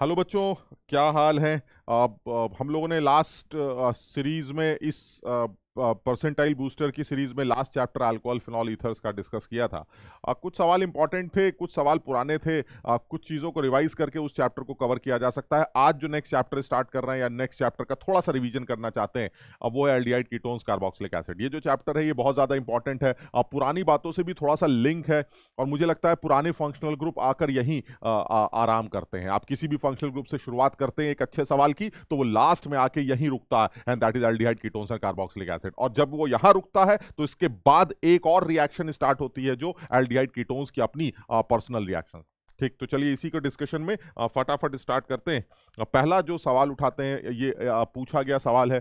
Hello बच्चों क्या हाल है आ, आ, हम लोगों ने लास्ट सीरीज़ uh, में इस आ, uh, परसेंटाइल बूस्टर की सीरीज में last chapter alcohol phenol ethers का डिस्कस किया था आ, कुछ सवाल इंपॉर्टेंट थे कुछ सवाल पुराने थे आ, कुछ चीज़ों को रिवाइज करके उस चैप्टर को कवर किया जा सकता है आज जो नेक्स्ट चैप्टर स्टार्ट कर रहे हैं या नेक्स्ट चैप्टर का थोड़ा सा रिविजन करना चाहते हैं अब वो है डी कीटोन्स कार्बोक्सिलिक एसिड ये जो चैप्टर है ये बहुत ज़्यादा इंपॉर्टेंट है और पुरानी बातों से भी थोड़ा सा लिंक है और मुझे लगता है पुराने फंक्शनल ग्रुप आकर यहीं आराम करते हैं आप किसी भी फंक्शनल ग्रुप से शुरुआत करते हैं एक अच्छे सवाल की तो वो लास्ट में आके यहीं रुकता है and that is aldehyde ketones and carboxylic acid acid और जब वो यहां रुकता है तो इसके बाद एक और रिएक्शन स्टार्ट होती है जो एल्डिहाइड कीटोन्स की अपनी पर्सनल रिएक्शन ठीक तो चलिए इसी के डिस्कशन में फटाफट स्टार्ट करते हैं पहला जो सवाल उठाते हैं ये पूछा गया सवाल है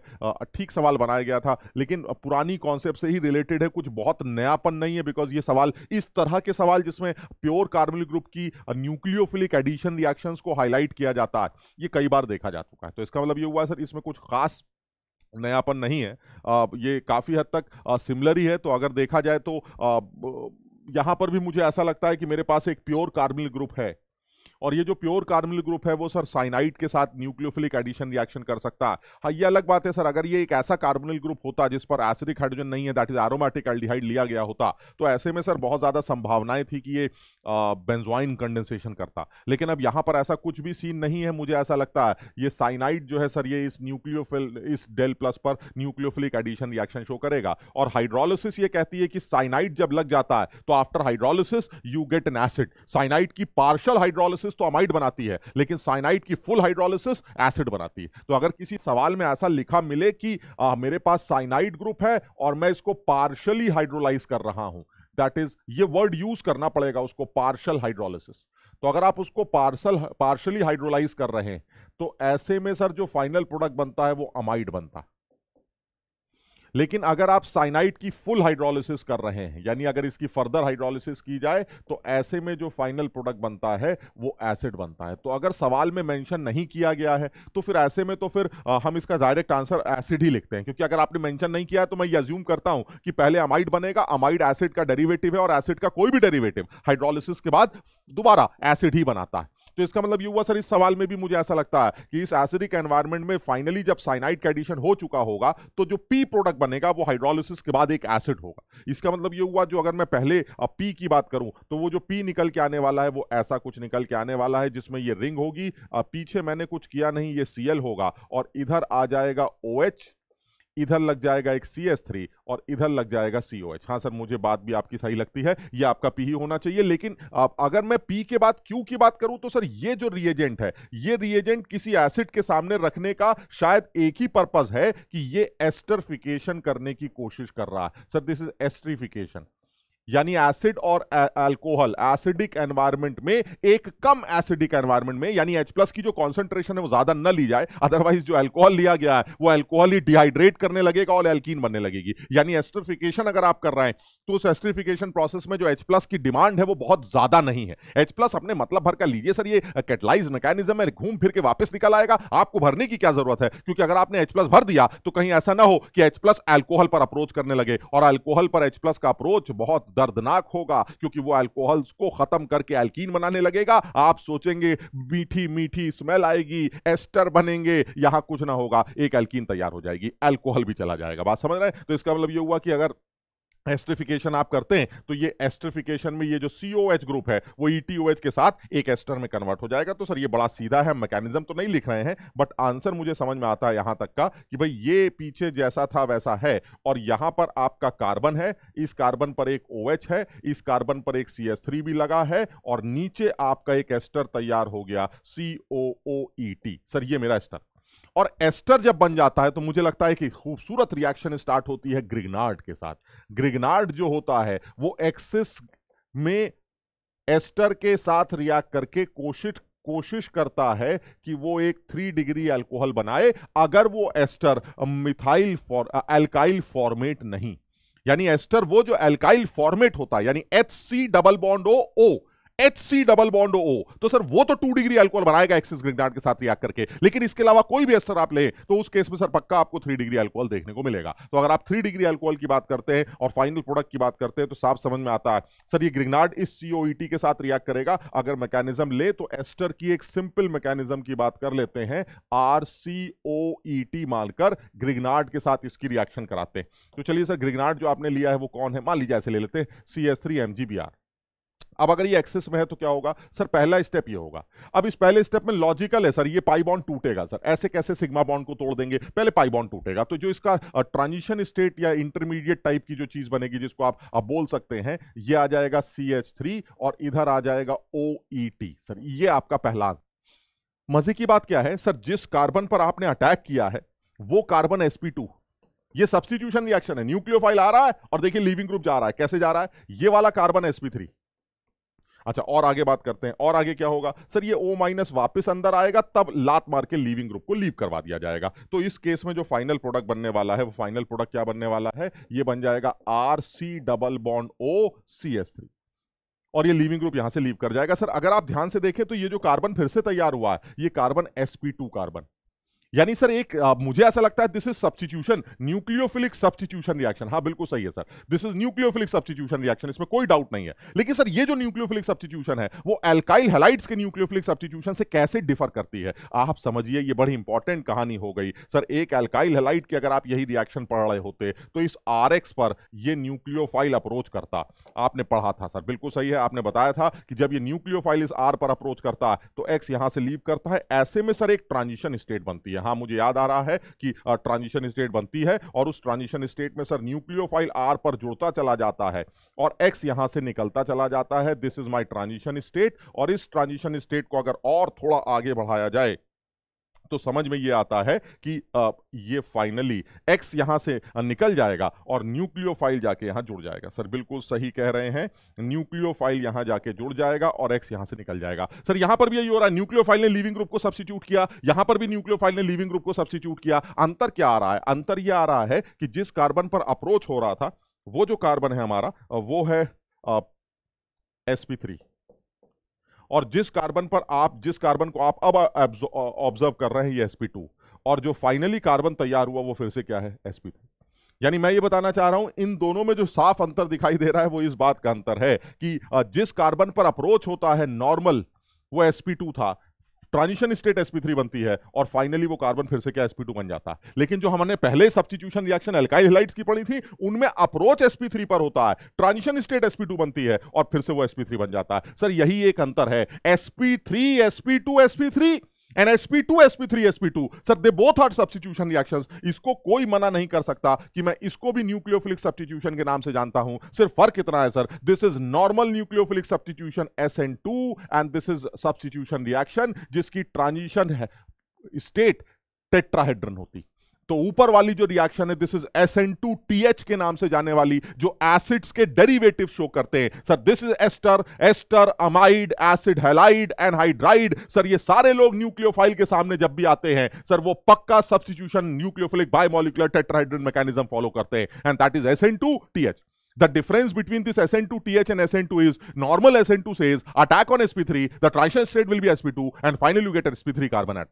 ठीक सवाल बनाया गया था लेकिन पुरानी कॉन्सेप्ट से ही रिलेटेड है कुछ बहुत नयापन नहीं है बिकॉज ये सवाल इस तरह के सवाल जिसमें प्योर कार्बन ग्रुप की न्यूक्लियोफिलिक एडिशन रिएक्शंस को हाईलाइट किया जाता है ये कई बार देखा जा चुका है तो इसका मतलब ये हुआ है सर इसमें कुछ खास नयापन नहीं है आ, ये काफ़ी हद तक सिमिलर ही है तो अगर देखा जाए तो यहाँ पर भी मुझे ऐसा लगता है कि मेरे पास एक प्योर कार्मिल ग्रुप है और ये जो प्योर कार्मिल ग्रुप है वो सर साइनाइट के साथ न्यूक्लियोफिलिक एडिशन रिएक्शन कर सकता है हाँ ये अलग बात है सर अगर ये एक ऐसा कार्बोनिल ग्रुप होता जिस पर एसिडिक हाइड्रोजन नहीं है दैट इज एरोमेटिक एल्डिहाइड लिया गया होता तो ऐसे में सर बहुत ज़्यादा संभावनाएं थी कि ये बेंजवाइन कंडेंसेशन करता लेकिन अब यहां पर ऐसा कुछ भी सीन नहीं है मुझे ऐसा लगता है ये साइनाइट जो है सर ये इस न्यूक्लियोफिल इस डेल प्लस पर न्यूक्लियोफिलिक एडिशन रिएक्शन शो करेगा और हाइड्रोलिसिस ये कहती है कि साइनाइट जब लग जाता है तो after hydrolysis you get an acid cyanide की पार्शल हाइड्रोलिस हाइड्रोलिसिस तो अमाइड बनाती है लेकिन साइनाइड की फुल हाइड्रोलिसिस एसिड बनाती है तो अगर किसी सवाल में ऐसा लिखा मिले कि आ, मेरे पास साइनाइड ग्रुप है और मैं इसको पार्शली हाइड्रोलाइज कर रहा हूं दैट इज ये वर्ड यूज करना पड़ेगा उसको पार्शल हाइड्रोलिसिस तो अगर आप उसको पार्सल पार्शली हाइड्रोलाइज कर रहे हैं तो ऐसे में सर जो फाइनल प्रोडक्ट बनता है वो अमाइड बनता है लेकिन अगर आप साइनाइड की फुल हाइड्रोलिसिस कर रहे हैं यानी अगर इसकी फर्दर हाइड्रोलिसिस की जाए तो ऐसे में जो फाइनल प्रोडक्ट बनता है वो एसिड बनता है तो अगर सवाल में मेंशन नहीं किया गया है तो फिर ऐसे में तो फिर हम इसका डायरेक्ट आंसर एसिड ही लिखते हैं क्योंकि अगर आपने मेंशन नहीं किया है तो मैं ये अज्यूम करता हूं कि पहले अमाइड बनेगा अमाइड एसिड का डेरीवेटिव है और एसिड का कोई भी डेरीवेटिव हाइड्रोलिसिस के बाद दोबारा एसिड ही बनाता है तो इसका मतलब ये हुआ सर इस सवाल में भी मुझे ऐसा लगता है कि इस एसिडिक एनवायरमेंट में फाइनली जब साइनाइड का एडिशन हो चुका होगा तो जो पी प्रोडक्ट बनेगा वो हाइड्रोलिसिस के बाद एक एसिड होगा इसका मतलब ये हुआ जो अगर मैं पहले पी की बात करूं तो वो जो पी निकल के आने वाला है वो ऐसा कुछ निकल के आने वाला है जिसमें ये रिंग होगी पीछे मैंने कुछ किया नहीं ये सीएल होगा और इधर आ जाएगा ओ OH, इधर लग जाएगा एक सी एस थ्री और इधर लग जाएगा सी ओ एच हाँ सर मुझे बात भी आपकी सही लगती है ये आपका पी ही होना चाहिए लेकिन आप अगर मैं पी के बाद क्यू की बात करूं तो सर ये जो रिएजेंट है ये रिएजेंट किसी एसिड के सामने रखने का शायद एक ही पर्पज है कि ये एस्टरफिकेशन करने की कोशिश कर रहा है सर दिस इज एस्ट्रीफिकेशन यानी एसिड और अल्कोहल एसिडिक एनवायरमेंट में एक कम एसिडिक एनवायरमेंट में यानी H प्लस की जो कॉन्सेंट्रेशन है वो ज्यादा न ली जाए अदरवाइज जो अल्कोहल लिया गया है वो अल्कोहल ही डिहाइड्रेट करने लगेगा और एल्कीन बनने लगेगी यानी एस्ट्रिफिकेशन अगर आप कर रहे हैं तो उस एस्ट्रिफिकेशन प्रोसेस में जो H प्लस की डिमांड है वो बहुत ज्यादा नहीं है एच प्लस अपने मतलब भर कर लीजिए सर ये कैटलाइज मैकेनिज्म है घूम फिर के वापस निकल आएगा आपको भरने की क्या जरूरत है क्योंकि अगर आपने एच प्लस भर दिया तो कहीं ऐसा ना हो कि एच प्लस एल्कोहल पर अप्रोच करने लगे और एल्कोहल पर एच प्लस का अप्रोच बहुत दर्दनाक होगा क्योंकि वो अल्कोहल्स को खत्म करके एल्कीन बनाने लगेगा आप सोचेंगे मीठी मीठी स्मेल आएगी एस्टर बनेंगे यहां कुछ ना होगा एक एल्कीन तैयार हो जाएगी एल्कोहल भी चला जाएगा बात समझ रहे हैं तो इसका मतलब ये हुआ कि अगर एस्ट्रिफिकेशन आप करते हैं तो ये एस्ट्रिफिकेशन में ये जो सी ग्रुप है वो ई e के साथ एक एस्टर में कन्वर्ट हो जाएगा तो सर ये बड़ा सीधा है मैकेनिज्म तो नहीं लिख रहे हैं बट आंसर मुझे समझ में आता है यहाँ तक का कि भाई ये पीछे जैसा था वैसा है और यहाँ पर आपका कार्बन है इस कार्बन पर एक ओ OH है इस कार्बन पर एक सी भी लगा है और नीचे आपका एक एस्टर तैयार हो गया सी e सर ये मेरा एस्टर और एस्टर जब बन जाता है तो मुझे लगता है कि खूबसूरत रिएक्शन स्टार्ट होती है ग्रिगनार्ड के साथ ग्रिगनार्ड जो होता है वो एक्सिस में एस्टर के साथ रिएक्ट करके कोशिश कोशिश करता है कि वो एक थ्री डिग्री अल्कोहल बनाए अगर वो ester methyl for alkyl formate नहीं यानी एस्टर वो जो एल्काइल फॉर्मेट होता है यानी H C double bond O O H C double bond O तो सर वो तो टू डिग्री अल्कोहल बनाएगा एक्सिस ग्रिग्नाट के साथ रिएक्ट करके लेकिन इसके अलावा कोई भी एस्टर आप लें तो उस केस में सर पक्का आपको थ्री डिग्री अल्कोहल देखने को मिलेगा तो अगर आप थ्री डिग्री अल्कोहल की बात करते हैं और फाइनल प्रोडक्ट की बात करते हैं तो साफ समझ में आता है सर ये ग्रिग्नाट इस सीओईटी e के साथ रिएक्ट करेगा अगर मैकेनिज्म ले तो एस्टर की एक सिंपल मैकेनिज्म की बात कर लेते हैं आर सी e मानकर ग्रिग्नाट के साथ इसकी रिएक्शन कराते हैं तो चलिए सर ग्रिग्नाट जो आपने लिया है वो कौन है मान लीजिए ऐसे ले लेते हैं C S three M G B R अब अगर ये एक्सेस में है तो क्या होगा सर पहला स्टेप ये होगा अब इस पहले स्टेप में लॉजिकल है सर ये पाई बॉन्ड टूटेगा सर ऐसे कैसे सिग्मा बॉन्ड को तोड़ देंगे पहले पाई बॉन्ड टूटेगा तो जो इसका ट्रांजिशन स्टेट या इंटरमीडिएट टाइप की जो चीज बनेगी जिसको आप, अब बोल सकते हैं ये आ जाएगा सी और इधर आ जाएगा ओ e सर ये आपका पहला मजे की बात क्या है सर जिस कार्बन पर आपने अटैक किया है वो कार्बन sp2 ये सब्सटीट्यूशन रिएक्शन है न्यूक्लियोफाइल आ रहा है और देखिए लीविंग ग्रुप जा रहा है कैसे जा रहा है ये वाला कार्बन sp3 अच्छा और आगे बात करते हैं और आगे क्या होगा सर ये ओ माइनस वापस अंदर आएगा तब लात मार के लीविंग ग्रुप को लीव करवा दिया जाएगा तो इस केस में जो फाइनल प्रोडक्ट बनने वाला है वो फाइनल प्रोडक्ट क्या बनने वाला है ये बन जाएगा R C double bond O C S three और ये लीविंग ग्रुप यहां से लीव कर जाएगा सर अगर आप ध्यान से देखें तो ये जो कार्बन फिर से तैयार हुआ है ये कार्बन टू कार्बन यानी सर एक आ, मुझे ऐसा लगता है this is substitution nucleophilic substitution reaction हाँ बिल्कुल सही है sir this is nucleophilic substitution reaction इसमें कोई डाउट नहीं है लेकिन सर ये जो न्यूक्लियोफिलिक सब्सटीट्यूशन है वो एल्काइल हेलाइट्स के न्यूक्लियोफिलिक सब्सटीट्यूशन से कैसे डिफर करती है आप समझिए ये बड़ी इंपॉर्टेंट कहानी हो गई सर एक एल्काइल हेलाइट की अगर आप यही रिएक्शन पढ़ रहे होते तो इस आर पर यह न्यूक्लियोफाइल अप्रोच करता आपने पढ़ा था सर बिल्कुल सही है आपने बताया था कि जब ये न्यूक्लियोफाइल इस आर पर अप्रोच करता है तो एक्स यहां से लीव करता है ऐसे में सर एक ट्रांजिशन स्टेट बनती है हाँ मुझे याद आ रहा है कि ट्रांजिशन स्टेट बनती है और उस ट्रांजिशन स्टेट में सर न्यूक्लियोफाइल आर पर जुड़ता चला जाता है और एक्स यहाँ से निकलता चला जाता है this is my transition state और इस ट्रांजिशन स्टेट को अगर और थोड़ा आगे बढ़ाया जाए तो समझ में ये आता है कि ये फाइनली एक्स यहां से निकल जाएगा और न्यूक्लियोफाइल जाके यहां जुड़ जाएगा सर बिल्कुल सही कह रहे हैं न्यूक्लियोफाइल यहां जाके जुड़ जाएगा और एक्स यहां से निकल जाएगा सर यहां पर भी यही हो रहा है न्यूक्लियोफाइल ने लिविंग ग्रुप को सब्सिट्यूट किया यहां पर भी न्यूक्लियोफाइल ने लिविंग ग्रुप को सब्सिट्यूट किया अंतर क्या आ रहा है अंतर यह आ रहा है कि जिस कार्बन पर अप्रोच हो रहा था वो जो कार्बन है हमारा वो है एस पी थ्री और जिस कार्बन पर आप जिस कार्बन को आप अब ऑब्जर्व कर रहे हैं ये sp2 और जो फाइनली कार्बन तैयार हुआ वो फिर से क्या है sp3 यानी मैं ये बताना चाह रहा हूं इन दोनों में जो साफ अंतर दिखाई दे रहा है वो इस बात का अंतर है कि जिस कार्बन पर अप्रोच होता है नॉर्मल वो sp2 था ट्रांजिशन स्टेट थ्री बनती है और फाइनली वो कार्बन फिर से क्या एसपी टू बन जाता है लेकिन जो हमने पहले सब्सिट्यूशन रिएक्शन एल्काइल हेलाइट्स की पड़ी थी उनमें अप्रोच एसपी थ्री पर होता है ट्रांजिशन स्टेट एसपी टू बनती है और फिर से वो एसपी थ्री बन जाता है सर यही एक अंतर है sp sp three to sp three sp three sp3 sp2 sir they both are substitution reaction इसको कोई मना नहीं कर सकता कि मैं इसको भी न्यूक्लियोफिलिक सब्सटीट्यूशन के नाम से जानता हूं सिर्फ फर्क इतना है sir this is normal nucleophilic substitution two and this is substitution reaction जिसकी ट्रांजिशन है स्टेट टेट्राहेड्रन होती तो ऊपर वाली जो रिएक्शन है this is S N two T H के नाम से जाने वाली जो एसिड्स के डेरिवेटिव शो करते हैं sir this is ester ester amide acid halide anhydride sir ये सारे लोग न्यूक्लियोफाइल के सामने जब भी आते हैं सर वो पक्का substitution nucleophilic bimolecular tetrahedral mechanism follow करते हैं and that is S N two T H The difference between this SN2 TH and SN2 is normal SN2 says attack on sp3, the transition state will be sp2 and finally you get a sp3 carbonate.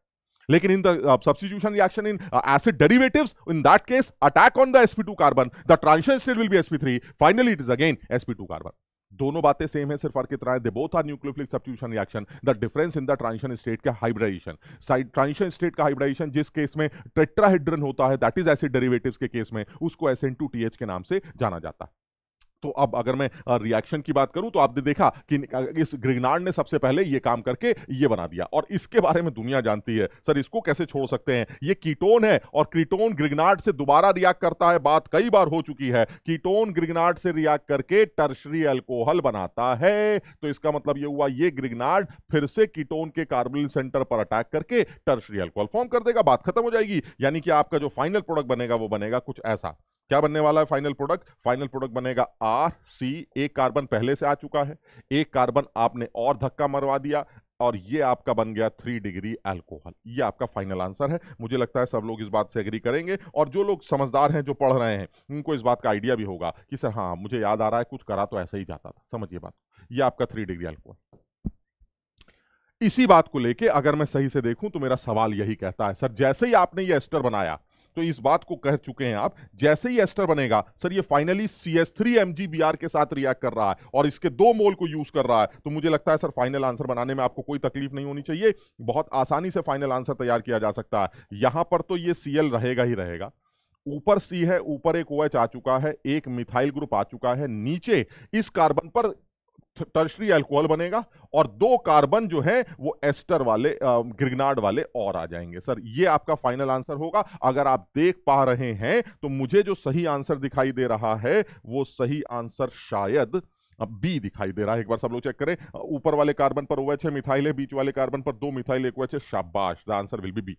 लेकिन in uh, uh, the reaction in acid in in that case attack on the sp two carbon the transition state will be sp three finally it is again sp two carbon दोनों बातें same है सिर्फ फर्क इतना है they both are nucleophilic substitution reaction the difference in the transition state का hybridisation transition state का hybridisation जिस केस में टेट्राहेड्रन होता है दैट इज एसिड डेरिवेटिव्स के केस में उसको एस के नाम से जाना जाता है तो अब अगर मैं रिएक्शन की बात करूं तो आपने देखा कि इस ग्रिगनार्ड ने सबसे पहले यह काम करके ये बना दिया और इसके बारे में दुनिया जानती है सर इसको कैसे छोड़ सकते हैं ये कीटोन है और कीटोन ग्रिगनार्ड से दोबारा रिएक्ट करता है बात कई बार हो चुकी है कीटोन ग्रिगनार्ड से रिएक्ट करके टर्शरी अल्कोहल बनाता है तो इसका मतलब यह हुआ यह ग्रिगनार्ड फिर से कीटोन के कार्बोनिल सेंटर पर अटैक करके टर्शरी अल्कोहल फॉर्म कर देगा बात खत्म हो जाएगी यानी कि आपका जो फाइनल प्रोडक्ट बनेगा वो बनेगा कुछ ऐसा क्या बनने वाला है फाइनल प्रोडक्ट फाइनल प्रोडक्ट बनेगा आर सी एक कार्बन पहले से आ चुका है एक कार्बन आपने और धक्का मरवा दिया और ये आपका बन गया थ्री डिग्री अल्कोहल ये आपका फाइनल आंसर है मुझे लगता है सब लोग इस बात से एग्री करेंगे और जो लोग समझदार हैं जो पढ़ रहे हैं उनको इस बात का आइडिया भी होगा कि सर हाँ मुझे याद आ रहा है कुछ करा तो ऐसा ही जाता था समझिए बात ये आपका थ्री डिग्री अल्कोहल इसी बात को लेके अगर मैं सही से देखूं तो मेरा सवाल यही कहता है सर जैसे ही आपने ये एस्टर बनाया तो इस बात को कह चुके हैं आप जैसे ही एस्टर बनेगा सर ये finally C S three M G B R के साथ रिएक्ट कर रहा है और इसके दो मोल को यूज कर रहा है तो मुझे लगता है सर फाइनल आंसर बनाने में आपको कोई तकलीफ नहीं होनी चाहिए बहुत आसानी से फाइनल आंसर तैयार किया जा सकता है यहां पर तो ये सी एल रहेगा ही रहेगा ऊपर सी है ऊपर एक ओ OH आ चुका है एक मिथाइल ग्रुप आ चुका है नीचे इस कार्बन पर टर्शरी अल्कोहल बनेगा और दो कार्बन जो है वो एस्टर वाले ग्रिगनाड वाले और आ जाएंगे सर ये आपका फाइनल आंसर होगा अगर आप देख पा रहे हैं तो मुझे जो सही आंसर दिखाई दे रहा है वो सही आंसर शायद बी दिखाई दे रहा है एक बार सब लोग चेक करें ऊपर वाले कार्बन पर ओएच है मिथाइल है बीच वाले कार्बन पर दो मिथाइल एक ओएच है शाबाश the answer will be B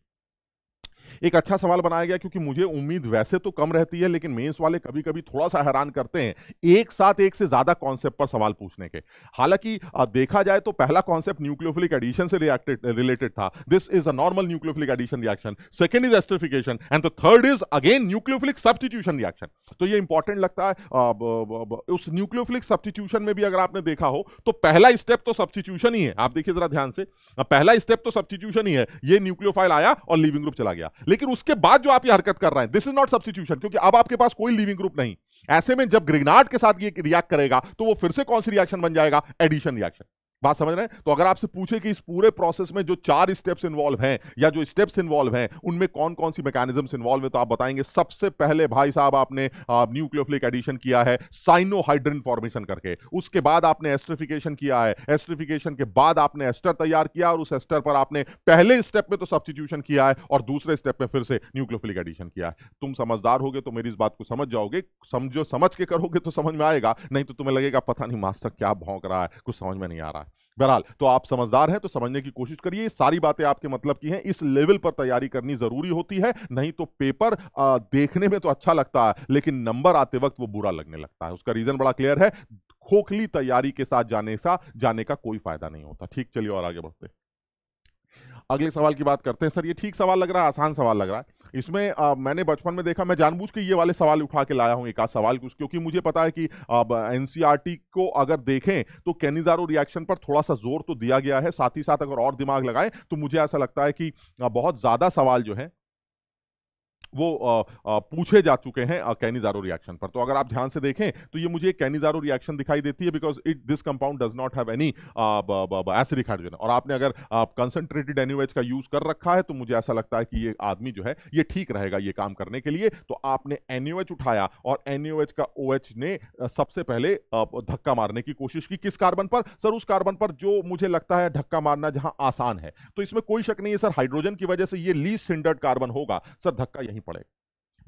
एक अच्छा सवाल बनाया गया क्योंकि मुझे उम्मीद वैसे तो कम रहती है लेकिन मेंस वाले कभी कभी थोड़ा सा हैरान करते हैं एक साथ एक से ज्यादा कॉन्सेप्ट पर सवाल पूछने के हालांकि देखा जाए तो पहला कॉन्सेप्ट न्यूक्लियोफिलिक एडिशन से रिलेटेड था this is a normal nucleophilic addition reaction second is esterification and the third is again nucleophilic substitution reaction तो ये इंपॉर्टेंट लगता है उस न्यूक्लियोफिलिक सब्सटीट्यूशन में भी अगर आपने देखा हो तो पहला स्टेप तो सब्सटीट्यूशन ही है आप देखिए जरा ध्यान से पहला स्टेप तो सब्सटीट्यूशन ही है ये न्यूक्लियोफाइल आया और लिविंग ग्रुप चला गया लेकिन उसके बाद जो आप ये हरकत कर रहे हैं दिस इज नॉट सब्सटीट्यूशन क्योंकि अब आपके पास कोई लिविंग ग्रुप नहीं ऐसे में जब ग्रिगनाट के साथ ये रिएक्ट करेगा तो वो फिर से कौन सी रिएक्शन बन जाएगा एडिशन रिएक्शन बात समझ रहे हैं तो अगर आपसे पूछे कि इस पूरे प्रोसेस में जो चार स्टेप्स इन्वॉल्व हैं या जो स्टेप्स इन्वॉल्व हैं उनमें कौन कौन सी मैकेनिज्म इन्वॉल्व है तो आप बताएंगे सबसे पहले भाई साहब आपने न्यूक्लियोफिलिक एडिशन किया है साइनोहाइड्रन फॉर्मेशन करके उसके बाद आपने एस्ट्रिफिकेशन किया है एस्ट्रिफिकेशन के बाद आपने एस्टर तैयार किया और उस एस्टर पर आपने पहले स्टेप में तो सब्सटीट्यूशन किया है और दूसरे स्टेप में फिर से न्यूक्लियोफिलिक एडिशन किया है तुम समझदार हो तो मेरी इस बात को समझ जाओगे समझो समझ के करोगे तो समझ में आएगा नहीं तो तुम्हें लगेगा पता नहीं मास्टर क्या भौंक रहा है कुछ समझ में नहीं आ रहा है बहरहाल तो आप समझदार हैं तो समझने की कोशिश करिए सारी बातें आपके मतलब की हैं इस लेवल पर तैयारी करनी जरूरी होती है नहीं तो पेपर आ, देखने में तो अच्छा लगता है लेकिन नंबर आते वक्त वो बुरा लगने लगता है उसका रीजन बड़ा क्लियर है खोखली तैयारी के साथ जाने सा जाने का कोई फायदा नहीं होता ठीक चलिए और आगे बढ़ते अगले सवाल की बात करते हैं सर ये ठीक सवाल लग रहा है आसान सवाल लग रहा है इसमें आ, मैंने बचपन में देखा मैं जानबूझ के ये वाले सवाल उठा के लाया हूँ एक आध सवाल कुछ क्योंकि मुझे पता है कि एन को अगर देखें तो कैनिजारो रिएक्शन पर थोड़ा सा जोर तो दिया गया है साथ ही साथ अगर और दिमाग लगाएं तो मुझे ऐसा लगता है कि बहुत ज़्यादा सवाल जो है वो आ, आ, पूछे जा चुके हैं कैनिजारो रिएक्शन पर तो अगर आप ध्यान से देखें तो ये मुझे कैनिजारो रिएक्शन दिखाई देती है because it this compound does not have any acidic hydrogen और आपने अगर कंसनट्रेटेड एनयूएच का यूज कर रखा है तो मुझे ऐसा लगता है कि ये आदमी जो है ये ठीक रहेगा ये काम करने के लिए तो आपने एनयूएच उठाया और एनयूएच का ओ OH एच ने सबसे पहले धक्का मारने की कोशिश की किस कार्बन पर सर उस कार्बन पर जो मुझे लगता है धक्का मारना जहां आसान है तो इसमें कोई शक नहीं है सर हाइड्रोजन की वजह से ये लीस्ट हिंडर्ड कार्बन होगा सर धक्का यहीं पड़ेगा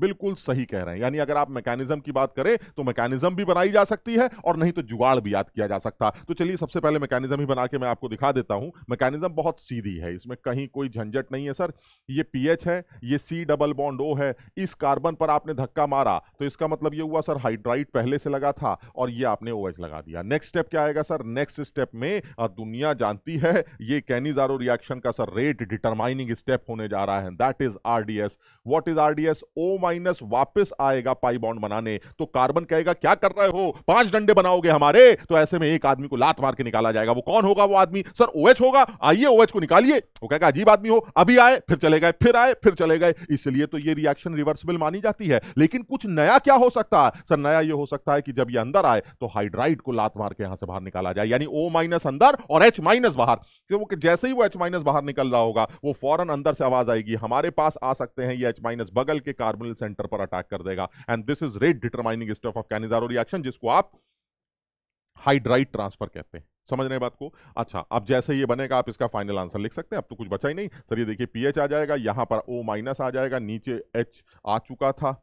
बिल्कुल सही कह रहे हैं यानी अगर आप मैकेनिज्म की बात करें तो मैकेनिज्म भी बनाई जा सकती है और नहीं तो जुगाड़ भी याद किया जा सकता तो चलिए सबसे पहले मैकेनिज्म ही बना के मैं आपको दिखा देता हूं मैकेनिज्म बहुत सीधी है इसमें कहीं कोई झंझट नहीं है सर ये पीएच है ये सी डबल बॉन्ड ओ है इस कार्बन पर आपने धक्का मारा तो इसका मतलब ये हुआ सर हाइड्राइट पहले से लगा था और ये आपने ओ लगा दिया नेक्स्ट स्टेप क्या आएगा सर नेक्स्ट स्टेप में दुनिया जानती है ये कैनिजारो रिएक्शन का सर रेट डिटरमाइनिंग स्टेप होने जा रहा है that is R S what is S O minus वापस आएगा पाई बॉन्ड बनाने तो कार्बन कहेगा क्या कर रहे हो पांच डंडे बनाओगे हमारे तो ऐसे में एक आदमी को लात मार के निकाला जाएगा वो कौन होगा वो आदमी सर ओएच होगा आइए ओएच को निकालिए वो कहेगा अजीब आदमी हो अभी आए फिर चले गए फिर आए फिर चले गए इसलिए तो ये रिएक्शन रिवर्सिबल मानी जाती है लेकिन कुछ नया क्या हो सकता है सर नया ये हो सकता है कि जब ये अंदर आए तो हाइड्राइड को लात मार के यहां से बाहर निकाला जाए यानी ओ माइनस अंदर और एच माइनस बाहर क्योंकि तो जैसे ही वो एच माइनस बाहर निकल रहा होगा वो फौरन अंदर से आवाज आएगी हमारे पास आ सकते हैं ये एच माइनस बगल के कार्बन सेंटर पर अटैक कर देगा and this is rate determining stuff of Cannizzaro reaction जिसको आप हाइड्राइट ट्रांसफर कहते हैं समझ रहे बात को अच्छा अब जैसे ये बनेगा आप इसका फाइनल आंसर लिख सकते हैं अब तो कुछ बचा ही नहीं सर ये देखिए पीएच आ जाएगा यहां पर ओ माइनस आ जाएगा नीचे एच आ चुका था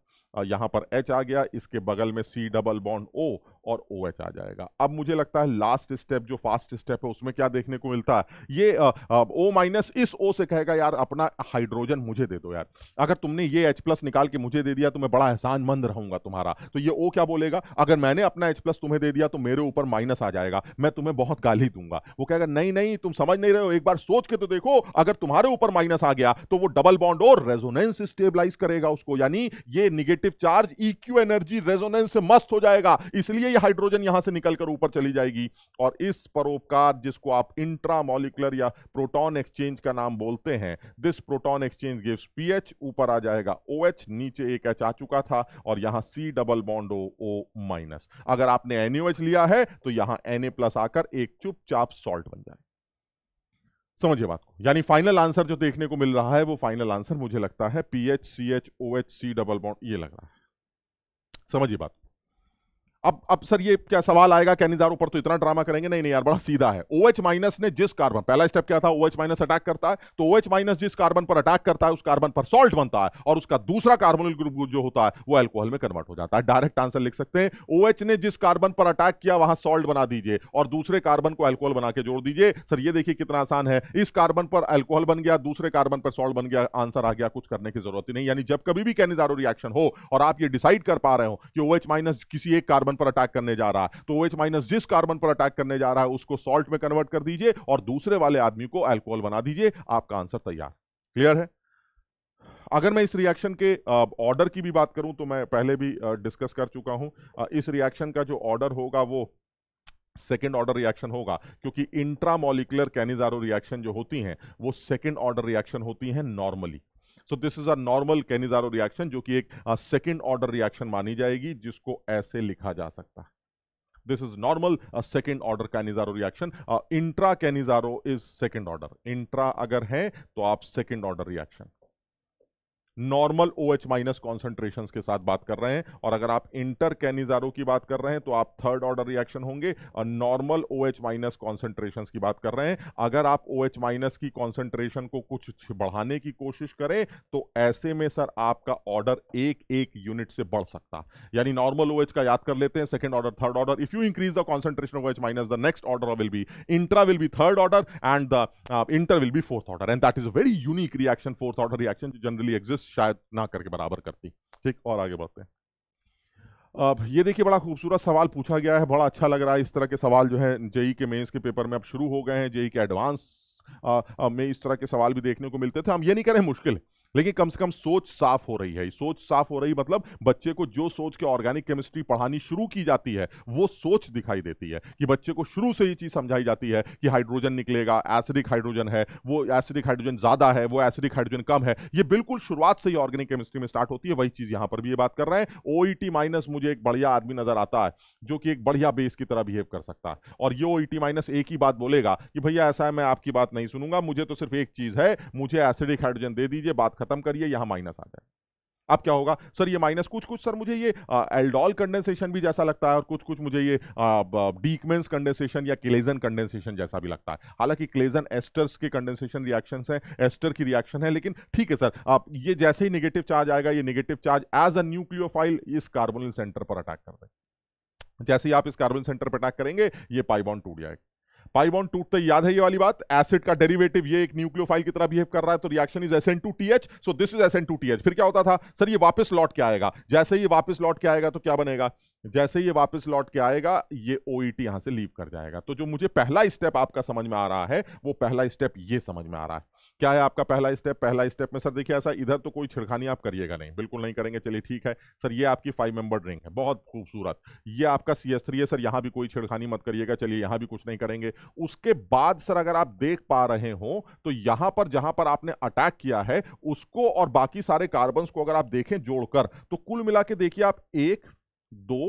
यहां पर H आ गया इसके बगल में C डबल बॉन्ड O और ओ OH आ जाएगा अब मुझे लगता है लास्ट स्टेप जो फास्ट स्टेप है उसमें क्या देखने को मिलता है ये ओ माइनस इस ओ से कहेगा यार अपना हाइड्रोजन मुझे दे दो यार अगर तुमने ये एच प्लस निकाल के मुझे दे दिया तो मैं बड़ा एहसानमंद रहूंगा तुम्हारा तो ये ओ क्या बोलेगा अगर मैंने अपना एच प्लस तुम्हें दे दिया तो मेरे ऊपर माइनस आ जाएगा मैं तुम्हें बहुत गाली दूंगा वो कहेगा नहीं नहीं तुम समझ नहीं रहे हो एक बार सोच के तो देखो अगर तुम्हारे ऊपर माइनस आ गया तो वो डबल बॉन्ड और रेजोनेंस स्टेबलाइज करेगा उसको यानी ये निगेटिव नेगेटिव चार्ज इक्यू e एनर्जी रेजोनेंस से मस्त हो जाएगा इसलिए ये हाइड्रोजन यहां से निकलकर ऊपर चली जाएगी और इस परोपकार जिसको आप इंट्रामोलिकुलर या प्रोटॉन एक्सचेंज का नाम बोलते हैं this proton exchange gives pH ऊपर आ जाएगा ओ OH नीचे एक एच आ चुका था और यहां C double bond O O minus अगर आपने एनओएच लिया है तो यहां एन आकर एक चुपचाप सॉल्ट बन जाएगा समझिए बात को यानी फाइनल आंसर जो देखने को मिल रहा है वो फाइनल आंसर मुझे लगता है P H C H O H C double bond ये लग रहा है समझिए बात अब अब सर ये क्या सवाल आएगा क्या निजारों पर तो इतना ड्रामा करेंगे नहीं नहीं यार बड़ा सीधा है ओ OH माइनस ने जिस कार्बन पहला स्टेप क्या था ओ OH माइनस अटैक करता है तो ओ OH माइनस जिस कार्बन पर अटैक करता है उस कार्बन पर सॉल्ट बनता है और उसका दूसरा कार्बोनिल ग्रुप जो होता है वो एल्कोहल में कन्वर्ट हो जाता है डायरेक्ट आंसर लिख सकते हैं ओ OH ने जिस कार्बन पर अटैक किया वहां सॉल्ट बना दीजिए और दूसरे कार्बन को एल्कोहल बना के जोड़ दीजिए सर ये देखिए कितना आसान है इस कार्बन पर एल्कोहल बन गया दूसरे कार्बन पर सॉल्ट बन गया आंसर आ गया कुछ करने की जरूरत ही नहीं यानी जब कभी भी कैनिजारो रिएक्शन हो और आप ये डिसाइड कर पा रहे हो कि ओ माइनस किसी एक कार्बन कार्बन पर अटैक करने जा रहा है तो ओएच माइनस जिस कार्बन पर अटैक करने जा रहा है उसको सॉल्ट में कन्वर्ट कर दीजिए और दूसरे वाले आदमी को एल्कोहल बना दीजिए आपका आंसर तैयार क्लियर है अगर मैं इस रिएक्शन के ऑर्डर की भी बात करूं तो मैं पहले भी डिस्कस कर चुका हूं इस रिएक्शन का जो ऑर्डर होगा वो सेकेंड ऑर्डर रिएक्शन होगा क्योंकि इंट्रामोलिकुलर कैनिजारो रिएक्शन जो होती हैं वो सेकेंड ऑर्डर रिएक्शन होती हैं normally so this is a normal Cannizzaro reaction जो कि एक सेकेंड ऑर्डर रिएक्शन मानी जाएगी जिसको ऐसे लिखा जा सकता है this is normal second order Cannizzaro reaction intra Cannizzaro is second order intra अगर है तो आप second order reaction normal O H minus concentration के साथ बात कर रहे हैं और अगर आप इंटर कैनिजारो की बात कर रहे हैं तो आप थर्ड ऑर्डर रिएक्शन होंगे और normal O H minus concentration की बात कर रहे हैं अगर आप ओ एच माइनस की कॉन्सेंट्रेशन को कुछ बढ़ाने की कोशिश करें तो ऐसे में सर आपका ऑर्डर एक एक यूनिट से बढ़ सकता यानी नॉर्मल ओ एच का याद कर लेते हैं second order third order if you increase the concentration of H minus the next order will be intra will be third order and the inter will be fourth order and that is very unique reaction fourth order reaction generally exist शायद ना करके बराबर करती ठीक और आगे बढ़ते हैं अब ये देखिए बड़ा खूबसूरत सवाल पूछा गया है बड़ा अच्छा लग रहा है इस तरह के सवाल जो है जेई के मेंस के पेपर में अब शुरू हो गए हैं जेई के एडवांस में इस तरह के सवाल भी देखने को मिलते थे हम ये नहीं कह रहे मुश्किल है लेकिन कम से कम सोच साफ हो रही है सोच साफ हो रही मतलब बच्चे को जो सोच के ऑर्गेनिक केमिस्ट्री पढ़ानी शुरू की जाती है वो सोच दिखाई देती है कि बच्चे को शुरू से ये चीज समझाई जाती है कि हाइड्रोजन निकलेगा एसिडिक हाइड्रोजन है वो एसिडिक हाइड्रोजन ज्यादा है वो एसिडिक हाइड्रोजन कम है ये बिल्कुल शुरुआत से ही ऑर्गेनिक केमिस्ट्री में स्टार्ट होती है वही चीज यहां पर भी ये बात कर रहे हैं ओईटी माइनस e मुझे एक बढ़िया आदमी नजर आता है जो कि एक बढ़िया बेस की तरह बिहेव कर सकता है और ये ओईटी माइनस e एक ही बात बोलेगा कि भैया ऐसा है मैं आपकी बात नहीं सुनूंगा मुझे तो सिर्फ एक चीज है मुझे एसिडिक हाइड्रोजन दे दीजिए बात खत्म करिए यहां माइनस आ जाए अब क्या होगा सर ये माइनस कुछ कुछ सर मुझे ये एल्डोल कंडेंसेशन भी जैसा लगता है और कुछ कुछ मुझे ये डीकमेंस कंडेंसेशन या क्लेजन कंडेंसेशन जैसा भी लगता है हालांकि क्लेजन एस्टर्स के कंडेंसेशन रिएक्शन है एस्टर की रिएक्शन है लेकिन ठीक है सर आप ये जैसे ही निगेटिव चार्ज आएगा ये negative charge as a nucleophile इस कार्बोनिल सेंटर पर अटैक कर दे जैसे ही आप इस कार्बन सेंटर पर अटैक करेंगे ये पाइबॉन टूट जाएगा पाई बॉन्ड टूटते याद है ये वाली बात एसिड का डेरिवेटिव ये एक न्यूक्लियोफाइल की तरह बिहेव कर रहा है तो reaction is N two T H so this is S N two T H फिर क्या होता था सर ये वापस लौट के आएगा जैसे ही वापस लौट के आएगा तो क्या बनेगा जैसे ये वापस लौट के आएगा ये ओ ई e टी यहां से लीव कर जाएगा तो जो मुझे पहला स्टेप आपका समझ में आ रहा है वो पहला स्टेप ये समझ में आ रहा है क्या है आपका पहला स्टेप पहला स्टेप में सर देखिए ऐसा इधर तो कोई छिड़खानी आप करिएगा नहीं बिल्कुल नहीं करेंगे चलिए ठीक है सर ये आपकी फाइव मेंबर रिंग है बहुत खूबसूरत ये आपका सी एस थ्री है सर यहाँ भी कोई छिड़खानी मत करिएगा चलिए यहाँ भी कुछ नहीं करेंगे उसके बाद सर अगर आप देख पा रहे हो तो यहाँ पर जहाँ पर आपने अटैक किया है उसको और बाकी सारे कार्बन को अगर आप देखें जोड़कर तो कुल मिला देखिए आप एक दो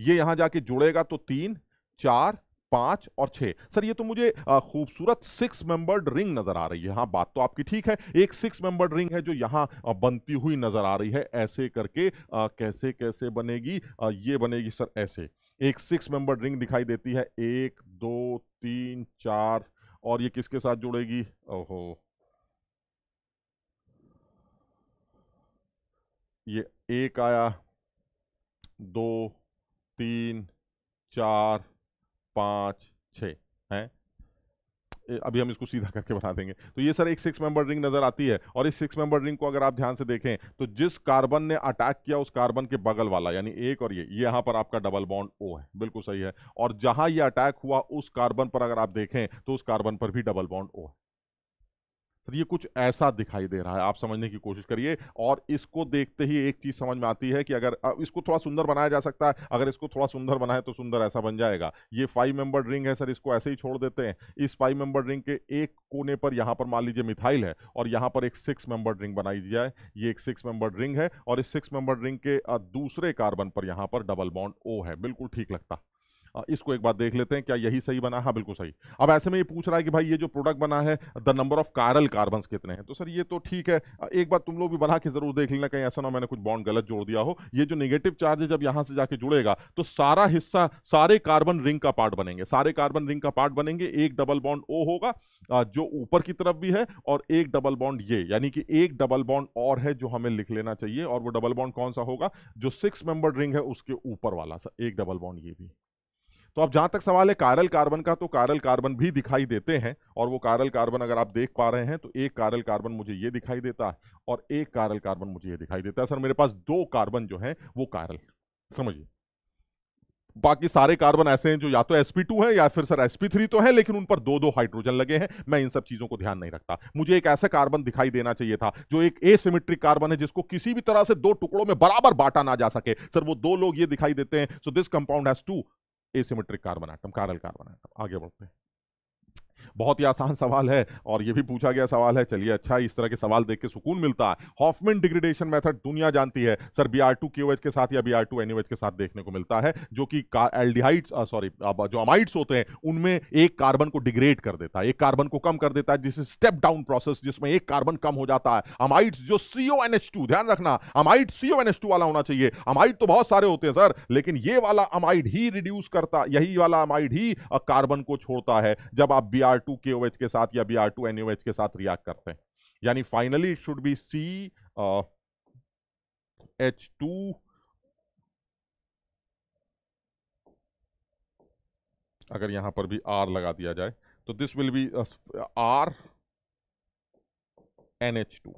ये यहां जाके जुड़ेगा तो तीन चार पांच और छह सर ये तो मुझे खूबसूरत सिक्स मेंबर्ड रिंग नजर आ रही है हाँ बात तो आपकी ठीक है एक सिक्स मेंबर्ड रिंग है जो यहां बनती हुई नजर आ रही है ऐसे करके आ, कैसे कैसे बनेगी आ, ये बनेगी सर ऐसे एक सिक्स मेंबर्ड रिंग दिखाई देती है एक दो तीन चार और ये किसके साथ जुड़ेगी ओहो ये एक आया दो तीन चार पाँच छ हैं अभी हम इसको सीधा करके बता देंगे तो ये सर एक सिक्स मेंबर रिंग नज़र आती है और इस सिक्स मेंबर रिंग को अगर आप ध्यान से देखें तो जिस कार्बन ने अटैक किया उस कार्बन के बगल वाला यानी एक और ये यहां पर आपका डबल बॉन्ड ओ है बिल्कुल सही है और जहां ये अटैक हुआ उस कार्बन पर अगर आप देखें तो उस कार्बन पर भी डबल बॉन्ड ओ है सर ये कुछ ऐसा दिखाई दे रहा है आप समझने की कोशिश करिए और इसको देखते ही एक चीज़ समझ में आती है कि अगर इसको थोड़ा सुंदर बनाया जा सकता है अगर इसको थोड़ा सुंदर बनाए तो सुंदर ऐसा बन जाएगा ये फाइव मेंबर रिंग है सर इसको ऐसे ही छोड़ देते हैं इस फाइव मेंबर रिंग के एक कोने पर यहां पर मान लीजिए मिथाइल है और यहाँ पर एक सिक्स मेंबर रिंग बनाई जाए ये एक सिक्स मेंबर रिंग है और इस सिक्स मेंबर रिंग के दूसरे कार्बन पर यहां पर डबल बॉन्ड ओ है बिल्कुल ठीक लगता इसको एक बार देख लेते हैं क्या यही सही बना हाँ बिल्कुल सही अब ऐसे में ये पूछ रहा है कि भाई ये जो प्रोडक्ट बना है the number of chiral carbon कितने हैं तो सर ये तो ठीक है एक बार तुम लोग भी बना के जरूर देख लेना कहीं ऐसा ना मैंने कुछ बॉन्ड गलत जोड़ दिया हो ये जो निगेटिव चार्ज है जब यहाँ से जाके जुड़ेगा तो सारा हिस्सा सारे कार्बन रिंग का पार्ट बनेंगे सारे कार्बन रिंग का पार्ट बनेंगे एक डबल बॉन्ड ओ होगा जो ऊपर की तरफ भी है और एक डबल बॉन्ड ये यानी कि एक डबल बॉन्ड और है जो हमें लिख लेना चाहिए और वो डबल बॉन्ड कौन सा होगा जो सिक्स मेंबर रिंग है उसके ऊपर वाला सा एक डबल बॉन्ड ये भी तो अब जहां तक सवाल है कारल कार्बन का तो कारल कार्बन भी दिखाई देते हैं और वो कारल कार्बन अगर आप देख पा रहे हैं तो एक कारल कार्बन मुझे ये दिखाई देता है और एक कारल कार्बन मुझे ये दिखाई देता है सर मेरे पास दो कार्बन जो है वो कारल समझिए बाकी सारे कार्बन ऐसे हैं जो या तो sp2 है या फिर सर sp3 तो है लेकिन उन पर दो दो हाइड्रोजन लगे हैं मैं इन सब चीज़ों को ध्यान नहीं रखता मुझे एक ऐसा कार्बन दिखाई देना चाहिए था जो एक एसिमेट्रिक कार्बन है जिसको किसी भी तरह से दो टुकड़ों में बराबर बांटा ना जा सके सर वो दो लोग ये दिखाई देते हैं so this compound has two asymmetric carbon atom chiral carbon atom आगे बढ़ते हैं बहुत ही आसान सवाल है और ये भी पूछा गया सवाल है चलिए अच्छा इस तरह के सवाल देख के सुकून मिलता है हॉफमेन डिग्रेडेशन मेथड दुनिया जानती है sir B R two Q के साथ या बी आर टू एन के साथ देखने को मिलता है जो कि एल्डिहाइड्स सॉरी जो अमाइड्स होते हैं उनमें एक कार्बन को डिग्रेड कर देता है एक कार्बन को कम कर देता है जिस स्टेप डाउन प्रोसेस जिसमें एक कार्बन कम हो जाता है अमाइड्स जो सीओ टू ध्यान रखना अमाइड सीओ वाला होना चाहिए अमाइड तो बहुत सारे होते हैं सर लेकिन ये वाला अमाइड ही रिड्यूस करता यही वाला अमाइड ही कार्बन को छोड़ता है जब आप बी आर टू के ओ एच के साथ या B R two N O H के साथ रिएक्ट करते हैं यानी finally it should be C H two अगर यहां पर भी आर लगा दिया जाए तो this will be R N H two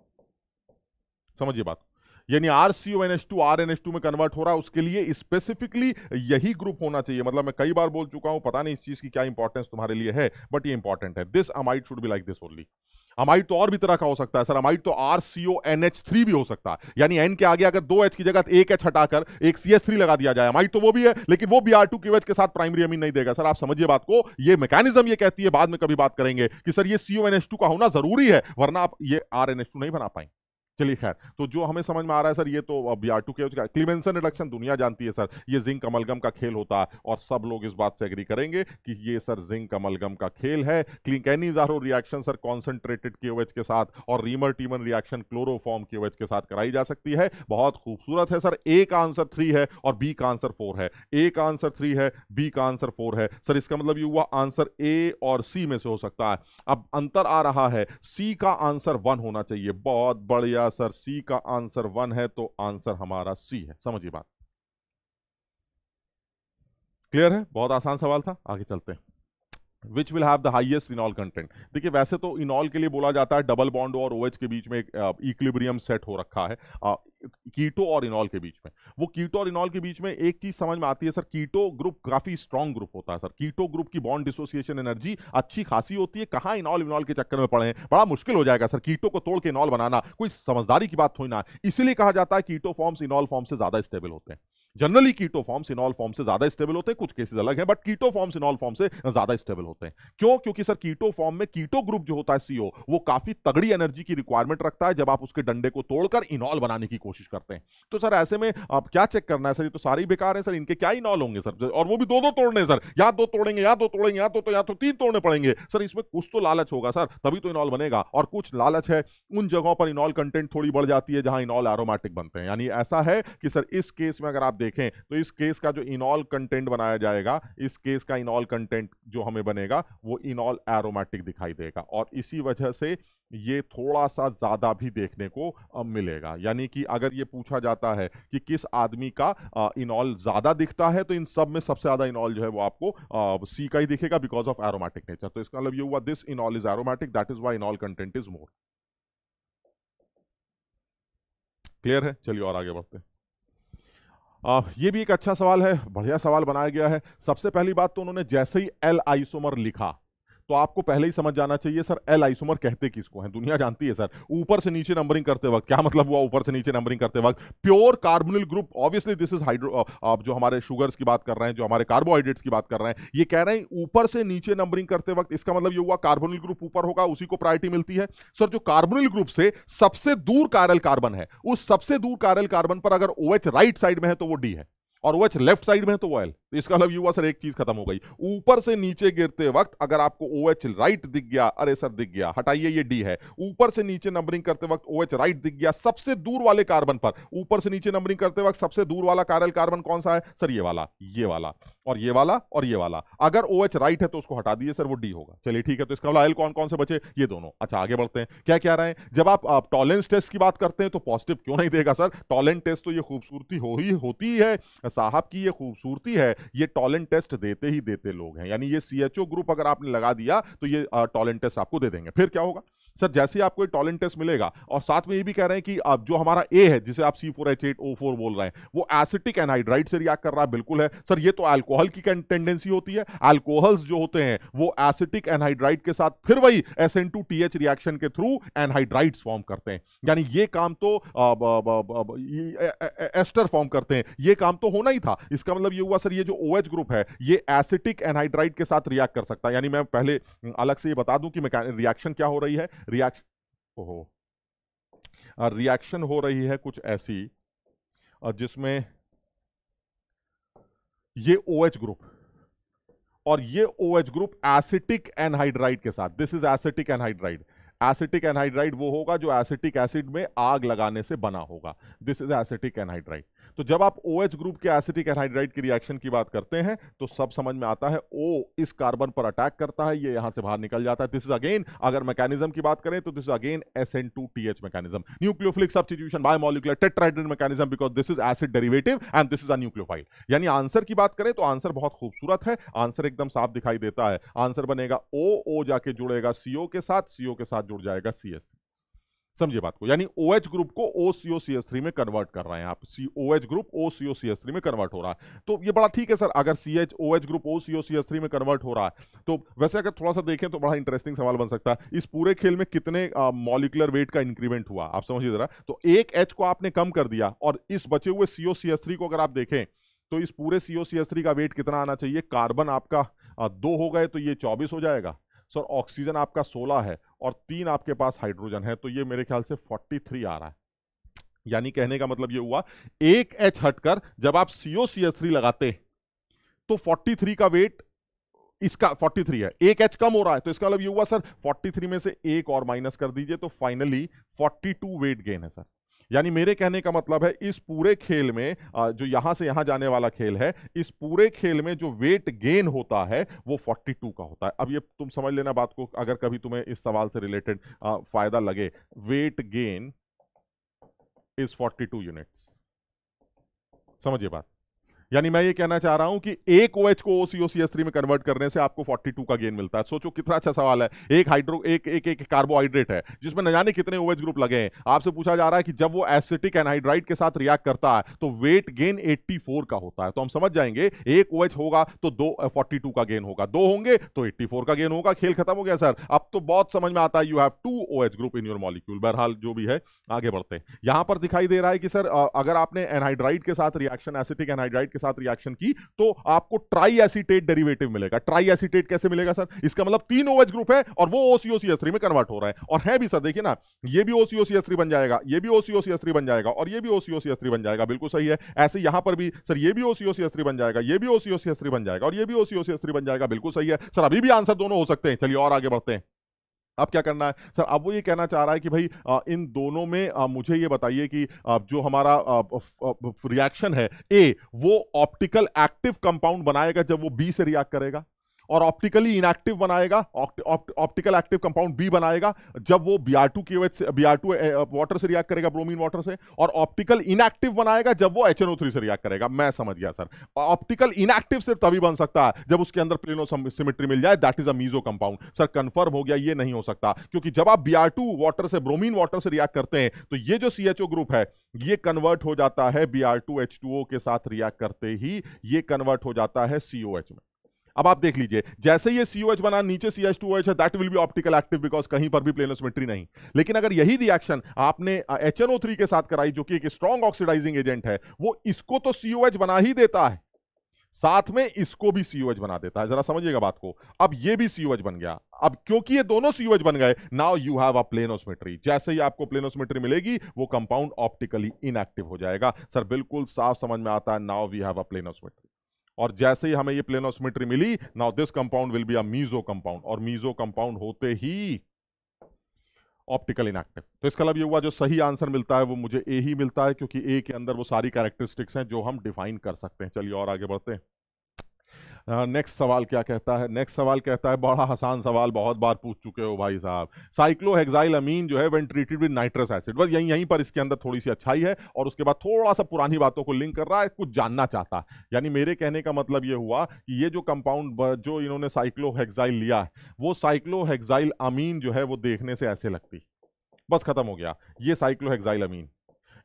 समझिए बात यानी R C O N H two R N S two में कन्वर्ट हो रहा है उसके लिए स्पेसिफिकली यही ग्रुप होना चाहिए मतलब मैं कई बार बोल चुका हूं पता नहीं इस चीज की क्या इंपॉर्टेंस तुम्हारे लिए है बट ये इंपॉर्टेंट है this amide should be like this only amide तो और भी तरह का हो सकता है सर अमाइट तो R C O N H three भी हो सकता है यानी एन के आगे अगर दो एच की जगह एक एच हटाकर एक सी एस थ्री लगा दिया जाए अमाइट तो वो भी है लेकिन वो B R two Q H के साथ प्राइमरी अमीन नहीं देगा सर आप समझिए बात को ये मैकेनिज्म ये कहती है बाद में कभी बात करेंगे कि सर ये सीओ एन एच टू का होना जरूरी है वरना आप ये आर एन एच टू नहीं बना पाएंगे चलिए खैर तो जो हमें समझ में आ रहा है सर ये तो अब आर टू के क्लिमेंसन रिडक्शन दुनिया जानती है सर ये जिंक अमलगम का खेल होता है और सब लोग इस बात से एग्री करेंगे कि ये सर जिंक अमलगम का खेल है क्लिंकैनी जारो रिएक्शन सर कॉन्सेंट्रेटेड के के साथ और रीमर टीमन रिएक्शन क्लोरोफॉर्म के के साथ कराई जा सकती है बहुत खूबसूरत है सर ए का आंसर थ्री है और बी का आंसर फोर है ए का आंसर थ्री है बी का आंसर फोर है सर इसका मतलब ये हुआ आंसर ए और सी में से हो सकता है अब अंतर आ रहा है सी का आंसर वन होना चाहिए बहुत बढ़िया क्या सर सी का आंसर वन है तो आंसर हमारा सी है समझिए बात क्लियर है बहुत आसान सवाल था आगे चलते हैं which will have the highest enol content देखिए वैसे तो इनऑल के लिए बोला जाता है डबल बॉन्ड और ओएच के बीच में एक इक्लिब्रियम सेट हो रखा है कीटो और इनॉल के बीच में वो कीटो और इनॉल के बीच में एक चीज समझ में आती है सर कीटो ग्रुप काफी स्ट्रॉन्ग ग्रुप होता है सर कीटो ग्रुप की बॉन्ड डिसोसिएशन एनर्जी अच्छी खासी होती है कहाँ इनॉल इनॉल के चक्कर में पड़े हैं बड़ा मुश्किल हो जाएगा सर कीटो को तोड़ के इनॉल बनाना कोई समझदारी की बात थोड़ी ना इसलिए कहा जाता है कीटो फॉर्म्स इनॉल फॉर्म से ज्यादा स्टेबल होते हैं generally keto forms enol form से ज्यादा स्टेबल होते हैं कुछ केसेस अलग हैं but keto forms enol form से ज्यादा स्टेबल होते हैं क्यों क्योंकि सर कीटो फॉर्म में कीटो ग्रुप जो होता है सीओ वो काफी तगड़ी एनर्जी की रिक्वायरमेंट रखता है जब आप उसके डंडे को तोड़कर इनॉल बनाने की कोशिश करते हैं तो सर ऐसे में आप क्या चेक करना है सर ये तो सारे बेकार है सर इनके क्या इनॉल होंगे सर और वो भी दो दो तोड़ने सर या दो तोड़ेंगे या दो तोड़ेंगे या दो तो या तो तीन तोड़ने पड़ेंगे सर इसमें कुछ तो लालच होगा सर तभी तो इनॉल बनेगा और कुछ लालच है उन जगहों पर इनॉल कंटेंट थोड़ी बढ़ जाती है जहां इनॉल एरोमेटिक बनते हैं यानी ऐसा है कि सर इस केस में अगर आप देखें तो इस केस का जो इनॉल कंटेंट बनाया जाएगा इस केस का इनॉल कंटेंट जो हमें बनेगा वो इनॉल एरोमेटिक दिखाई देगा और इसी वजह से ये थोड़ा सा ज़्यादा भी देखने को मिलेगा यानी कि अगर ये पूछा जाता है कि किस आदमी का इनॉल ज़्यादा दिखता है तो इन सब में सबसे ज़्यादा इनॉल जो है वो आपको सी का ही दिखेगा बिकॉज ऑफ एरोमेटिक नेचर तो इसका मतलब ये हुआ this enol is aromatic that is why enol content is more clear है चलिए और आगे बढ़ते हैं आ, ये भी एक अच्छा सवाल है बढ़िया सवाल बनाया गया है सबसे पहली बात तो उन्होंने जैसे ही एल आइसोमर लिखा तो आपको पहले ही समझ जाना चाहिए सर एल आइसोमर कहते किसको हैं दुनिया जानती है सर ऊपर से नीचे नंबरिंग करते वक्त क्या मतलब हुआ ऊपर से नीचे नंबरिंग करते वक्त pure carbonyl group obviously this is hydro आप जो हमारे शुगर्स की बात कर रहे हैं जो हमारे कार्बोहाइड्रेट्स की बात कर रहे हैं ये कह रहे हैं ऊपर से नीचे नंबरिंग करते वक्त इसका मतलब ये हुआ कार्बोनिल ग्रुप ऊपर होगा उसी को प्रायोरिटी मिलती है सर जो कार्बोनिल ग्रुप से सबसे दूर कारल कार्बन है उस सबसे दूर कारल कार्बन पर अगर ओ राइट साइड में है तो वो डी है और वच लेफ्ट साइड में है तो ऑयल तो इसका मतलब युवा सर एक चीज खत्म हो गई ऊपर से नीचे गिरते वक्त अगर आपको ओ एच राइट दिख गया अरे सर दिख गया हटाइए ये डी है ऊपर से नीचे नंबरिंग करते वक्त ओ राइट दिख गया सबसे दूर वाले कार्बन पर ऊपर से नीचे नंबरिंग करते वक्त सबसे दूर वाला कारल कार्बन कौन सा है सर ये वाला ये वाला और ये वाला और ये वाला अगर ओ OH राइट है तो उसको हटा दिए सर वो डी होगा चलिए ठीक है तो इसका एल कौन कौन से बचे ये दोनों अच्छा आगे बढ़ते हैं क्या क्या रहे हैं जब आप, आप टॉलेंस टेस्ट की बात करते हैं तो पॉजिटिव क्यों नहीं देगा सर टॉलेंट टेस्ट तो ये खूबसूरती हो ही होती है साहब की ये खूबसूरती है ये टॉलेंट टेस्ट देते ही देते लोग हैं यानी ये सी ग्रुप अगर आपने लगा दिया तो ये टॉलेंट टेस्ट आपको दे देंगे फिर क्या होगा सर जैसे ही आपको टॉलेंट टेस्ट मिलेगा और साथ में ये भी कह रहे हैं कि अब जो हमारा ए है जिसे आप C four H eight O four बोल रहे हैं वो एसिटिक एनहाइड्राइड से रिएक्ट कर रहा है बिल्कुल है सर ये तो एल्कोहल की टेंडेंसी होती है एल्कोहल्स जो होते हैं वो एसिटिक एनहाइड्राइड के साथ फिर वही S N two T H reaction के थ्रू एनहाइड्राइड्स फॉर्म करते हैं यानी ये काम तो एस्टर फॉर्म करते हैं ये काम तो होना ही था इसका मतलब ये हुआ सर ये जो ओ OH ग्रुप है ये एसिटिक एनहाइड्राइड के साथ रिएक्ट कर सकता है यानी मैं पहले अलग से ये बता दूं कि रिएक्शन क्या हो रही है रिएक्शन हो रिएक्शन हो रही है कुछ ऐसी जिसमें ये ओ OH ग्रुप और ये O OH group acetic anhydride के साथ this is acetic anhydride acetic anhydride वो होगा जो एसिटिक एसिड में आग लगाने से बना होगा दिस इज एसिटिक एनहाइड्राइड तो जब आप ओ OH ग्रुप के एसिटिक एनहाइड्राइड की रिएक्शन की बात करते हैं तो सब समझ में आता है ओ इस कार्बन पर अटैक करता है ये यहां से बाहर निकल जाता है दिस इज अगेन अगर मैकेनिज्म की बात करें तो this is again S N two T H mechanism nucleophilic substitution molecular tetrahedral mechanism because this is acid derivative and this is nucleophile यानी आंसर की बात करें तो आंसर बहुत खूबसूरत है आंसर एकदम साफ दिखाई देता है आंसर बनेगा ओ ओ जाके जुड़ेगा सीओ के साथ सीओ के साथ जुड़ जाएगा सी एस समझिए बात को यानी ओ OH ग्रुप को O CO C S three में कन्वर्ट कर रहे हैं आप C O H group O CO C S three में कन्वर्ट हो रहा है तो ये बड़ा ठीक है सर अगर C H O H group O CO C S three में कन्वर्ट हो रहा है तो वैसे अगर थोड़ा सा देखें तो बड़ा इंटरेस्टिंग सवाल बन सकता है इस पूरे खेल में कितने मॉलिकुलर वेट का इंक्रीमेंट हुआ आप समझिए जरा तो एक एच को आपने कम कर दिया और इस बचे हुए सीओ सी एस थ्री को अगर आप देखें तो इस पूरे सीओ सी एस थ्री का वेट कितना आना चाहिए कार्बन आपका दो हो गए तो ये चौबीस हो जाएगा सर ऑक्सीजन आपका 16 है और तीन आपके पास हाइड्रोजन है तो ये मेरे ख्याल से 43 आ रहा है यानी कहने का मतलब ये हुआ एक एच हटकर जब आप सीओ सी एस थ्री लगाते तो 43 का वेट इसका 43 है एक एच कम हो रहा है तो इसका मतलब ये हुआ सर 43 में से एक और माइनस कर दीजिए तो फाइनली 42 वेट गेन है सर यानी मेरे कहने का मतलब है इस पूरे खेल में जो यहां से यहां जाने वाला खेल है इस पूरे खेल में जो वेट गेन होता है वो 42 का होता है अब ये तुम समझ लेना बात को अगर कभी तुम्हें इस सवाल से रिलेटेड फायदा लगे वेट गेन इज 42 यूनिट्स समझिए बात यानी मैं ये कहना चाह रहा हूं कि एक OH को थ्री में कन्वर्ट करने से आपको 42 का गेन मिलता है सोचो कितना अच्छा सवाल है एक हाइड्रो एक एक एक कार्बोहाइड्रेट है जिसमें न जाने कितने OH ग्रुप लगे हैं आपसे पूछा जा रहा है कि जब वो एसिटिक एनहाइड्राइड के साथ रिएक्ट करता है तो वेट गेन 84 का होता है तो हम समझ जाएंगे एक OH होगा तो दो फोर्टी का गेन होगा दो होंगे तो एट्टी का गेन होगा खेल खत्म हो गया सर अब तो बहुत समझ में आता है you have to O group in your molecule बहरहाल जो भी है आगे बढ़ते हैं यहां पर दिखाई दे रहा है कि सर अगर आपने एनहाइड्राइड के साथ रिएक्शन एसिटिक एनहाइड्राइड के साथ रिएक्शन की तो आपको ट्राई एसिटेट डेरिवेटिव मिलेगा ट्राई एसिटेट कैसे मिलेगा सर इसका मतलब तीन ओएच ग्रुप है और वो ओसीओसीएस थ्री में कन्वर्ट हो रहा है और है भी सर देखिए ना ये भी ओसीओसीएस थ्री बन जाएगा ये भी ओसीओसीएस थ्री बन जाएगा और ये भी ओसीओसीएस थ्री बन जाएगा बिल्कुल सही है ऐसे यहां पर भी सर ये भी ओसीओसीएस थ्री बन जाएगा ये भी ओसीओसीएस थ्री बन जाएगा और ये भी ओसीओसीएस थ्री बन जाएगा बिल्कुल सही है सर अभी भी आंसर दोनों हो सकते हैं चलिए और आगे बढ़ते हैं अब क्या करना है सर अब वो ये कहना चाह रहा है कि भाई आ, इन दोनों में आ, मुझे ये बताइए कि आ, जो हमारा रिएक्शन है ए वो ऑप्टिकल एक्टिव कंपाउंड बनाएगा जब वो बी से रिएक्ट करेगा और ऑप्टिकली इनएक्टिव बनाएगा ऑप्टिकल एक्टिव कंपाउंड बी बनाएगा जब वो बी आर टू के बी आर टू वाटर से रिएक्ट करेगा ब्रोमीन वाटर से और ऑप्टिकल इनएक्टिव बनाएगा जब वो एच एन ओ थ्री से रिएक्ट करेगा मैं समझ गया सर ऑप्टिकल इनएक्टिव सिर्फ तभी बन सकता है जब उसके अंदर प्लेनो सिमेट्री मिल जाए that is azo compound sir confirm हो गया ये नहीं हो सकता क्योंकि जब आप बी आर टू वाटर से ब्रोमीन वाटर से रिएक्ट करते हैं तो ये जो सी एच ओ ग्रुप है ये कन्वर्ट हो जाता है B R two H two O के साथ रिएक्ट करते ही ये कन्वर्ट हो जाता है सी ओ एच में अब आप देख लीजिए जैसे ये एच बना नीचे एच है that will be optical active because कहीं पर भी प्लेनोसमेट्री नहीं लेकिन अगर यही रिएक्शन आपने एच एन ओ थ्री के साथ कराई जो कि एक स्ट्रॉन्ग ऑक्सीडाइजिंग एजेंट है वो इसको तो एच बना ही देता है साथ में इसको भी एच बना देता है जरा समझिएगा बात को अब ये भी एच बन गया अब क्योंकि ये दोनों एच बन गए now you have a plane of symmetry जैसे ही आपको प्लेनोसमेट्री मिलेगी वो कंपाउंड ऑप्टिकली इनएक्टिव हो जाएगा सर बिल्कुल साफ समझ में आता है now we have a plane of symmetry और जैसे ही हमें ये प्लेनोसमेट्री मिली now this compound will be a meso compound और मीजो कंपाउंड होते ही ऑप्टिकल इनएक्टिव तो इसका मतलब ये हुआ जो सही आंसर मिलता है वो मुझे ए ही मिलता है क्योंकि ए के अंदर वो सारी कैरेक्टरिस्टिक्स हैं जो हम डिफाइन कर सकते हैं चलिए और आगे बढ़ते हैं नेक्स्ट हाँ, सवाल क्या कहता है नेक्स्ट सवाल कहता है बड़ा आसान सवाल बहुत बार पूछ चुके हो भाई साहब साइक्लोहेक्साइल अमीन जो है when treated with nitrous acid बस यहीं यहीं पर इसके अंदर थोड़ी सी अच्छाई है और उसके बाद थोड़ा सा पुरानी बातों को लिंक कर रहा है कुछ जानना चाहता है यानी मेरे कहने का मतलब ये हुआ कि ये जो कंपाउंड जो इन्होंने साइक्लोहेक्साइल लिया है वो साइक्लोहेक्साइल अमीन जो है वो देखने से ऐसे लगती बस खत्म हो गया ये साइक्लोहेक्साइल अमीन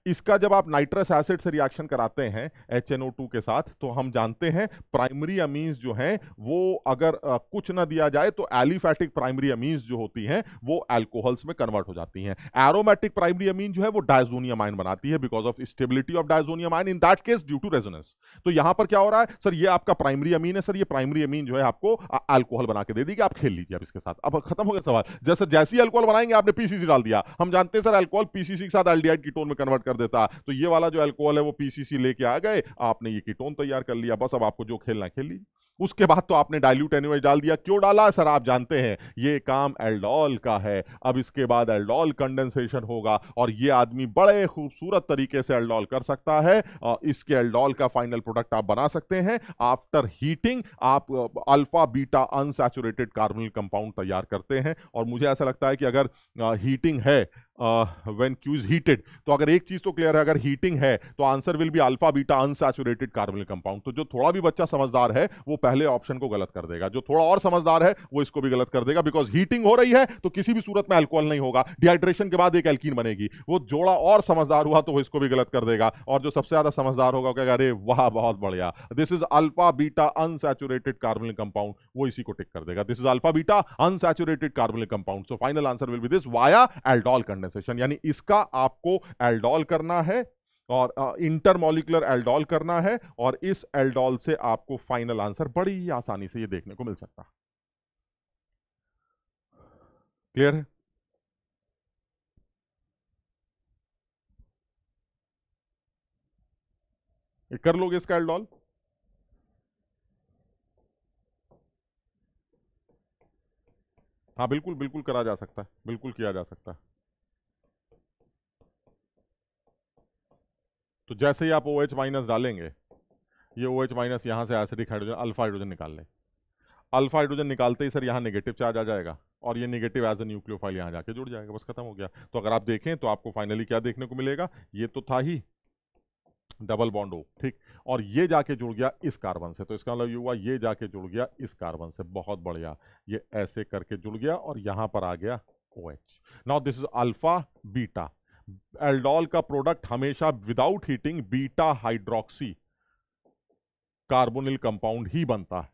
इसका जब आप नाइट्रस एसिड से रिएक्शन कराते हैं एच के साथ तो हम जानते हैं प्राइमरी अमीन्स जो हैं वो अगर आ, कुछ ना दिया जाए तो एलिफैटिक प्राइमरी अमीन्स जो होती हैं वो एल्कोहल्स में कन्वर्ट हो जाती हैं एरोमेटिक प्राइमरी अमीन जो है वो डायजोनियम आइन बनाती है because of stability of diazonium ion in that case due to resonance तो यहां पर क्या हो रहा है सर ये आपका प्राइमरी अमीन है सर ये प्राइमरी अमीन जो है आपको एल्कोहल बना के दे देगी आप खेल लीजिए आप इसके साथ अब खत्म हो गया सवाल जैसे जैसी एल्कोहल बनाएंगे आपने पीसीसी डाल दिया हम जानते हैं सर एल्कोहल पीसीसी के साथ एल्डिहाइड कीटोन में कन्वर्ट कर देता तो ये वाला जो एल्कोहल है वो पीसीसी लेके आ गए आपने ये कीटोन तैयार कर लिया बस अब आपको जो खेलना खेल लीजिए उसके बाद तो आपने डायल्यूट एनुए डाल दिया क्यों डाला सर आप जानते हैं ये काम एल्डोल का है अब इसके बाद एल्डोल कंडेंसेशन होगा और ये आदमी बड़े खूबसूरत तरीके से एल्डोल कर सकता है इसके एल्डोल का फाइनल प्रोडक्ट आप बना सकते हैं आफ्टर हीटिंग आप alpha beta unsaturated carbonyl compound तैयार करते हैं और मुझे ऐसा लगता है कि अगर हीटिंग है वेन क्यू इज हीटेड तो अगर एक चीज़ तो क्लियर है अगर हीटिंग है तो answer will be alpha beta unsaturated carbonyl compound तो जो थोड़ा भी बच्चा समझदार है वो पहले ऑप्शन को गलत कर देगा जो थोड़ा और समझदार है वो इसको भी गलत कर देगा बिकॉज हीटिंग हो रही है तो किसी भी सूरत में अल्कोहल नहीं होगा डिहाइड्रेशन के बाद एक एल्किन बनेगी वो जोड़ा और समझदार हुआ तो वो इसको भी गलत कर देगा और जो सबसे ज्यादा समझदार होगा कहेगा अरे वाह बहुत बढ़िया this is alpha beta unsaturated कार्बनिक कंपाउंड वो इसी को टिक कर देगा this is alpha beta unsaturated कार्बनिक compound so final answer will be this via aldol condensation यानी इसका आपको एल्डोल करना है और इंटरमोलिकुलर एल्डोल करना है और इस एल्डोल से आपको फाइनल आंसर बड़ी ही आसानी से ये देखने को मिल सकता क्लियर है कर लोगे इसका एल्डोल हाँ बिल्कुल बिल्कुल करा जा सकता है बिल्कुल किया जा सकता है तो जैसे ही आप ओ एच माइनस डालेंगे ये ओ एच माइनस यहाँ से एसिडिक हाइड्रोजन अल्फा हाइड्रोजन निकाल लें अल्फा हाइड्रोजन निकालते ही सर यहाँ नेगेटिव चार्ज आ जाएगा और ये नेगेटिव एज ए न्यूक्लियोफाइल यहाँ जाके जुड़ जाएगा बस खत्म हो गया तो अगर आप देखें तो आपको फाइनली क्या देखने को मिलेगा ये तो था ही डबल बॉन्ड हो ठीक और ये जाके जुड़ गया इस कार्बन से तो इसका मतलब ये हुआ ये जाके जुड़ गया इस कार्बन से बहुत बढ़िया ये ऐसे करके जुड़ गया और यहां पर आ गया O H now this is alpha beta aldol का प्रोडक्ट हमेशा without heating beta hydroxy carbonyl compound ही बनता है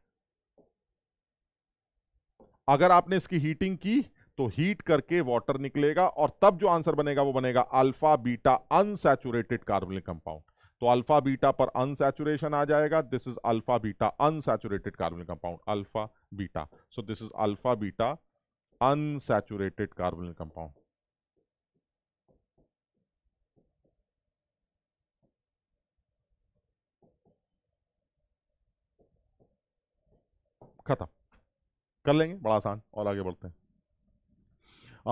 अगर आपने इसकी हीटिंग की तो हीट करके वाटर निकलेगा और तब जो आंसर बनेगा वो बनेगा alpha beta unsaturated carbonyl compound तो अल्फा बीटा पर अनसैचुरेशन आ जाएगा this is alpha beta unsaturated carbonyl compound alpha beta so this is alpha beta unsaturated carbonyl compound खत्म कर लेंगे बड़ा आसान और आगे बढ़ते हैं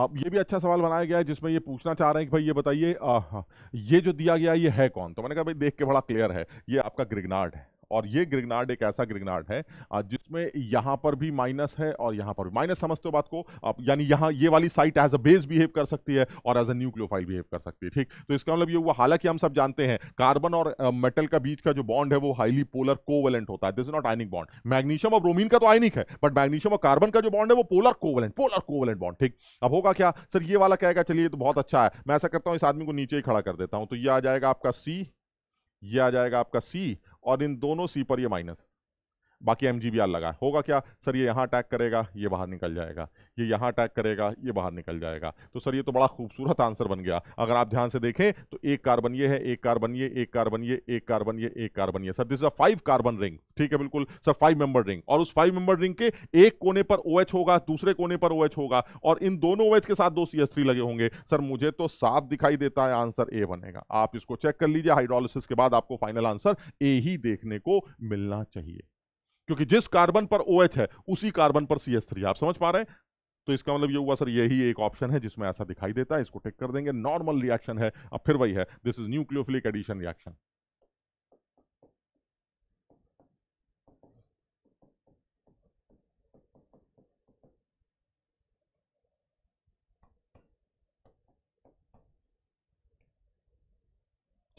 आप ये भी अच्छा सवाल बनाया गया है जिसमें ये पूछना चाह रहे हैं कि भाई ये बताइए ये जो दिया गया ये है कौन तो मैंने कहा भाई देख के बड़ा क्लियर है ये आपका ग्रिगनार्ड है और ये ग्रिगनार्ड एक ऐसा ग्रिगनार्ड है जिसमें यहां पर भी माइनस है और यहां पर भी माइनस समझते हो बात को यानी यहां ये वाली site as a base behave कर सकती है और एज अ न्यूक्लियोफाइल बिहेव कर सकती है ठीक तो इसका मतलब ये हुआ हालांकि हम सब जानते हैं कार्बन और मेटल का बीच का जो बॉन्ड है वो हाईली पोलर कोवेलेंट होता है this not ionic bond magnesium और ब्रोमीन का तो आइनिक है बट मैग्नीशियम और कार्बन का जो बॉन्ड है वो polar covalent polar covalent bond ठीक अब होगा क्या सर ये वाला कहेगा चलिए तो बहुत अच्छा है मैं ऐसा करता हूं इस आदमी को नीचे ही खड़ा कर देता हूं तो यह आ जाएगा आपका सी ये आ जाएगा आपका सी और इन दोनों सी पर ये माइनस बाकी एम लगा है होगा क्या सर ये यहाँ अटैक करेगा ये बाहर निकल जाएगा ये यहाँ अटैक करेगा ये बाहर निकल जाएगा तो सर ये तो बड़ा खूबसूरत आंसर बन गया अगर आप ध्यान से देखें तो एक कार्बन ये है एक कार्बन ये एक कार्बन ये एक कार्बन ये एक कार्बन ये sir this is a five carbon ring ठीक है बिल्कुल सर फाइव मेंबर रिंग और उस फाइव मेंबर रिंग के एक कोने पर ओ OH होगा दूसरे कोने पर ओ OH होगा और इन दोनों ओ OH के साथ दो सी लगे होंगे सर मुझे तो साफ दिखाई देता है आंसर ए बनेगा आप इसको चेक कर लीजिए हाइड्रोलिसिस के बाद आपको फाइनल आंसर ए ही देखने को मिलना चाहिए क्योंकि जिस कार्बन पर ओ OH है उसी कार्बन पर सी थ्री आप समझ पा रहे हैं तो इसका मतलब ये हुआ सर यही एक ऑप्शन है जिसमें ऐसा दिखाई देता है इसको टिक कर देंगे नॉर्मल रिएक्शन है अब फिर वही है this is nucleophilic addition reaction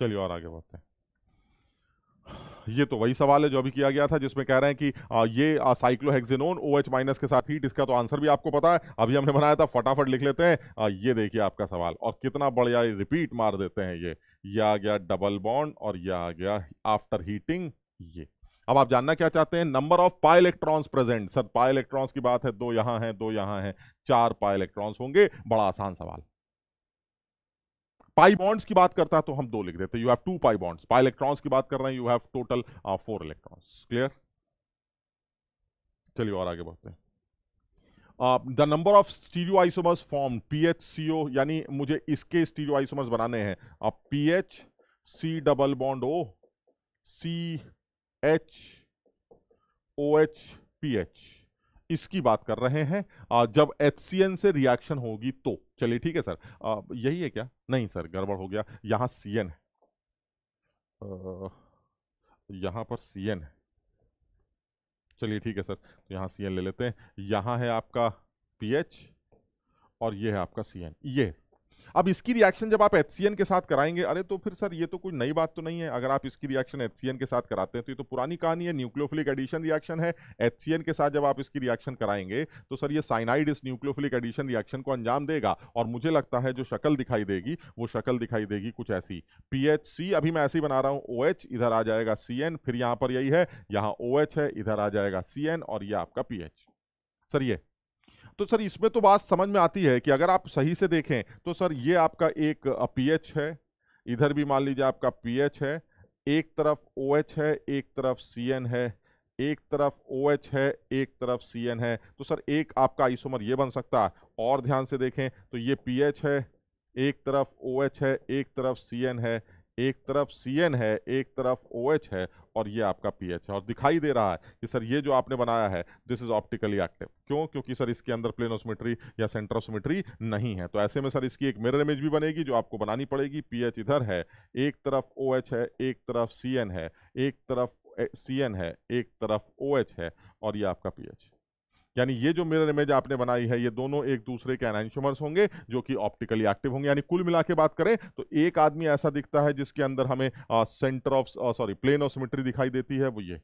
चलिए और आगे बढ़ते हैं ये तो वही सवाल है जो अभी किया गया था जिसमें कह रहे हैं कि आ, ये साइक्लोहेक्सिनोन ओ एच माइनस के साथ हीट इसका तो आंसर भी आपको पता है अभी हमने बनाया था फटाफट लिख लेते हैं आ, ये देखिए आपका सवाल और कितना बढ़िया रिपीट मार देते हैं ये यह आ गया डबल बॉन्ड और यह आ गया आफ्टर हीटिंग ये अब आप जानना क्या चाहते हैं number of pi electrons present sir pi electrons की बात है दो यहां है दो यहां है चार पाई इलेक्ट्रॉन्स होंगे बड़ा आसान सवाल पाई बॉन्ड्स की बात करता है तो हम दो लिख देते you have two pi bonds pi electrons की बात कर रहे हैं you have total four electrons clear चलिए और आगे बढ़ते हैं the number of stereoisomers form P H C O यानी मुझे इसके स्टीरियो आइसोमर्स बनाने हैं अब P H C double bond O C H O H P H इसकी बात कर रहे हैं जब एच से रिएक्शन होगी तो चलिए ठीक है सर यही है क्या नहीं सर गड़बड़ हो गया यहां सी एन है यहां पर सी एन है चलिए ठीक है सर तो यहां सी ले लेते हैं यहां है आपका पी और ये है आपका सी एन ये अब इसकी रिएक्शन जब आप एच के साथ कराएंगे अरे तो फिर सर ये तो कोई नई बात तो नहीं है अगर आप इसकी रिएक्शन एच के साथ कराते हैं तो ये तो पुरानी कहानी है न्यूक्लियोफिलिक एडिशन रिएक्शन है एच के साथ जब आप इसकी रिएक्शन कराएंगे तो सर ये साइनाइड इस न्यूक्लियोफिलिक एडिशन रिएक्शन को अंजाम देगा और मुझे लगता है जो शक्ल दिखाई देगी वो शक्ल दिखाई देगी कुछ ऐसी पी अभी मैं ऐसी बना रहा हूँ ओ इधर आ जाएगा सी फिर यहाँ पर यही है यहाँ ओ है इधर आ जाएगा सी और ये आपका पी सर ये तो सर इसमें तो बात समझ में आती है कि अगर आप सही से देखें तो सर ये आपका एक पीएच है इधर भी मान लीजिए आपका पीएच है एक तरफ ओ OH है एक तरफ सी है एक तरफ ओ OH है एक तरफ सी है तो सर एक आपका आइसोमर ये बन सकता है और ध्यान से देखें तो ये पीएच है एक तरफ ओ OH है एक तरफ सी है एक तरफ सी है एक तरफ ओ OH है और ये आपका पी है और दिखाई दे रहा है कि सर ये जो आपने बनाया है दिस इज ऑप्टिकली एक्टिव क्यों क्योंकि सर इसके अंदर प्लेन ऑसमेट्री या सेंट्रोसोमेट्री नहीं है तो ऐसे में सर इसकी एक मिरर इमेज भी बनेगी जो आपको बनानी पड़ेगी पी इधर है एक तरफ ओ OH है एक तरफ सी है एक तरफ सी है एक तरफ ओ OH है और ये आपका पी है यानी ये जो मिरर इमेज आपने बनाई है ये दोनों एक दूसरे के एनशमर्स होंगे जो कि ऑप्टिकली एक्टिव होंगे यानी कुल मिला के बात करें तो एक आदमी ऐसा दिखता है जिसके अंदर हमें center of sorry plane of symmetry दिखाई देती है वो ये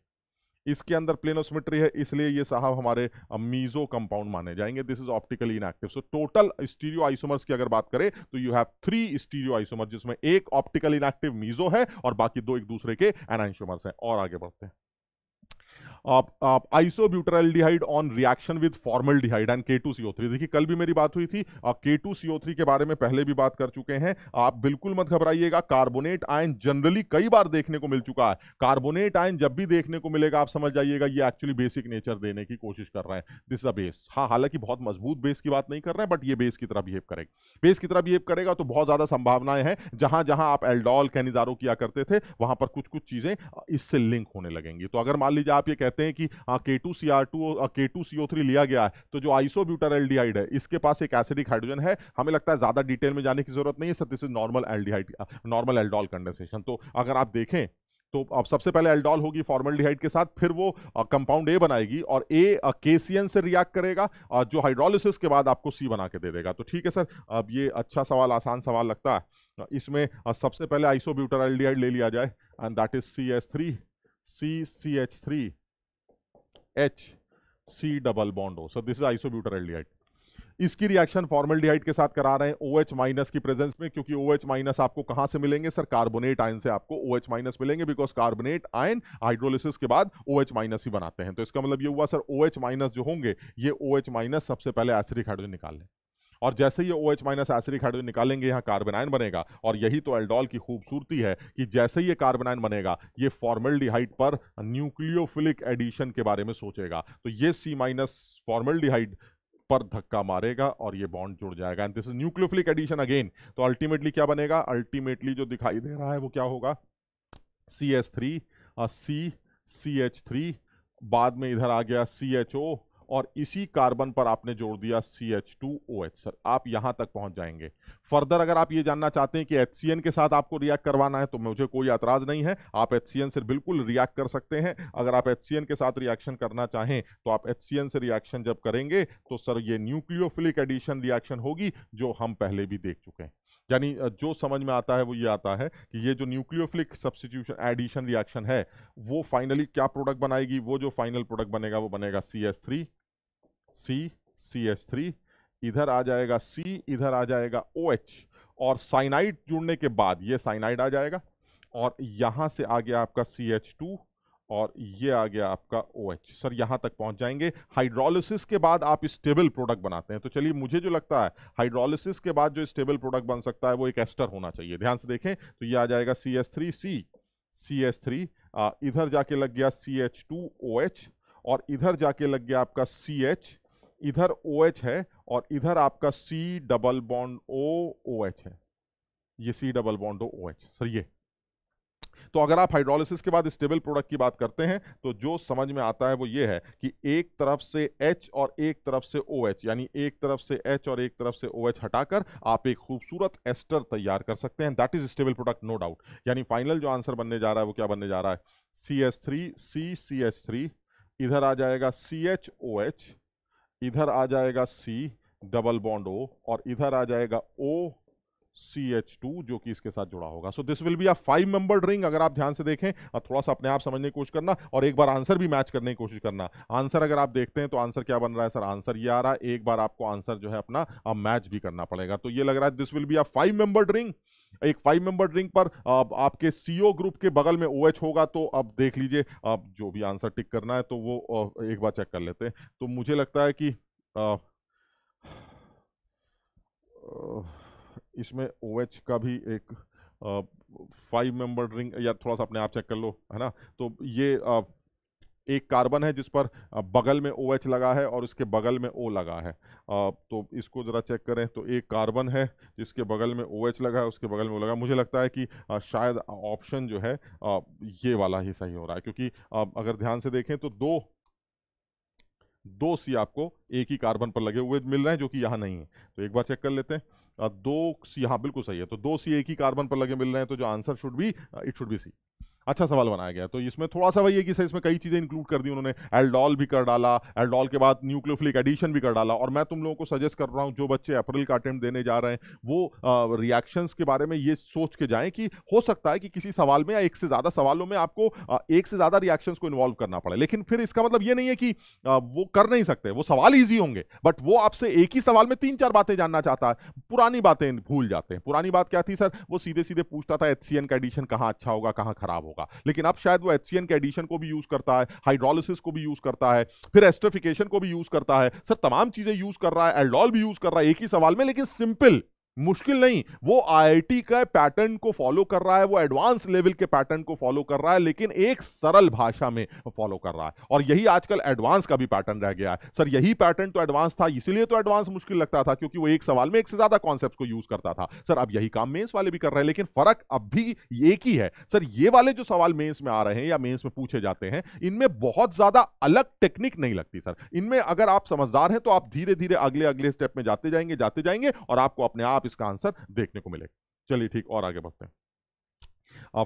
इसके अंदर प्लेनोसिमेट्री है इसलिए ये साहब हमारे मीजो कंपाउंड माने जाएंगे this is optically inactive so total stereoisomers की अगर बात करें तो you have three stereoisomers जिसमें एक ऑप्टिकल इनएक्टिव मीजो है और बाकी दो एक दूसरे के एनाइसोमर्स हैं और आगे बढ़ते हैं aldehyde on reaction with aldehyde and K two CO three देखिए कल भी मेरी बात हुई थी के टू सीओ थ्री के बारे में पहले भी बात कर चुके हैं आप बिल्कुल मत घबराइएगा कार्बोनेट आयन जनरली कई बार देखने को मिल चुका है कार्बोनेट आयन जब भी देखने को मिलेगा आप समझ जाइएगा ये एक्चुअली बेसिक नेचर देने की कोशिश कर रहे हैं दिस अ बेस हाँ हालांकि बहुत मजबूत बेस की बात नहीं कर रहे हैं बट ये बेस की तरह बिहेव करेगा बेस की तरह बिहेव करेगा तो बहुत ज़्यादा संभावनाएं हैं जहां जहां आप एल्डॉल कैनिजारो किया करते थे वहां पर कुछ कुछ चीज़ें इससे लिंक होने लगेंगी तो अगर मान लीजिए आप ये कहते कहते हैं कि K two C R two K two C O three लिया गया है तो जो आइसोब्यूटर एल है इसके पास एक एसिडिक हाइड्रोजन है हमें लगता है ज़्यादा डिटेल में जाने की जरूरत नहीं है sir this is normal L normal aldol condensation तो अगर आप देखें तो अब सबसे पहले एल्डोल होगी फॉर्मल्डिहाइड के साथ फिर वो कंपाउंड ए बनाएगी और ए केसीएन से रिएक्ट करेगा और जो हाइड्रोलिसिस के बाद आपको सी बना के दे देगा तो ठीक है सर अब ये अच्छा सवाल आसान सवाल लगता है इसमें सबसे पहले आइसोब्यूटर एल ले लिया जाए and that is C S three C C H three H C double bond हो सर दिस इज आइसोब्यूटरल्डिहाइड इसकी रिएक्शन फॉर्मल्डिहाइड के साथ करा रहे हैं ओ OH माइनस की प्रेजेंस में क्योंकि ओ OH माइनस आपको कहां से मिलेंगे सर कार्बोनेट आयन से आपको ओ OH माइनस मिलेंगे बिकॉज कार्बोनेट आयन हाइड्रोलिसिस के बाद ओ OH माइनस ही बनाते हैं तो इसका मतलब ये हुआ सर ओ OH माइनस जो होंगे ये ओ OH माइनस सबसे पहले एसिडिक हाइड्रोजन निकाल लें और जैसे ही O H minus acidic hydrogen निकालेंगे यहाँ कार्बनाइन बनेगा और यही तो एल्डोल की खूबसूरती है कि जैसे ही ये कार्बनाइन बनेगा ये फॉर्मल्डिहाइड पर न्यूक्लियोफिलिक एडिशन के बारे में सोचेगा तो ये सी माइनस फॉर्मल्डिहाइड पर धक्का मारेगा और ये बॉन्ड जुड़ जाएगा and this is nucleophilic addition again तो अल्टीमेटली क्या बनेगा अल्टीमेटली जो दिखाई दे रहा है वो क्या होगा C S three C C H three बाद में इधर आ गया सी एच ओ और इसी कार्बन पर आपने जोड़ दिया C H two O H sir आप यहां तक पहुंच जाएंगे फर्दर अगर आप ये जानना चाहते हैं कि एच सी एन के साथ आपको रिएक्ट करवाना है तो मुझे कोई ऐतराज नहीं है आप एच सी एन से बिल्कुल रिएक्ट कर सकते हैं अगर आप एच सी एन के साथ रिएक्शन करना चाहें तो आप एच सी एन से रिएक्शन जब करेंगे तो सर ये न्यूक्लियोफिलिक एडिशन रिएक्शन होगी जो हम पहले भी देख चुके हैं यानी जो समझ में आता है वो ये आता है कि ये जो न्यूक्लियोफिलिक सब्सटीट्यूशन एडिशन रिएक्शन है वो फाइनली क्या प्रोडक्ट बनाएगी वो जो फाइनल प्रोडक्ट बनेगा वो बनेगा C S three C C H three इधर आ जाएगा सी इधर आ जाएगा ओ OH, और साइनाइड जुड़ने के बाद ये साइनाइड आ जाएगा और यहाँ से आ गया आपका सी एच टू और ये आ गया आपका ओ OH. सर यहाँ तक पहुँच जाएंगे हाइड्रोलिसिस के बाद आप स्टेबल प्रोडक्ट बनाते हैं तो चलिए मुझे जो लगता है हाइड्रोलिसिस के बाद जो स्टेबल प्रोडक्ट बन सकता है वो एक एस्टर होना चाहिए ध्यान से देखें तो ये आ जाएगा C S three C C S three इधर जाके लग गया C H two O H और इधर जाके लग गया आपका सी एच इधर ओ OH है और इधर आपका C double bond O O H है ये C double bond O O H sir ये तो अगर आप हाइड्रोलिसिस के बाद स्टेबल प्रोडक्ट की बात करते हैं तो जो समझ में आता है वो ये है कि एक तरफ से H और एक तरफ से ओ OH, यानी एक तरफ से H और एक तरफ से ओ OH हटाकर आप एक खूबसूरत एस्टर तैयार कर सकते हैं that is stable product no doubt यानी फाइनल जो आंसर बनने जा रहा है वो क्या बनने जा रहा है C S three C C H three इधर आ जाएगा सी एच ओ एच इधर आ जाएगा सी डबल बॉन्ड ओ और इधर आ जाएगा ओ सी एच टू जो कि इसके साथ जुड़ा होगा so this will be a five member ring अगर आप ध्यान से देखें और थोड़ा सा अपने आप समझने की कोशिश करना और एक बार आंसर भी मैच करने की कोशिश करना आंसर अगर आप देखते हैं तो आंसर क्या बन रहा है सर आंसर ये आ रहा है एक बार आपको आंसर जो है अपना मैच भी करना पड़ेगा तो ये लग रहा है this will be a five member ring एक फाइव मेंबर ड्रिंक पर अब आपके सीओ ग्रुप e के बगल में ओएच OH होगा तो अब देख लीजिए आप जो भी आंसर टिक करना है तो वो एक बार चेक कर लेते हैं तो मुझे लगता है कि इसमें ओ OH का भी एक फाइव मेंबर ड्रिंक या थोड़ा सा अपने आप चेक कर लो है ना तो ये आ, एक कार्बन है जिस पर बगल में ओ OH लगा है और उसके बगल में ओ लगा है तो इसको ज़रा चेक करें तो एक कार्बन है जिसके बगल में ओ OH लगा है उसके बगल में ओ लगा मुझे लगता है कि शायद ऑप्शन जो है ये वाला ही सही हो रहा है क्योंकि अगर ध्यान से देखें तो दो दो सी आपको एक ही कार्बन पर लगे हुए मिल रहे हैं जो कि यहाँ नहीं है तो एक बार चेक कर लेते हैं दो सी हाँ बिल्कुल सही है तो दो सी एक ही कार्बन पर लगे मिल रहे हैं तो जो answer should be it should be C अच्छा सवाल बनाया गया तो इसमें थोड़ा सा वही है कि सर इसमें कई चीज़ें इंक्लूड कर दी उन्होंने एल्डॉल भी कर डाला एल्डॉल के बाद न्यूक्लियोफिलिक एडिशन भी कर डाला और मैं तुम लोगों को सजेस्ट कर रहा हूँ जो बच्चे अप्रैल का अटैम्प्ट देने जा रहे हैं वो रिएक्शंस के बारे में ये सोच के जाएँ कि हो सकता है कि किसी सवाल में या एक से ज़्यादा सवालों में आपको एक से ज़्यादा रिएक्शन को इन्वॉल्व करना पड़े लेकिन फिर इसका मतलब ये नहीं है कि वो कर नहीं सकते वो सवाल ईजी होंगे बट वो आपसे एक ही सवाल में तीन चार बातें जानना चाहता है पुरानी बातें भूल जाते हैं पुरानी बात क्या थी सर वो सीधे सीधे पूछता था एच का एडिशन कहाँ अच्छा होगा कहाँ खराब होगा होगा लेकिन अब शायद वो एच के एडिशन को भी यूज करता है हाइड्रोलिसिस को भी यूज करता है फिर एस्ट्रोफिकेशन को भी यूज करता है सर तमाम चीजें यूज कर रहा है एल्डोल भी यूज कर रहा है एक ही सवाल में लेकिन सिंपल मुश्किल नहीं वो आईआईटी का पैटर्न को फॉलो कर रहा है वो एडवांस लेवल के पैटर्न को फॉलो कर रहा है लेकिन एक सरल भाषा में फॉलो कर रहा है और यही आजकल एडवांस का भी पैटर्न रह गया है सर यही पैटर्न तो एडवांस था इसीलिए तो एडवांस मुश्किल लगता था क्योंकि वो एक सवाल में एक से ज्यादा कॉन्सेप्ट को यूज करता था सर अब यही काम मेन्स वाले भी कर रहे हैं लेकिन फर्क अब भी एक ही है सर ये वाले जो सवाल मेन्स में आ रहे हैं या मेन्स में पूछे जाते हैं इनमें बहुत ज्यादा अलग टेक्निक नहीं लगती सर इनमें अगर आप समझदार हैं तो आप धीरे धीरे अगले अगले स्टेप में जाते जाएंगे जाते जाएंगे और आपको अपने आप आप इसका आंसर देखने को मिलेगा चलिए ठीक और आगे बढ़ते हैं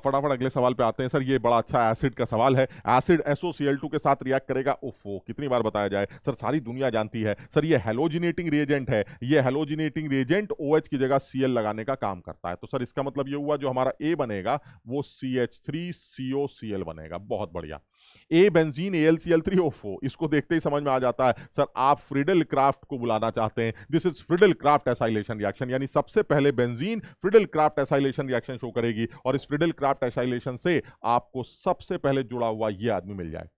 फटाफट अगले सवाल पे आते हैं सर ये बड़ा अच्छा एसिड का सवाल है एसिड एसओसीएल के साथ रिएक्ट करेगा ओफो कितनी बार बताया जाए सर सारी दुनिया जानती है सर ये हेलोजिनेटिंग रिएजेंट है ये हेलोजिनेटिंग रिएजेंट ओ की जगह सी लगाने का काम करता है तो सर इसका मतलब ये हुआ जो हमारा ए बनेगा वो C H three C O C L बनेगा बहुत बढ़िया A benzene A L C L three O four इसको देखते ही समझ में आ जाता है सर आप फ्रिडल क्राफ्ट को बुलाना चाहते हैं this is Friedel Crafts acylation reaction यानी सबसे पहले benzene Friedel Crafts acylation reaction show करेगी और इस फ्रिडल क्राफ्ट एसाइलेशन से आपको सबसे पहले जुड़ा हुआ ये आदमी मिल जाए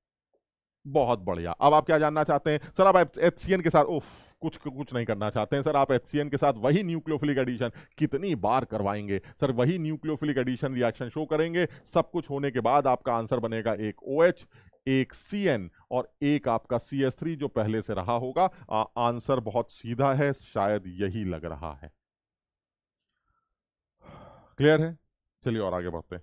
बहुत बढ़िया अब आप क्या जानना चाहते हैं सर आप एच के साथ उफ कुछ कुछ नहीं करना चाहते हैं सर आप एच के साथ वही न्यूक्लियोफिलिक एडिशन कितनी बार करवाएंगे सर वही न्यूक्लियोफिलिक एडिशन रिएक्शन शो करेंगे सब कुछ होने के बाद आपका आंसर बनेगा एक ओ OH, एक सी और एक आपका सी एस थ्री जो पहले से रहा होगा आ, आंसर बहुत सीधा है शायद यही लग रहा है क्लियर है चलिए और आगे बढ़ते हैं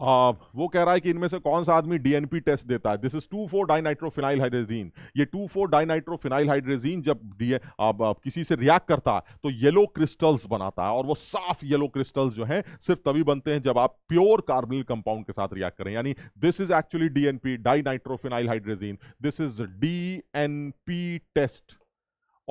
वो कह रहा है कि इनमें से कौन सा आदमी डीएनपी टेस्ट देता है this is two four dinitrophenyl hydrazine ये टू फोर डाइनाइट्रोफिनाइल हाइड्रेजीन जब डी किसी से रिएक्ट करता है तो येलो क्रिस्टल्स बनाता है और वो साफ येलो क्रिस्टल्स जो हैं सिर्फ तभी बनते हैं जब आप प्योर कार्बनिल कंपाउंड के साथ रिएक्ट करें यानी this is actually DNP dinitrophenyl hydrazine this is P test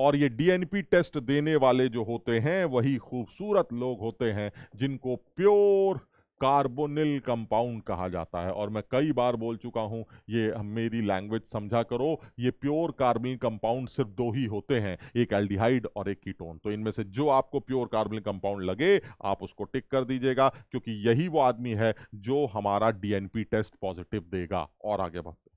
और ये डीएनपी टेस्ट देने वाले जो होते हैं वही खूबसूरत लोग होते हैं जिनको प्योर कार्बोनिल कंपाउंड कहा जाता है और मैं कई बार बोल चुका हूं ये मेरी लैंग्वेज समझा करो ये प्योर कार्बनिल कंपाउंड सिर्फ दो ही होते हैं एक एल्डिहाइड और एक कीटोन तो इनमें से जो आपको प्योर कार्बनिल कंपाउंड लगे आप उसको टिक कर दीजिएगा क्योंकि यही वो आदमी है जो हमारा डीएनपी टेस्ट पॉजिटिव देगा और आगे बढ़ते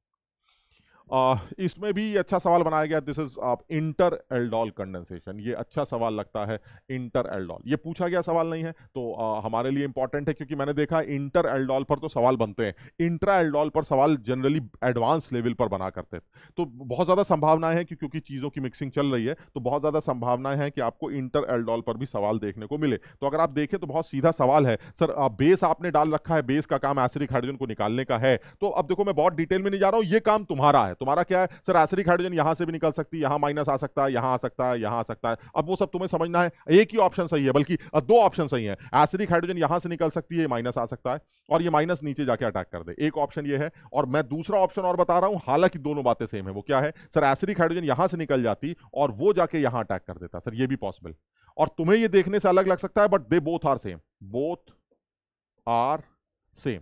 Uh, इसमें भी अच्छा सवाल बनाया गया this is inter aldol condensation ये अच्छा सवाल लगता है इंटर एल्डोल ये पूछा गया सवाल नहीं है तो आ, uh, हमारे लिए इंपॉर्टेंट है क्योंकि मैंने देखा इंटर एल्डोल पर तो सवाल बनते हैं इंट्रा एल्डोल पर सवाल जनरली एडवांस लेवल पर बना करते हैं तो बहुत ज़्यादा संभावनाएं हैं कि क्योंकि चीज़ों की मिक्सिंग चल रही है तो बहुत ज़्यादा संभावनाएं हैं कि आपको इंटर एल्डोल पर भी सवाल देखने को मिले तो अगर आप देखें तो बहुत सीधा सवाल है सर बेस uh, आपने डाल रखा है बेस का काम एसिडिक हाइड्रोजन को निकालने का है तो अब देखो मैं बहुत डिटेल में नहीं जा रहा हूँ ये काम तुम्हारा है तुम्हारा क्या है सर आसरी हाइड्रोजन यहां से भी निकल सकती है माइनस आ सकता है यहां आ सकता है यहां आ सकता है अब वो सब तुम्हें समझना है एक ही ऑप्शन सही है बल्कि दो ऑप्शन सही है एसरिक हाइड्रोजन यहां से निकल सकती है माइनस आ सकता है और ये माइनस नीचे जाके अटैक कर दे एक ऑप्शन ये है और मैं दूसरा ऑप्शन और बता रहा हूं हालांकि दोनों बातें सेम है वो क्या है सर एसरिक हाइड्रोजन यहां से निकल जाती और वो जाके यहां अटैक कर देता सर ये भी पॉसिबल और तुम्हें ये देखने से अलग लग सकता है but they both are same both are same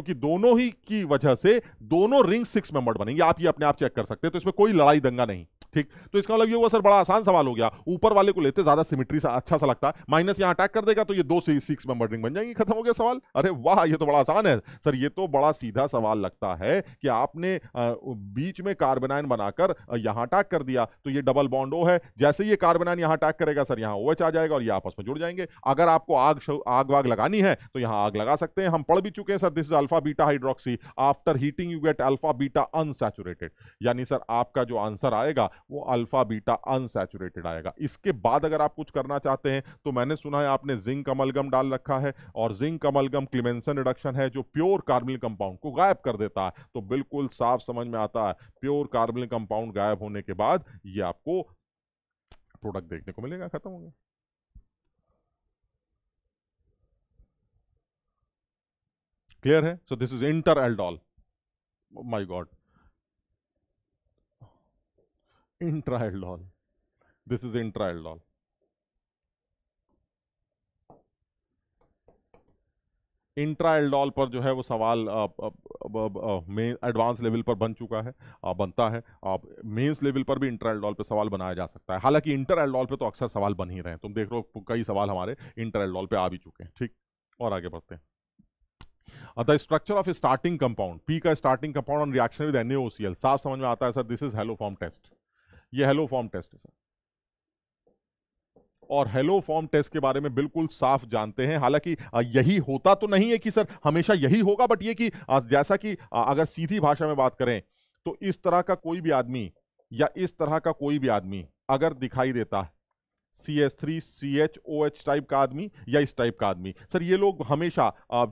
क्योंकि दोनों ही की वजह से दोनों रिंग सिक्स मेंबर बनेंगे आप ये अपने आप चेक कर सकते हैं तो इसमें कोई लड़ाई दंगा नहीं ठीक तो इसका मतलब ये हुआ सर बड़ा आसान सवाल हो गया ऊपर वाले को लेते ज्यादा सिमिट्री सा अच्छा सा लगता है माइनस यहाँ अटैक कर देगा तो ये दो से सिक्स मेंबर रिंग बन जाएंगे खत्म हो गया सवाल अरे वाह ये तो बड़ा आसान है सर ये तो बड़ा सीधा सवाल लगता है कि आपने बीच में कार्बेनाइन बनाकर यहाँ अटैक कर दिया तो ये डबल बॉन्ड ओ है जैसे ये कार्बेनाइन यहाँ अटैक करेगा सर यहाँ ओ आ जाएगा और ये आपस में जुड़ जाएंगे अगर आपको आग आग वाग लगानी है तो यहाँ आग लगा सकते हैं हम पढ़ भी चुके हैं sir this is alpha beta hydroxy after heating you get alpha beta unsaturated यानी सर आपका जो आंसर आएगा वो अल्फा बीटा अनसेचुरेटेड आएगा इसके बाद अगर आप कुछ करना चाहते हैं तो मैंने सुना है आपने जिंक कमलगम डाल रखा है और जिंक कमलगम क्लिमेंसन रिडक्शन है जो प्योर कार्बनिल कंपाउंड को गायब कर देता है तो बिल्कुल साफ समझ में आता है प्योर कार्बनिल कंपाउंड गायब होने के बाद ये आपको प्रोडक्ट देखने को मिलेगा खत्म हो गया क्लियर है so this is inter aldol my god intraaldol. This is intraaldol. Intraaldol पर जो है वो सवाल मेन एडवांस लेवल पर बन चुका है आ, बनता है आप मेंस लेवल पर भी इंट्राएल्डॉल पे सवाल बनाया जा सकता है हालांकि इंटरएल्डॉल पे तो अक्सर सवाल बन ही रहे हैं तुम देख रहे हो कई सवाल हमारे इंटरएल्डॉल पे आ भी चुके हैं ठीक और आगे बढ़ते हैं the structure of starting compound P का starting compound on reaction with N साफ समझ में आता है sir this is haloform test ये हेलो फॉर्म टेस्ट है सर और हेलो फॉर्म टेस्ट के बारे में बिल्कुल साफ जानते हैं हालांकि यही होता तो नहीं है कि सर हमेशा यही होगा बट ये कि जैसा कि अगर सीधी भाषा में बात करें तो इस तरह का कोई भी आदमी या इस तरह का कोई भी आदमी अगर दिखाई देता है C S three C H O H type का आदमी या इस टाइप का आदमी सर ये लोग हमेशा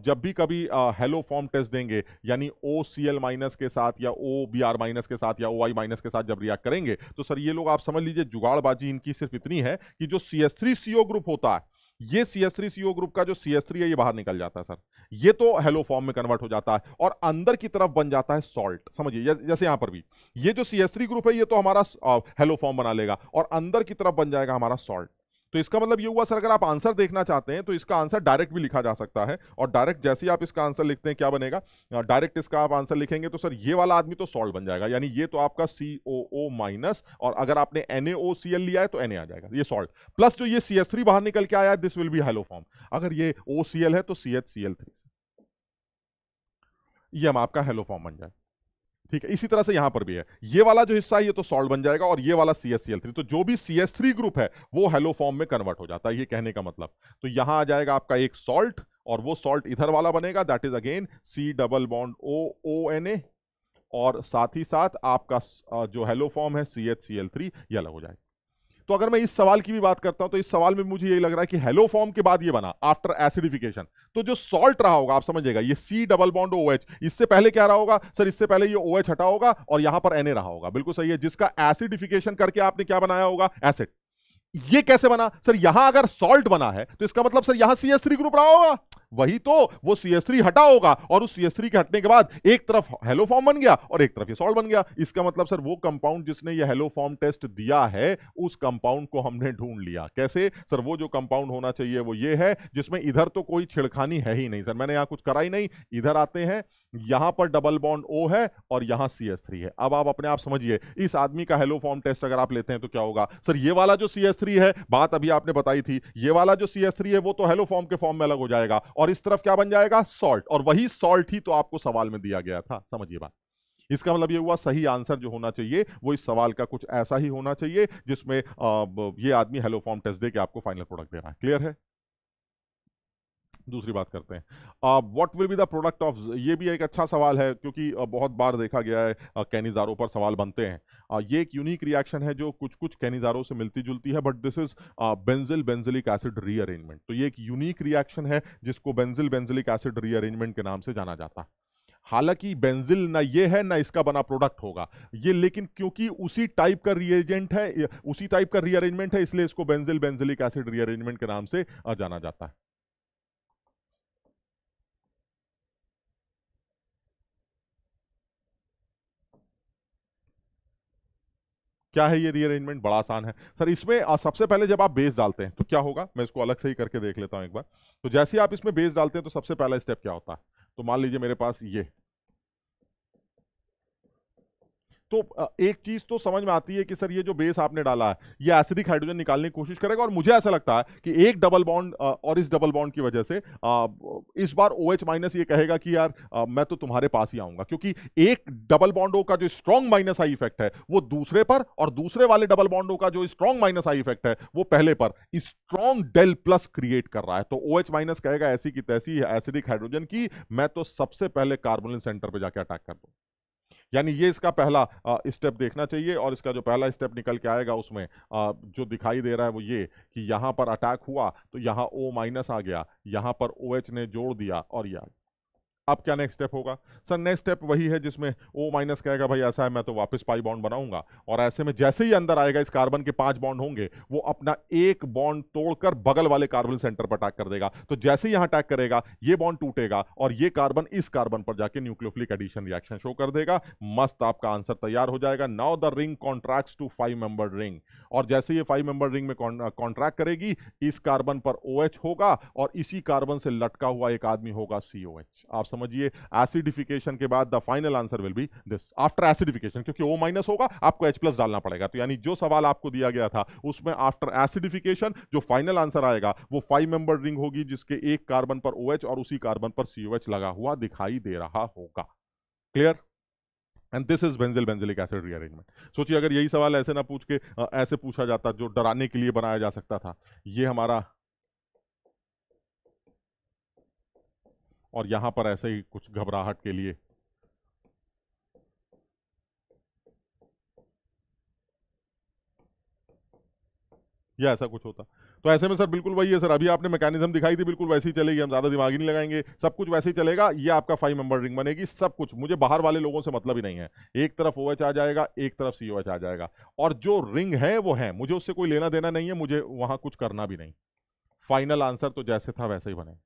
जब भी कभी हेलो फॉर्म टेस्ट देंगे यानी ओ सी एल माइनस के साथ या ओ बी आर माइनस के साथ या ओ आई माइनस के साथ जब रिएक्ट करेंगे तो सर ये लोग आप समझ लीजिए जुगाड़बाजी इनकी सिर्फ इतनी है कि जो C S three C O group होता है ये C S three CO group का जो सी एस थ्री है ये बाहर निकल जाता है सर ये तो हेलो फॉर्म में कन्वर्ट हो जाता है और अंदर की तरफ बन जाता है सॉल्ट समझिए जैसे यहां पर भी ये जो सी एस थ्री ग्रुप है ये तो हमारा हेलो फॉर्म बना लेगा और अंदर की तरफ बन जाएगा हमारा सॉल्ट तो इसका मतलब ये हुआ सर अगर आप आंसर देखना चाहते हैं तो इसका आंसर डायरेक्ट भी लिखा जा सकता है और डायरेक्ट जैसे ही आप इसका आंसर लिखते हैं क्या बनेगा डायरेक्ट इसका आप आंसर लिखेंगे तो सर ये वाला आदमी तो सॉल्व बन जाएगा यानी ये तो आपका सी ओ ओ माइनस और अगर आपने एन लिया है तो एन आ जाएगा ये सॉल्व प्लस जो ये सी एस थ्री बाहर निकल के आया this will be haloform अगर ये ओ है तो C H C L three ये हम आपका हेलो फॉर्म बन जाएगा ठीक है इसी तरह से यहां पर भी है ये वाला जो हिस्सा है ये तो सॉल्ट बन जाएगा और ये वाला सीएससीएल थ्री तो जो भी सी एस थ्री ग्रुप है वो हेलो फॉर्म में कन्वर्ट हो जाता है ये कहने का मतलब तो यहां आ जाएगा आपका एक सॉल्ट और वो सॉल्ट इधर वाला बनेगा that is again C double bond O O N A और साथ ही साथ आपका जो हेलो फॉर्म है C H C L three ये अलग हो जाएगा तो अगर मैं इस सवाल की भी बात करता हूं तो इस सवाल में मुझे यही लग रहा है कि हेलो फॉर्म के बाद ये बना आफ्टर एसिडिफिकेशन तो जो सॉल्ट रहा होगा आप समझिएगा ये C double bond O H इससे पहले क्या रहा होगा सर इससे पहले ये ओ OH हटा होगा और यहां पर एन ए रहा होगा बिल्कुल सही है जिसका एसिडिफिकेशन करके आपने क्या बनाया होगा एसिड ये कैसे बना सर यहां अगर सॉल्ट बना है तो इसका मतलब सर यहां सी एस ग्रुप रहा होगा वही तो वो सीएस हटा होगा और उस सीएस के हटने के बाद एक तरफ हेलो फॉर्म बन गया और एक तरफ ये सॉल्ट बन गया इसका मतलब सर वो कंपाउंड जिसने ये हेलो फॉर्म टेस्ट दिया है उस कंपाउंड को हमने ढूंढ लिया कैसे सर वो जो कंपाउंड होना चाहिए वो ये है जिसमें इधर तो कोई छिड़खानी है ही नहीं सर मैंने यहां कुछ करा ही नहीं इधर आते हैं यहां पर डबल बॉन्ड ओ है और यहां सी एस थ्री है अब आप अपने आप समझिए इस आदमी का हेलो फॉर्म टेस्ट अगर आप लेते हैं तो क्या होगा सर ये वाला जो सी एस थ्री है बात अभी आपने बताई थी ये वाला जो सी एस थ्री है वो तो हेलो फॉर्म के फॉर्म में अलग हो जाएगा और इस तरफ क्या बन जाएगा सॉल्ट और वही सॉल्ट ही तो आपको सवाल में दिया गया था समझिए बात इसका मतलब ये हुआ सही आंसर जो होना चाहिए वो इस सवाल का कुछ ऐसा ही होना चाहिए जिसमें ये आदमी हेलो फॉर्म टेस्ट दे के आपको फाइनल प्रोडक्ट दे रहा है क्लियर है दूसरी बात करते हैं what will be the product of ये भी एक अच्छा सवाल है क्योंकि uh, बहुत बार देखा गया है uh, कैनिजारों पर सवाल बनते हैं uh, ये एक यूनिक रिएक्शन है जो कुछ कुछ कैनिजारों से मिलती जुलती है but this is benzil benzilic acid rearrangement तो ये एक यूनिक रिएक्शन है जिसको बेंजिल बेंजिलिक एसिड रीअरेंजमेंट के नाम से जाना जाता है हालांकि बेंजिल ना ये है ना इसका बना प्रोडक्ट होगा ये लेकिन क्योंकि उसी टाइप का रिएजेंट है उसी टाइप का रीअरेंजमेंट है इसलिए इसको बेंजिल बेंजिलिक एसिड रीअरेंजमेंट के नाम से जाना जाता है क्या है ये रीअरेंजमेंट बड़ा आसान है सर इसमें सबसे पहले जब आप बेस डालते हैं तो क्या होगा मैं इसको अलग से ही करके देख लेता हूं एक बार तो जैसे ही आप इसमें बेस डालते हैं तो सबसे पहला स्टेप क्या होता है तो मान लीजिए मेरे पास ये तो एक चीज तो समझ में आती है कि सर ये जो बेस आपने डाला है ये एसिडिक हाइड्रोजन निकालने की कोशिश करेगा और मुझे ऐसा लगता है कि एक डबल बॉन्ड और इस डबल बॉन्ड की वजह से इस बार ओ OH माइनस ये कहेगा कि यार मैं तो तुम्हारे पास ही आऊंगा क्योंकि एक डबल बॉन्डो का जो स्ट्रॉन्ग माइनस आई इफेक्ट है वो दूसरे पर और दूसरे वाले डबल बॉन्डो का जो स्ट्रॉन्ग माइनस आई इफेक्ट है वो पहले पर स्ट्रॉन्ग डेल प्लस क्रिएट कर रहा है तो ओ एच माइनस कहेगा ऐसी की तैसी एसिडिक हाइड्रोजन की मैं तो सबसे पहले कार्बोनिल सेंटर पर जाकर अटैक कर दूँ यानी ये इसका पहला स्टेप देखना चाहिए और इसका जो पहला स्टेप निकल के आएगा उसमें जो दिखाई दे रहा है वो ये कि यहाँ पर अटैक हुआ तो यहाँ ओ माइनस आ गया यहाँ पर ओ OH ने जोड़ दिया और यह अब क्या नेक्स्ट स्टेप होगा सर नेक्स्ट स्टेप वही है जिसमें ओ माइनस कहेगा भाई ऐसा है मैं तो वापस पाई बॉन्ड बनाऊंगा और ऐसे में जैसे ही अंदर आएगा इस कार्बन के पांच बॉन्ड होंगे वो अपना एक बॉन्ड तोड़कर बगल वाले कार्बन सेंटर पर अटैक कर देगा तो जैसे ही यहां अटैक करेगा ये बॉन्ड टूटेगा और ये कार्बन इस कार्बन पर जाकर न्यूक्लियोफिलिक एडिशन रिएक्शन शो कर देगा मस्त आपका आंसर तैयार हो जाएगा now the ring contract two five member ring और जैसे ये फाइव मेंबर रिंग में कॉन्ट्रैक्ट करेगी इस कार्बन पर ओ OH होगा और इसी कार्बन से लटका हुआ एक आदमी होगा सी आप समझिए एसिडिफिकेशन के बाद the final answer will be this after acidification क्योंकि ओ माइनस होगा आपको एच प्लस डालना पड़ेगा तो यानी जो सवाल आपको दिया गया था उसमें आफ्टर एसिडिफिकेशन जो फाइनल आंसर आएगा वो फाइव मेंबर रिंग होगी जिसके एक कार्बन पर ओ OH और उसी कार्बन पर सी लगा हुआ दिखाई दे रहा होगा clear and this is benzil benzilic acid rearrangement सोचिए अगर यही सवाल ऐसे ना पूछ के ऐसे पूछा जाता जो डराने के लिए बनाया जा सकता था ये हमारा और यहां पर ऐसे ही कुछ घबराहट के लिए या ऐसा कुछ होता तो ऐसे में सर बिल्कुल वही है सर अभी आपने मैकेनिज्म दिखाई थी बिल्कुल वैसे ही चलेगी हम ज़्यादा दिमागी नहीं लगाएंगे सब कुछ वैसे ही चलेगा ये आपका फाइव मेंबर रिंग बनेगी सब कुछ मुझे बाहर वाले लोगों से मतलब ही नहीं है एक तरफ ओ आ जाएगा एक तरफ सी आ जाएगा और जो रिंग है वो है मुझे उससे कोई लेना देना नहीं है मुझे वहां कुछ करना भी नहीं फाइनल आंसर तो जैसे था वैसे ही बने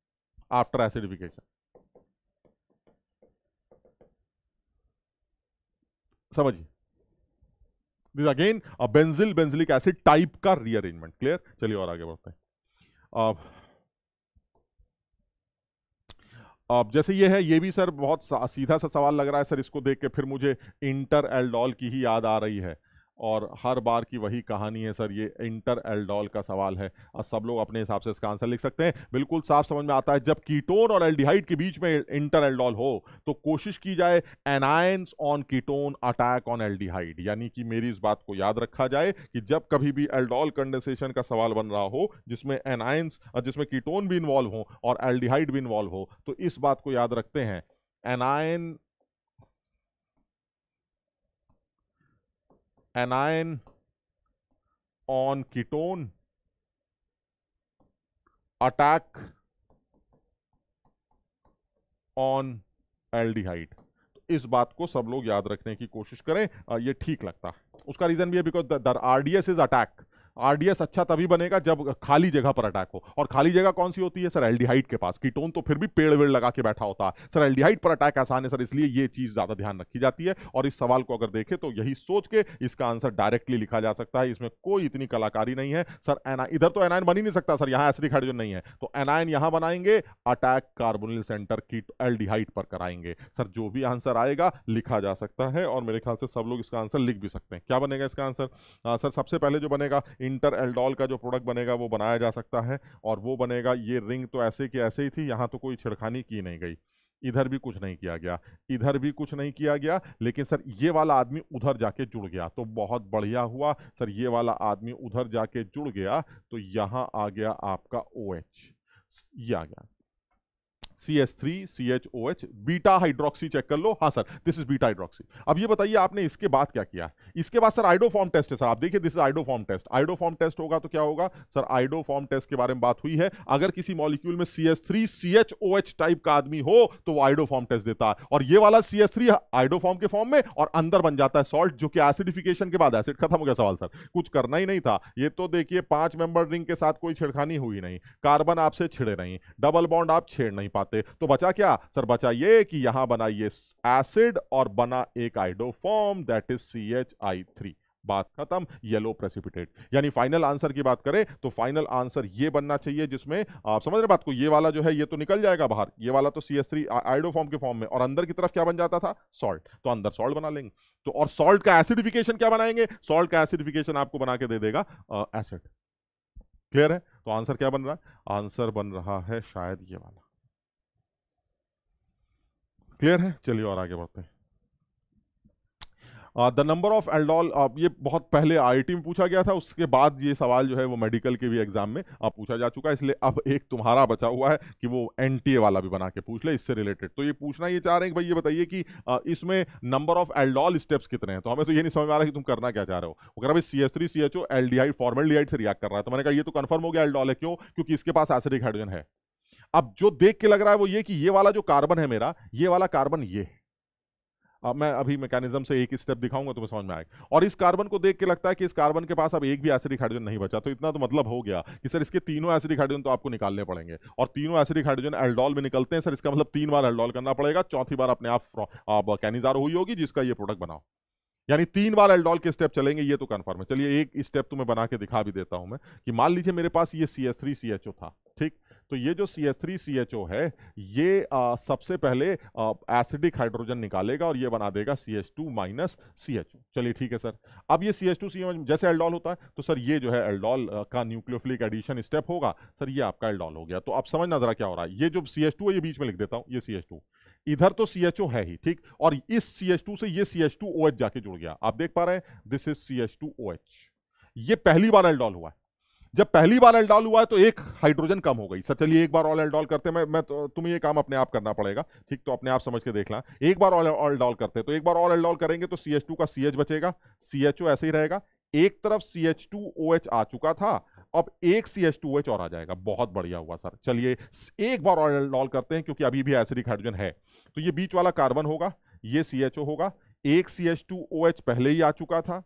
आफ्टर एसिडिफिकेशन समझिए this again uh benzil benzilic acid type का रीअरेंजमेंट क्लियर चलिए और आगे बढ़ते हैं अब अब जैसे ये है ये भी सर बहुत सीधा सा सवाल लग रहा है सर इसको देख के फिर मुझे इंटर एल्डोल की ही याद आ रही है और हर बार की वही कहानी है सर ये इंटर एल्डोल का सवाल है और सब लोग अपने हिसाब से इसका आंसर लिख सकते हैं बिल्कुल साफ समझ में आता है जब कीटोन और एल्डिहाइड के बीच में इंटर एल्डोल हो तो कोशिश की जाए anions on ketone attack on aldehyde यानी कि मेरी इस बात को याद रखा जाए कि जब कभी भी एल्डोल कंडेसेशन का सवाल बन रहा हो जिसमें एनायंस जिसमें कीटोन भी इन्वॉल्व हो और एल्डिहाइड भी इन्वॉल्व हो तो इस बात को याद रखते हैं anion anion on ketone attack on aldehyde तो इस बात को सब लोग याद रखने की कोशिश करें ये ठीक लगता है उसका रीजन भी है because the RDS is attack RDS अच्छा तभी बनेगा जब खाली जगह पर अटैक हो और खाली जगह कौन सी होती है सर एल्डिहाइड के पास कीटोन तो फिर भी पेड़ वेड़ लगा के बैठा होता है सर एल्डिहाइड पर अटैक आसान है सर इसलिए ये चीज ज्यादा ध्यान रखी जाती है और इस सवाल को अगर देखें तो यही सोच के इसका आंसर डायरेक्टली लिखा जा सकता है इसमें कोई इतनी कलाकारी नहीं है सर एना इधर तो एनाइन बन ही नहीं सकता सर यहां ऐसे दिखाई नहीं है तो एनाइन यहां बनाएंगे अटैक कार्बोनिल सेंटर की एल्डिहाइड पर कराएंगे सर जो भी आंसर आएगा लिखा जा सकता है और मेरे ख्याल से सब लोग इसका आंसर लिख भी सकते हैं क्या बनेगा इसका आंसर सर सबसे पहले जो बनेगा इंटर एल्डोल का जो प्रोडक्ट बनेगा वो बनाया जा सकता है और वो बनेगा ये रिंग तो ऐसे की ऐसे ही थी यहाँ तो कोई छिड़खानी की नहीं गई इधर भी कुछ नहीं किया गया इधर भी कुछ नहीं किया गया लेकिन सर ये वाला आदमी उधर जाके जुड़ गया तो बहुत बढ़िया हुआ सर ये वाला आदमी उधर जाके जुड़ गया तो यहाँ आ गया आपका ओ OH। एच ये आ गया C S three C H O H beta hydroxy check कर लो हाँ sir this is beta hydroxy अब ये बताइए आपने इसके बाद क्या किया इसके बाद सर आइडोफॉर्म टेस्ट है सर आप देखिए this is iodoform test iodoform test होगा तो क्या होगा सर आइडोफॉर्म टेस्ट के बारे में बात हुई है अगर किसी मॉलिक्यूल में C S three C H O H type का आदमी हो तो वो आइडोफॉर्म टेस्ट देता है और ये वाला सी एस थ्री आइडोफॉर्म के फॉर्म में और अंदर बन जाता है सॉल्ट जो कि एसिडिफिकेशन के बाद एसिड खत्म हो गया सवाल सर कुछ करना ही नहीं था ये तो देखिए पांच मेंबर रिंग के साथ कोई छेड़खानी हुई नहीं कार्बन आपसे छिड़े नहीं डबल बॉन्ड आप छेड़ नहीं पाते पाते तो बचा क्या सर बचा ये कि यहां बना ये एसिड और बना एक iodoform that is C H I three बात खत्म येलो प्रेसिपिटेट यानी फाइनल आंसर की बात करें तो फाइनल आंसर ये बनना चाहिए जिसमें आप समझ रहे बात को ये वाला जो है ये तो निकल जाएगा बाहर ये वाला तो सी एस थ्री आइडोफॉर्म के फॉर्म में और अंदर की तरफ क्या बन जाता था सॉल्ट तो अंदर सॉल्ट बना लेंगे तो और सॉल्ट का एसिडिफिकेशन क्या बनाएंगे सॉल्ट का एसिडिफिकेशन आपको बना के दे देगा एसिड क्लियर है तो आंसर क्या बन रहा है आंसर बन रहा है शायद ये वाला क्लियर है चलिए और आगे बढ़ते हैं द नंबर ऑफ एल्डोल ये बहुत पहले टी में पूछा गया था उसके बाद ये सवाल जो है वो मेडिकल के भी एग्जाम में अब पूछा जा चुका है इसलिए अब एक तुम्हारा बचा हुआ है कि वो ए वाला भी बना के पूछ ले इससे रिलेटेड तो ये पूछना ये चाह रहे हैं कि भाई ये बताइए कि uh, इसमें नंबर ऑफ एल्डोल स्टेप्स कितने हैं तो हमें तो ये नहीं समझ में आ रहा कि तुम करना क्या चाह रहे हो वो कह रहा भाई C S three C H O L D I formal D I से रिएक्ट कर रहा है तो मैंने कहा ये तो कन्फर्म हो गया एल्डोल है क्यों क्योंकि इसके पास एसिडिक हाइड्रोजन है अब जो देख के लग रहा है वो ये कि ये वाला जो कार्बन है मेरा ये वाला कार्बन ये है अब मैं अभी मैकेनिज्म से एक स्टेप दिखाऊंगा तुम्हें तो समझ में आएगा और इस कार्बन को देख के लगता है कि इस कार्बन के पास अब एक भी एसिडिक हाइड्रोजन नहीं बचा तो इतना तो मतलब हो गया कि सर इसके तीनों एसिडिक हाइड्रोजन तो आपको निकालने पड़ेंगे और तीनों एसिडिक हाइड्रोजन एल्डोल में निकलते हैं सर इसका मतलब तीन बार एल्डोल करना पड़ेगा चौथी बार अपने आप कैनिजार हुई होगी जिसका यह प्रोडक्ट बनाओ यानी तीन बार एल्डोल के स्टेप चलेंगे ये तो कन्फर्म है चलिए एक स्टेप तो मैं बना के दिखा भी देता हूं मैं कि मान लीजिए मेरे पास ये C S three C H O था ठीक तो ये जो C S three C H O है ये आ, सबसे पहले एसिडिक हाइड्रोजन निकालेगा और ये बना देगा C H two minus C H O चलिए ठीक है सर अब ये C H two C M जैसे एल्डोल होता है तो सर ये जो है एल्डोल का न्यूक्लियोफिलिक एडिशन स्टेप होगा सर ये आपका एल्डोल हो गया तो आप समझना जरा क्या हो रहा है ये जो सी एच टू है ये बीच में लिख देता हूँ ये सी एच टू इधर तो सी एच ओ है ही ठीक और इस सी एच टू से ये C H two O H जाके जुड़ गया आप देख पा रहे हैं this is C H two O H ये पहली बार एल्डॉल हुआ है जब पहली बार एल्डॉल हुआ है तो एक हाइड्रोजन कम हो गई सर चलिए एक बार ऑल एल्डॉल करते हैं मैं मैं तो, तुम्हें ये काम अपने आप करना पड़ेगा ठीक तो अपने आप समझ के देखना एक बार ऑल एल्डॉल करते हैं तो एक बार ऑल एल्डॉल करेंगे तो सी एच टू का सी एच बचेगा सी एच ओ ऐसे ही रहेगा एक तरफ C H two O H आ चुका था अब एक सी एच टू एच और आ जाएगा बहुत बढ़िया हुआ सर चलिए एक बार और एल्डोल करते हैं क्योंकि अभी भी एसिडिक हाइड्रोजन है तो ये बीच वाला कार्बन होगा ये सी एच ओ होगा एक C H two O H पहले ही आ चुका था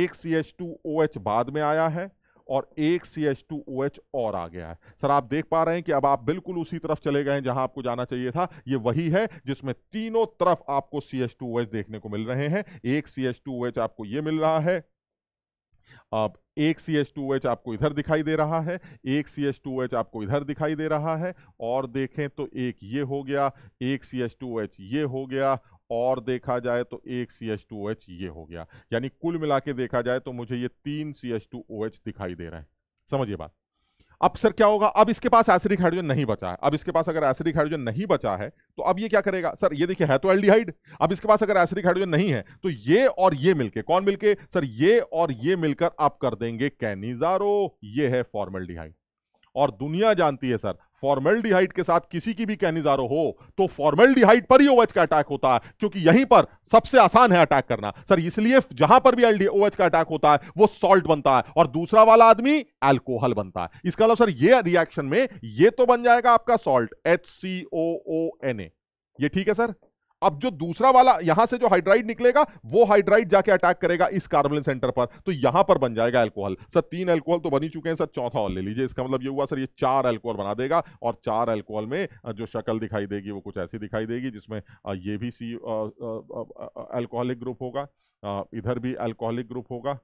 एक C H two O H बाद में आया है और एक C H two O H और आ गया है सर आप देख पा रहे हैं कि अब आप बिल्कुल उसी तरफ चले गए हैं जहां आपको जाना चाहिए था ये वही है जिसमें तीनों तरफ आपको C H two O H देखने को मिल रहे हैं एक C H two O H आपको ये मिल रहा है अब एक सी एच टू एच आपको इधर दिखाई दे रहा है एक सी एच टू एच आपको इधर दिखाई दे रहा है और देखें तो एक ये हो गया एक सी एच टू एच ये हो गया और देखा जाए तो एक सी एच टू एच ये हो गया यानी कुल मिला के देखा जाए तो मुझे ये तीन C H two O H दिखाई दे रहा है समझिए बात अब सर क्या होगा अब इसके पास एसिडिक हाइड्रोजन नहीं बचा है अब इसके पास अगर एसिडिक हाइड्रोजन नहीं बचा है तो अब ये क्या करेगा सर ये देखिए है तो एल्डिहाइड अब इसके पास अगर एसिडिक हाइड्रोजन नहीं है तो ये और ये मिलके कौन मिलके सर ये और ये मिलकर आप कर देंगे कैनिजारो ये है फॉर्मल और दुनिया जानती है सर फॉर्मेल के साथ किसी की भी कैनिजारो हो तो फॉर्मेल पर ही ओएच का अटैक होता है क्योंकि यहीं पर सबसे आसान है अटैक करना सर इसलिए जहां पर भी ओएच का अटैक होता है वो सॉल्ट बनता है और दूसरा वाला आदमी एल्कोहल बनता है इसका मतलब सर ये रिएक्शन में ये तो बन जाएगा आपका salt H C O O N A ठीक है सर अब जो दूसरा वाला यहां से जो हाइड्राइड निकलेगा वो हाइड्राइड जाके अटैक करेगा इस कार्बन सेंटर पर तो यहां पर बन जाएगा एल्कोहल सर तीन एल्कोहल तो बनी चुके हैं सर चौथा और ले लीजिए इसका मतलब ये हुआ सर ये चार एल्कोहल बना देगा और चार एल्कोहल में जो शक्ल दिखाई देगी वो कुछ ऐसी दिखाई देगी जिसमें ये भी सी एल्कोहलिक ग्रुप होगा इधर भी एल्कोहलिक ग्रुप होगा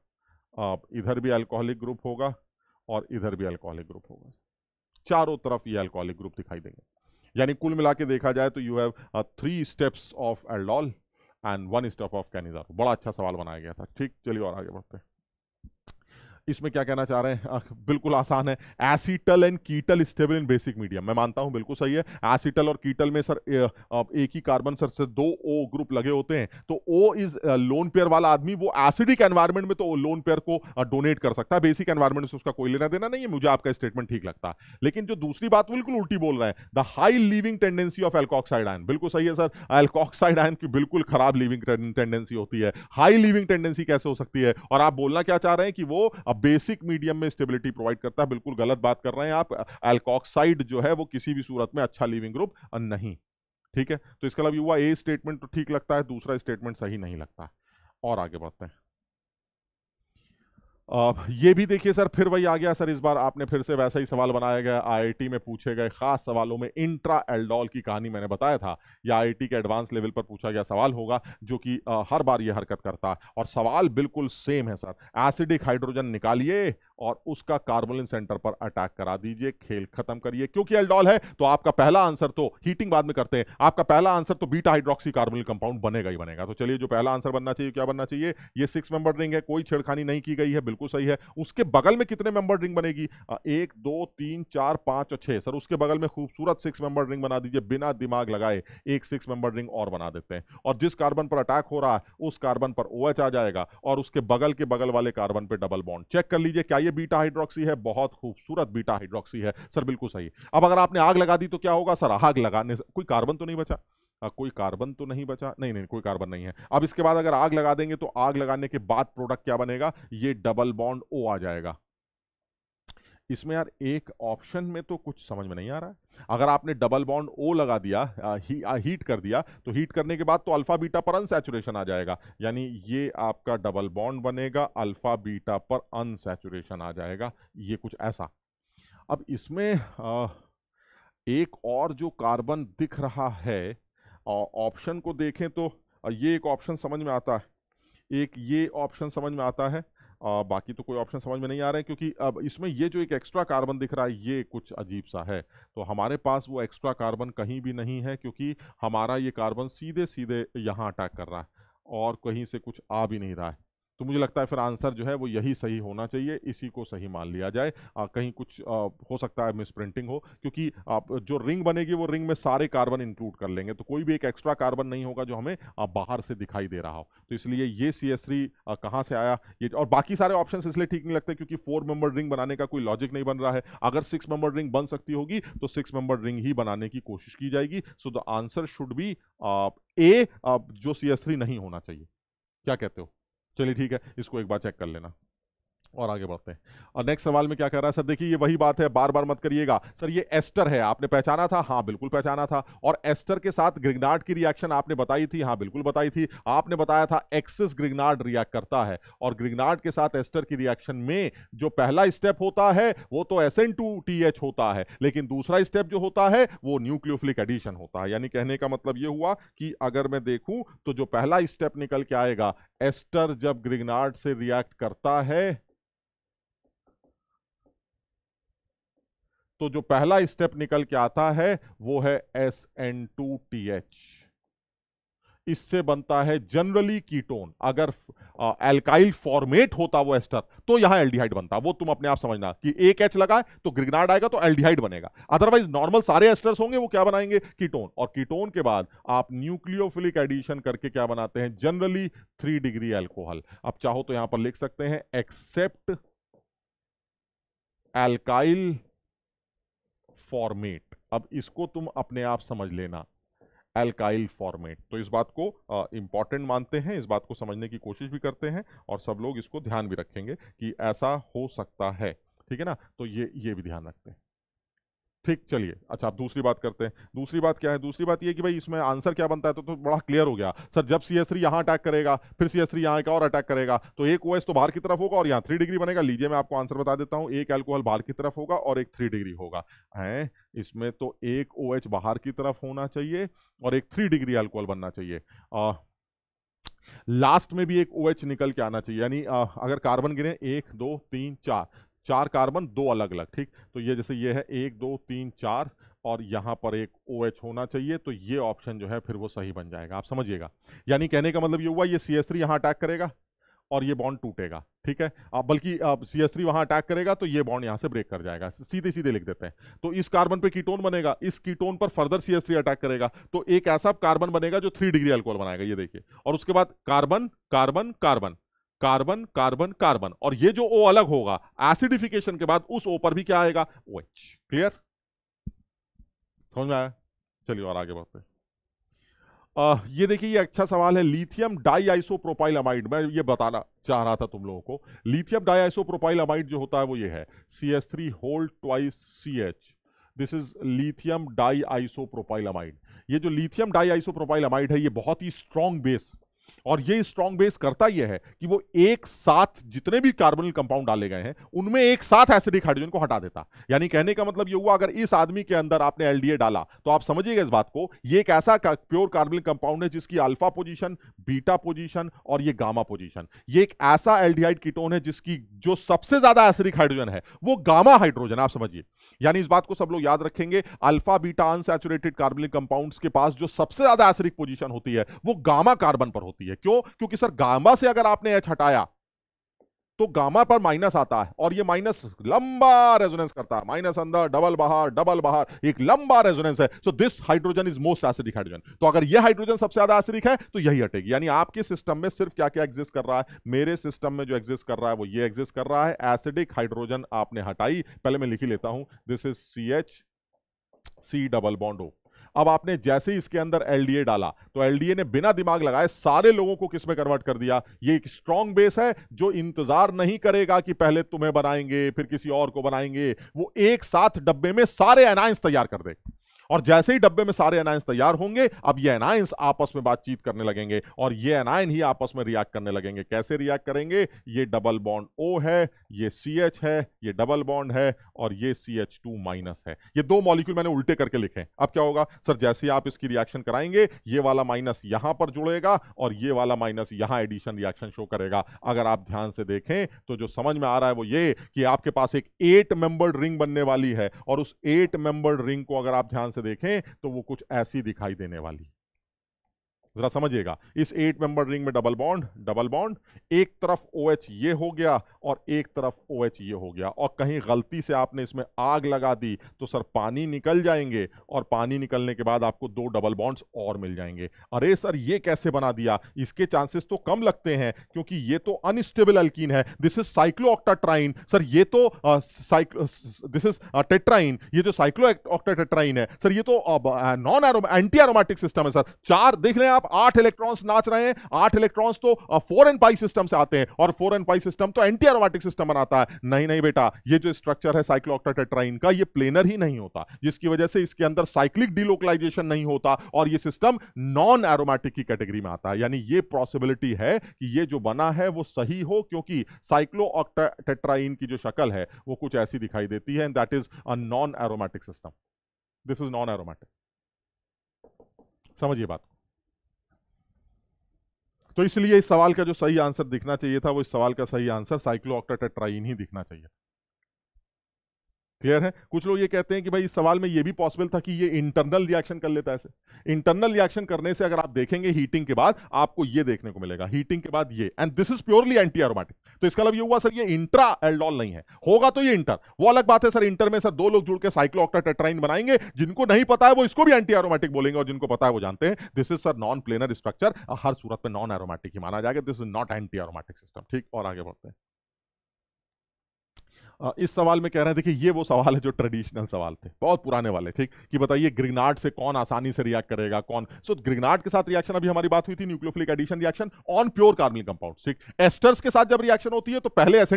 इधर भी एल्कोहलिक ग्रुप होगा और इधर भी एल्कोहलिक ग्रुप होगा चारों तरफ ये एल्कोहलिक ग्रुप दिखाई देंगे यानी कुल मिला के देखा जाए तो you have three steps of aldol and one step of Cannizzaro बड़ा अच्छा सवाल बनाया गया था ठीक चलिए और आगे बढ़ते हैं इसमें क्या कहना चाह रहे हैं बिल्कुल आसान है acetal and ketal stable in basic medium मैं मानता हूं बिल्कुल सही है एसिटल और कीटल में सर एक ही कार्बन सर से दो ओ ग्रुप लगे होते हैं तो ओ इज लोन पेयर वाला आदमी वो एसिडिक एनवायरमेंट में तो लोन पेयर को डोनेट कर सकता है बेसिक एनवायरमेंट से उसका कोई लेना देना नहीं है मुझे आपका स्टेटमेंट ठीक लगता है लेकिन जो दूसरी बात बिल्कुल उल्टी बोल रहा है the high leaving tendency of alkoxide ion बिल्कुल सही है सर एल्कोक्साइड आयन की बिल्कुल खराब लिविंग टेंडेंसी होती है हाई लिविंग टेंडेंसी कैसे हो सकती है और आप बोलना क्या चाह रहे हैं कि वो बेसिक मीडियम में स्टेबिलिटी प्रोवाइड करता है बिल्कुल गलत बात कर रहे हैं आप एल्कॉक्साइड जो है वो किसी भी सूरत में अच्छा लिविंग ग्रुप नहीं ठीक है तो इसका अलावा युवा ए स्टेटमेंट तो ठीक लगता है दूसरा स्टेटमेंट सही नहीं लगता और आगे बढ़ते हैं ये भी देखिए सर फिर वही आ गया सर इस बार आपने फिर से वैसा ही सवाल बनाया गया आईआईटी में पूछे गए खास सवालों में इंट्रा एल्डोल की कहानी मैंने बताया था या आईआईटी के एडवांस लेवल पर पूछा गया सवाल होगा जो कि हर बार ये हरकत करता है और सवाल बिल्कुल सेम है सर एसिडिक हाइड्रोजन निकालिए और उसका कार्बोलिन सेंटर पर अटैक करा दीजिए खेल खत्म करिए क्योंकि एल्डॉल है तो आपका पहला आंसर तो हीटिंग बाद में करते हैं आपका पहला आंसर तो बीटा हाइड्रोक्सी कार्बोलिन कंपाउंड बनेगा ही बनेगा तो चलिए जो पहला आंसर बनना चाहिए क्या बनना चाहिए ये सिक्स मेंबर रिंग है कोई छेड़खानी नहीं की गई है बिल्कुल सही है उसके बगल में कितने मेंबर रिंग बनेगी एक दो तीन चार पांच और छह सर उसके बगल में खूबसूरत सिक्स मेंबर रिंग बना दीजिए बिना दिमाग लगाए एक सिक्स मेंबर रिंग और बना देते हैं और जिस कार्बन पर अटैक हो रहा है उस कार्बन पर ओ आ जाएगा और उसके बगल के बगल वाले कार्बन पर डबल बॉन्ड चेक कर लीजिए क्या ये बीटा हाइड्रोक्सी है बहुत खूबसूरत बीटा हाइड्रोक्सी है सर बिल्कुल सही अब अगर आपने आग लगा दी तो क्या होगा सर आग लगाने से कोई कार्बन तो नहीं बचा आ, हाँ, कोई कार्बन तो नहीं बचा नहीं नहीं कोई कार्बन नहीं है अब इसके बाद अगर आग लगा देंगे तो आग लगाने के बाद प्रोडक्ट क्या बनेगा ये डबल बॉन्ड ओ आ जाएगा इसमें यार एक ऑप्शन में तो कुछ समझ में नहीं आ रहा है अगर आपने डबल बॉन्ड ओ लगा दिया आ, ही, आ, हीट कर दिया तो हीट करने के बाद तो अल्फा बीटा पर अनसेचुरेशन आ जाएगा यानी ये आपका डबल बॉन्ड बनेगा अल्फा बीटा पर अनसेचुरेशन आ जाएगा ये कुछ ऐसा अब इसमें आ, एक और जो कार्बन दिख रहा है ऑप्शन को देखें तो ये एक ऑप्शन समझ में आता है एक ये ऑप्शन समझ में आता है आ, बाकी तो कोई ऑप्शन समझ में नहीं आ रहा है क्योंकि अब इसमें ये जो एक एक्स्ट्रा कार्बन दिख रहा है ये कुछ अजीब सा है तो हमारे पास वो एक्स्ट्रा कार्बन कहीं भी नहीं है क्योंकि हमारा ये कार्बन सीधे सीधे यहाँ अटैक कर रहा है और कहीं से कुछ आ भी नहीं रहा है तो मुझे लगता है फिर आंसर जो है वो यही सही होना चाहिए इसी को सही मान लिया जाए आ, कहीं कुछ आ, हो सकता है मिस प्रिंटिंग हो क्योंकि आप जो रिंग बनेगी वो रिंग में सारे कार्बन इंक्लूड कर लेंगे तो कोई भी एक एक्स्ट्रा कार्बन नहीं होगा जो हमें आ, बाहर से दिखाई दे रहा हो तो इसलिए ये सी एस थ्री कहाँ से आया ये और बाकी सारे ऑप्शन इसलिए ठीक नहीं लगते क्योंकि फोर मेंबर रिंग बनाने का कोई लॉजिक नहीं बन रहा है अगर सिक्स मेंबर रिंग बन सकती होगी तो सिक्स मेंबर रिंग ही बनाने की कोशिश की जाएगी so the answer should be A जो सी एस थ्री नहीं होना चाहिए क्या कहते हो चलिए ठीक है इसको एक बार चेक कर लेना और आगे बढ़ते हैं और नेक्स्ट सवाल में क्या कर रहा है सर देखिए ये वही बात है बार बार मत करिएगा सर ये एस्टर है आपने पहचाना था हाँ बिल्कुल पहचाना था और एस्टर के साथ ग्रिगनाड की रिएक्शन आपने बताई थी हाँ बिल्कुल बताई थी आपने बताया था एक्सिस ग्रिगनाड रिएक्ट करता है और ग्रिगनाड के साथ एस्टर की रिएक्शन में जो पहला स्टेप होता है वो तो एस होता है लेकिन दूसरा स्टेप जो होता है वो न्यूक्लियोफिलिक एडिशन होता है यानी कहने का मतलब ये हुआ कि अगर मैं देखूँ तो जो पहला स्टेप निकल के आएगा एस्टर जब ग्रिगनार्ड से रिएक्ट करता है तो जो पहला स्टेप निकल के आता है वो है S N two T H इससे बनता है जनरली कीटोन अगर एल्काइल फॉर्मेट होता वो एस्टर तो यहां एल्डिहाइड बनता वो तुम अपने आप समझना कि एक एच लगा तो ग्रिगनाड आएगा तो एल्डिहाइड बनेगा अदरवाइज नॉर्मल सारे एस्टर्स होंगे वो क्या बनाएंगे कीटोन और कीटोन के बाद आप न्यूक्लियोफिलिक एडिशन करके क्या बनाते हैं जनरली थ्री डिग्री एल्कोहल अब चाहो तो यहां पर लिख सकते हैं एक्सेप्ट एल्काइल फॉर्मेट अब इसको तुम अपने आप समझ लेना एल्काइल फॉर्मेट तो इस बात को इम्पॉर्टेंट मानते हैं इस बात को समझने की कोशिश भी करते हैं और सब लोग इसको ध्यान भी रखेंगे कि ऐसा हो सकता है ठीक है ना तो ये ये भी ध्यान रखते हैं ठीक चलिए अच्छा आप दूसरी बात करते हैं दूसरी बात क्या है दूसरी बात ये कि भाई इसमें आंसर क्या बनता है तो, तो बड़ा क्लियर हो गया सर जब सी एस यहाँ अटैक करेगा फिर सी एस थ्री यहाँ एक और अटैक करेगा तो एक ओ तो बाहर की तरफ होगा और यहाँ थ्री डिग्री बनेगा लीजिए मैं आपको आंसर बता देता हूँ एक एल्कोहल बाहर की तरफ होगा और एक थ्री डिग्री होगा है इसमें तो एक ओ बाहर की तरफ होना चाहिए और एक थ्री डिग्री एल्कोहल बनना चाहिए लास्ट में भी एक ओ OH निकल के आना चाहिए यानी अगर कार्बन गिरे एक दो तीन चार चार कार्बन दो अलग अलग ठीक तो ये जैसे ये है एक दो तीन चार और यहाँ पर एक ओ OH होना चाहिए तो ये ऑप्शन जो है फिर वो सही बन जाएगा आप समझिएगा यानी कहने का मतलब ये हुआ ये सी एस थ्री यहाँ अटैक करेगा और ये बॉन्ड टूटेगा ठीक है आप बल्कि सी एस थ्री वहाँ अटैक करेगा तो ये बॉन्ड यहाँ से ब्रेक कर जाएगा सीधे सीधे लिख देते हैं तो इस कार्बन पे कीटोन बनेगा इस कीटोन पर further C S three attack करेगा तो एक ऐसा कार्बन बनेगा जो थ्री डिग्री अल्कोहल बनाएगा ये देखिए और उसके बाद carbon carbon carbon carbon carbon carbon और ये जो ओ अलग होगा एसिडिफिकेशन के बाद उस ओ पर भी क्या आएगा ओ एच क्लियर समझ में आया चलिए और आगे बढ़ते ये देखिए ये अच्छा सवाल है लिथियम डाई अमाइड मैं ये बताना चाह रहा था तुम लोगों को लिथियम डाई अमाइड जो होता है वो ये है C S three hold twice C H this is lithium di amide ये जो लिथियम डाई अमाइड है ये बहुत ही स्ट्रॉन्ग बेस और ये स्ट्रॉन्ग बेस करता यह है कि वो एक साथ जितने भी कार्बोनिल कंपाउंड डाले गए हैं उनमें एक साथ एसिडिक हाइड्रोजन को हटा देता यानी कहने का मतलब यह हुआ अगर इस आदमी के अंदर आपने एलडीए डाला तो आप समझिएगा इस बात को यह एक ऐसा प्योर कार्बोनिल कंपाउंड है जिसकी अल्फा पोजिशन बीटा पोजिशन और यह गामा पोजिशन ये एक ऐसा एल्डिहाइड कीटोन है जिसकी जो सबसे ज्यादा एसिडिक हाइड्रोजन है वो गामा हाइड्रोजन आप समझिए यानी इस बात को सब लोग याद रखेंगे अल्फा बीटा अनसेचुरेटेड कार्बनिक कंपाउंड के पास जो सबसे ज्यादा एसिडिक पोजिशन होती है वो गामा कार्बन पर होती है चाहिए क्यों क्योंकि सर गामा से अगर आपने एच हटाया तो गामा पर माइनस आता है और ये माइनस लंबा रेजोनेंस करता है माइनस अंदर डबल बाहर डबल बाहर एक लंबा रेजोनेंस है so this hydrogen is most acidic hydrogen तो अगर ये हाइड्रोजन सबसे ज्यादा एसिडिक है तो यही हटेगी यानी आपके सिस्टम में सिर्फ क्या क्या एग्जिस्ट कर रहा है मेरे सिस्टम में जो एग्जिस्ट कर रहा है वो ये एग्जिस्ट कर रहा है एसिडिक हाइड्रोजन आपने हटाई पहले मैं लिखी लेता हूं this is C H C double बॉन्डो अब आपने जैसे ही इसके अंदर एलडीए डाला तो एलडीए ने बिना दिमाग लगाए सारे लोगों को किसमें कन्वर्ट कर दिया ये एक स्ट्रांग बेस है जो इंतजार नहीं करेगा कि पहले तुम्हें बनाएंगे फिर किसी और को बनाएंगे वो एक साथ डब्बे में सारे एनाइंस तैयार कर देगा और जैसे ही डब्बे में सारे एनायंस तैयार होंगे अब ये एनायंस आपस में बातचीत करने लगेंगे और ये एनायन ही आपस में रिएक्ट करने लगेंगे कैसे रिएक्ट करेंगे ये डबल बॉन्ड ओ है ये सी एच है ये डबल बॉन्ड है और ये सी एच टू माइनस है ये दो मॉलिक्यूल मैंने उल्टे करके लिखे अब क्या होगा सर जैसे ही आप इसकी रिएक्शन कराएंगे ये वाला माइनस यहां पर जुड़ेगा और ये वाला माइनस यहां एडिशन रिएक्शन शो करेगा अगर आप ध्यान से देखें तो जो समझ में आ रहा है वो ये कि आपके पास एक एट मेंबर्ड रिंग बनने वाली है और उस एट मेंबर्ड रिंग को अगर आप ध्यान से से देखें तो वो कुछ ऐसी दिखाई देने वाली जरा समझिएगा इस एट मेंबर रिंग में डबल बॉन्ड डबल बॉन्ड एक तरफ ओ OH ये हो गया और एक तरफ ओ OH ये हो गया और कहीं गलती से आपने इसमें आग लगा दी तो सर पानी निकल जाएंगे और पानी निकलने के बाद आपको दो डबल बॉन्ड्स और मिल जाएंगे अरे सर ये कैसे बना दिया इसके चांसेस तो कम लगते हैं क्योंकि ये तो अनस्टेबल अल्कीन है दिस इज ऑक्टाट्राइन सर ये तो दिस इज टेट्राइन ये जो साइक्लोऑक्टाटेट्राइन है सर ये तो नॉन एंटी एरोमेटिक सिस्टम है सर चार देख रहे हैं आप आठ इलेक्ट्रॉन्स नाच रहे हैं आठ इलेक्ट्रॉन्स तो फोर एंड पाई सिस्टम से आते हैं और फोर एंड पाई सिस्टम तो एंटी एरोमेटिक सिस्टम बनाता है नहीं नहीं बेटा ये जो स्ट्रक्चर है साइक्लोक्टाटेट्राइन का ये प्लेनर ही नहीं होता जिसकी वजह से इसके अंदर साइक्लिक डिलोकलाइजेशन नहीं होता और ये सिस्टम नॉन एरोमेटिक की कैटेगरी में आता है यानी ये पॉसिबिलिटी है कि ये जो बना है वो सही हो क्योंकि साइक्लोक्टाटेट्राइन की जो शक्ल है वो कुछ ऐसी दिखाई देती है that is a non aromatic system this is non aromatic समझिए बात तो इसलिए इस सवाल का जो सही आंसर दिखना चाहिए था वो इस सवाल का सही आंसर साइक्लो ऑक्टाटेट्राइन ही दिखना चाहिए क्लियर है कुछ लोग ये कहते हैं कि भाई इस सवाल में ये भी पॉसिबल था कि ये इंटरनल रिएक्शन कर लेता है ऐसे इंटरनल रिएक्शन करने से अगर आप देखेंगे हीटिंग के बाद आपको ये देखने को मिलेगा हीटिंग के बाद ये and this is purely anti aromatic तो इसका मतलब ये हुआ सर ये इंट्रा एल्डोल नहीं है होगा तो ये इंटर वो अलग बात है सर इंटर में सर दो लोग जुड़ के टेट्राइन बनाएंगे जिनको नहीं पता है वो इसको भी एंटी एरोमेटिक बोलेंगे और जिनको पता है वो जानते हैं this is sir non planar structure हर सूरत में नॉन एरोमेटिक ही माना जाएगा this is not anti aromatic system ठीक और आगे बढ़ते हैं इस सवाल में कह रहे हैं देखिए ये वो सवाल है जो ट्रेडिशनल सवाल थे बहुत पुराने वाले ठीक कि बताइए ग्रिगनाट से कौन आसानी से रिएक्ट करेगा कौन सो so, ग्रिगनाट के साथ रिएक्शन अभी हमारी बात हुई थी nucleophilic addition reaction on pure कार्बनिक कंपाउंड ठीक एस्टर्स के साथ जब रिएक्शन होती है तो पहले एस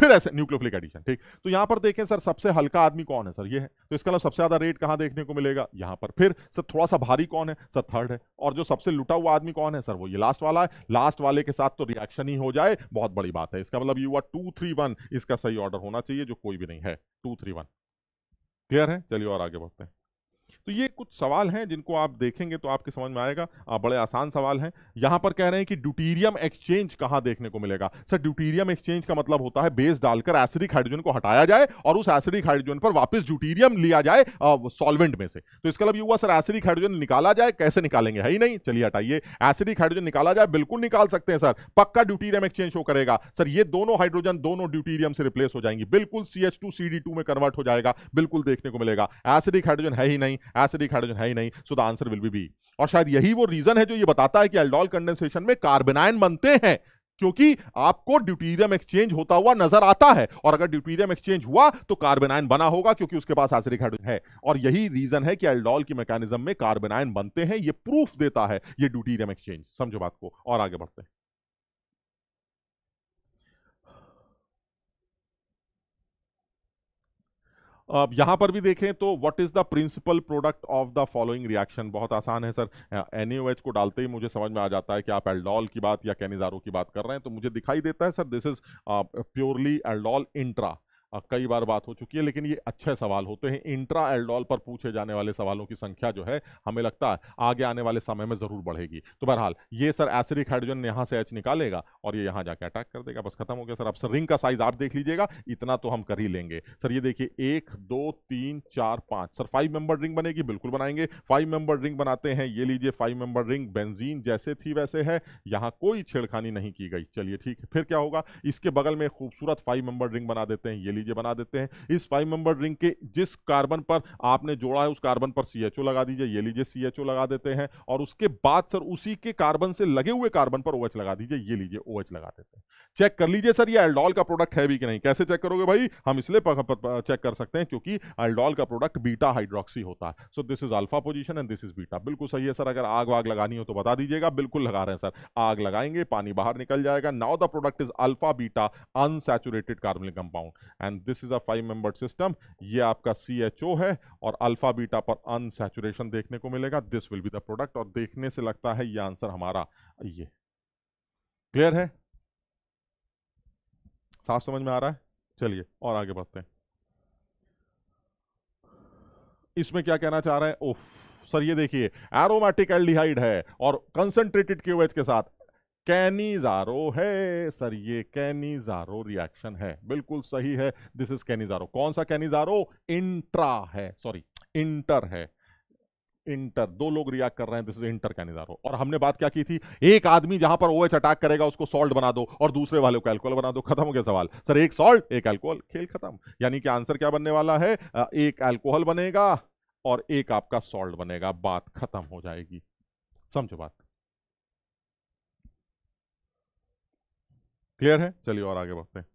फिर एस न्यूक्लियोफिलिक एडिशन ठीक तो यहां पर देखें सर सबसे हल्का आदमी कौन है सर ये है तो इसके अलावा मतलब सबसे ज्यादा रेट कहां देखने को मिलेगा यहां पर फिर सर थोड़ा सा भारी कौन है सर थर्ड है और जो सबसे लुटा हुआ आदमी कौन है सर वो ये लास्ट वाला है लास्ट वाले के साथ तो रिएक्शन ही हो जाए बहुत बड़ी बात है इसका मतलब यू हुआ टू थ्री वन इसका सही ऑर्डर होना चाहिए जो कोई भी नहीं है टू थ्री वन क्लियर है चलिए और आगे बढ़ते हैं तो ये कुछ सवाल हैं जिनको आप देखेंगे तो आपके समझ में आएगा आ, बड़े आसान सवाल हैं यहां पर कह रहे हैं कि ड्यूटीरियम एक्सचेंज कहां देखने को मिलेगा सर ड्यूटीरियम एक्सचेंज का मतलब होता है बेस डालकर एसिडिक हाइड्रोजन को हटाया जाए और उस एसिडिक हाइड्रोजन पर वापस ड्यूटीरियम लिया जाए सॉल्वेंट में से तो इसका मतलब ये हुआ सर एसिडिक हाइड्रोजन निकाला जाए कैसे निकालेंगे है ही नहीं चलिए हटाइए एसिडिक हाइड्रोजन निकाला जाए बिल्कुल निकाल सकते हैं सर पक्का ड्यूटीरियम एक्सचेंज हो करेगा सर ये दोनों हाइड्रोजन दोनों ड्यूटीरियम से रिप्लेस हो जाएंगी बिल्कुल C H two C D two में कन्वर्ट हो जाएगा बिल्कुल देखने को मिलेगा एसिडिक हाइड्रोजन है ही नहीं एक हाइड्रोजन है ही नहीं so the answer will be B और शायद यही वो रीजन है जो ये बताता है कि एल्डोल कंडेंसेशन में कार्बेनाइन बनते हैं क्योंकि आपको ड्यूटीरियम एक्सचेंज होता हुआ नजर आता है और अगर ड्यूटीरियम एक्सचेंज हुआ तो कार्बेनाइन बना होगा क्योंकि उसके पास एसिडिक हाइड्रोजन है और यही रीजन है कि एल्डोल की मैकेनिज्म में कार्बेनाइन बनते हैं ये प्रूफ देता है ये ड्यूटीरियम एक्सचेंज समझो बात को और आगे बढ़ते हैं अब यहाँ पर भी देखें तो what is the principal product of the following reaction बहुत आसान है सर एन को डालते ही मुझे समझ में आ जाता है कि आप एल्डॉल की बात या कैनिजारो की बात कर रहे हैं तो मुझे दिखाई देता है sir this is purely aldol intra कई बार बात हो चुकी है लेकिन ये अच्छे सवाल होते हैं इंट्रा एल्डोल पर पूछे जाने वाले सवालों की संख्या जो है हमें लगता है आगे आने वाले समय में ज़रूर बढ़ेगी तो बहरहाल ये सर एसिडिक हाइड्रोजन यहाँ से एच निकालेगा और ये यहाँ जाके अटैक कर देगा बस खत्म हो गया सर अब सर रिंग का साइज आप देख लीजिएगा इतना तो हम कर ही लेंगे सर ये देखिए एक दो तीन चार पाँच सर फाइव मेंबर रिंग बनेगी बिल्कुल बनाएंगे फाइव मेंबर रिंग बनाते हैं ये लीजिए फाइव मेंबर रिंग बेंजीन जैसे थी वैसे है यहाँ कोई छेड़खानी नहीं की गई चलिए ठीक है फिर क्या होगा इसके बगल में खूबसूरत फाइव मेंबर रिंग बना देते हैं ये लीजिए लीजिए बना देते हैं इस फाइव मेंबर रिंग के जिस कार्बन पर आपने जोड़ा है उस कार्बन पर सी लगा दीजिए ये लीजिए सी लगा देते हैं और उसके बाद सर उसी के कार्बन से लगे हुए कार्बन पर ओ लगा दीजिए ये लीजिए ओ लगा देते हैं चेक कर लीजिए सर ये एल्डॉल का प्रोडक्ट है भी कि नहीं कैसे चेक करोगे भाई हम इसलिए चेक कर सकते हैं क्योंकि एल्डॉल का प्रोडक्ट बीटा हाइड्रोक्सी होता है so this is alpha position and this is beta बिल्कुल सही है सर अगर आग वाग लगानी हो तो बता दीजिएगा बिल्कुल लगा रहे हैं सर आग लगाएंगे पानी बाहर निकल जाएगा now the product is alpha beta unsaturated कार्बनिक compound and this is a five member system ये आपका सी एच ओ है और अल्फा बीटा पर अनसेचुरेशन देखने को मिलेगा this will be the product और देखने से लगता है ये आंसर हमारा ये क्लियर है साफ समझ में आ रहा है चलिए और आगे बढ़ते हैं इसमें क्या कहना चाह रहे हैं ओफ सर ये देखिए एरोमेटिक एल्डिहाइड है और कंसंट्रेटेड क्यूएच के साथ कैनीजारो है सर ये कैनीजारो रिएक्शन है बिल्कुल सही है दिस इज कैनीजारो कौन सा कैनीजारो इंट्रा है सॉरी इंटर है इंटर दो लोग रिएक्ट कर रहे हैं दिस इज इंटर कैनीजारो और हमने बात क्या की थी एक आदमी जहां पर ओएच अटैक करेगा उसको सॉल्ट बना दो और दूसरे वाले को एल्कोहल बना दो खत्म हो गया सवाल सर एक सॉल्ट एक एल्कोहल खेल खत्म यानी कि आंसर क्या बनने वाला है एक एल्कोहल बनेगा और एक आपका सॉल्ट बनेगा बात खत्म हो जाएगी समझो बात क्लियर है चलिए और आगे बढ़ते हैं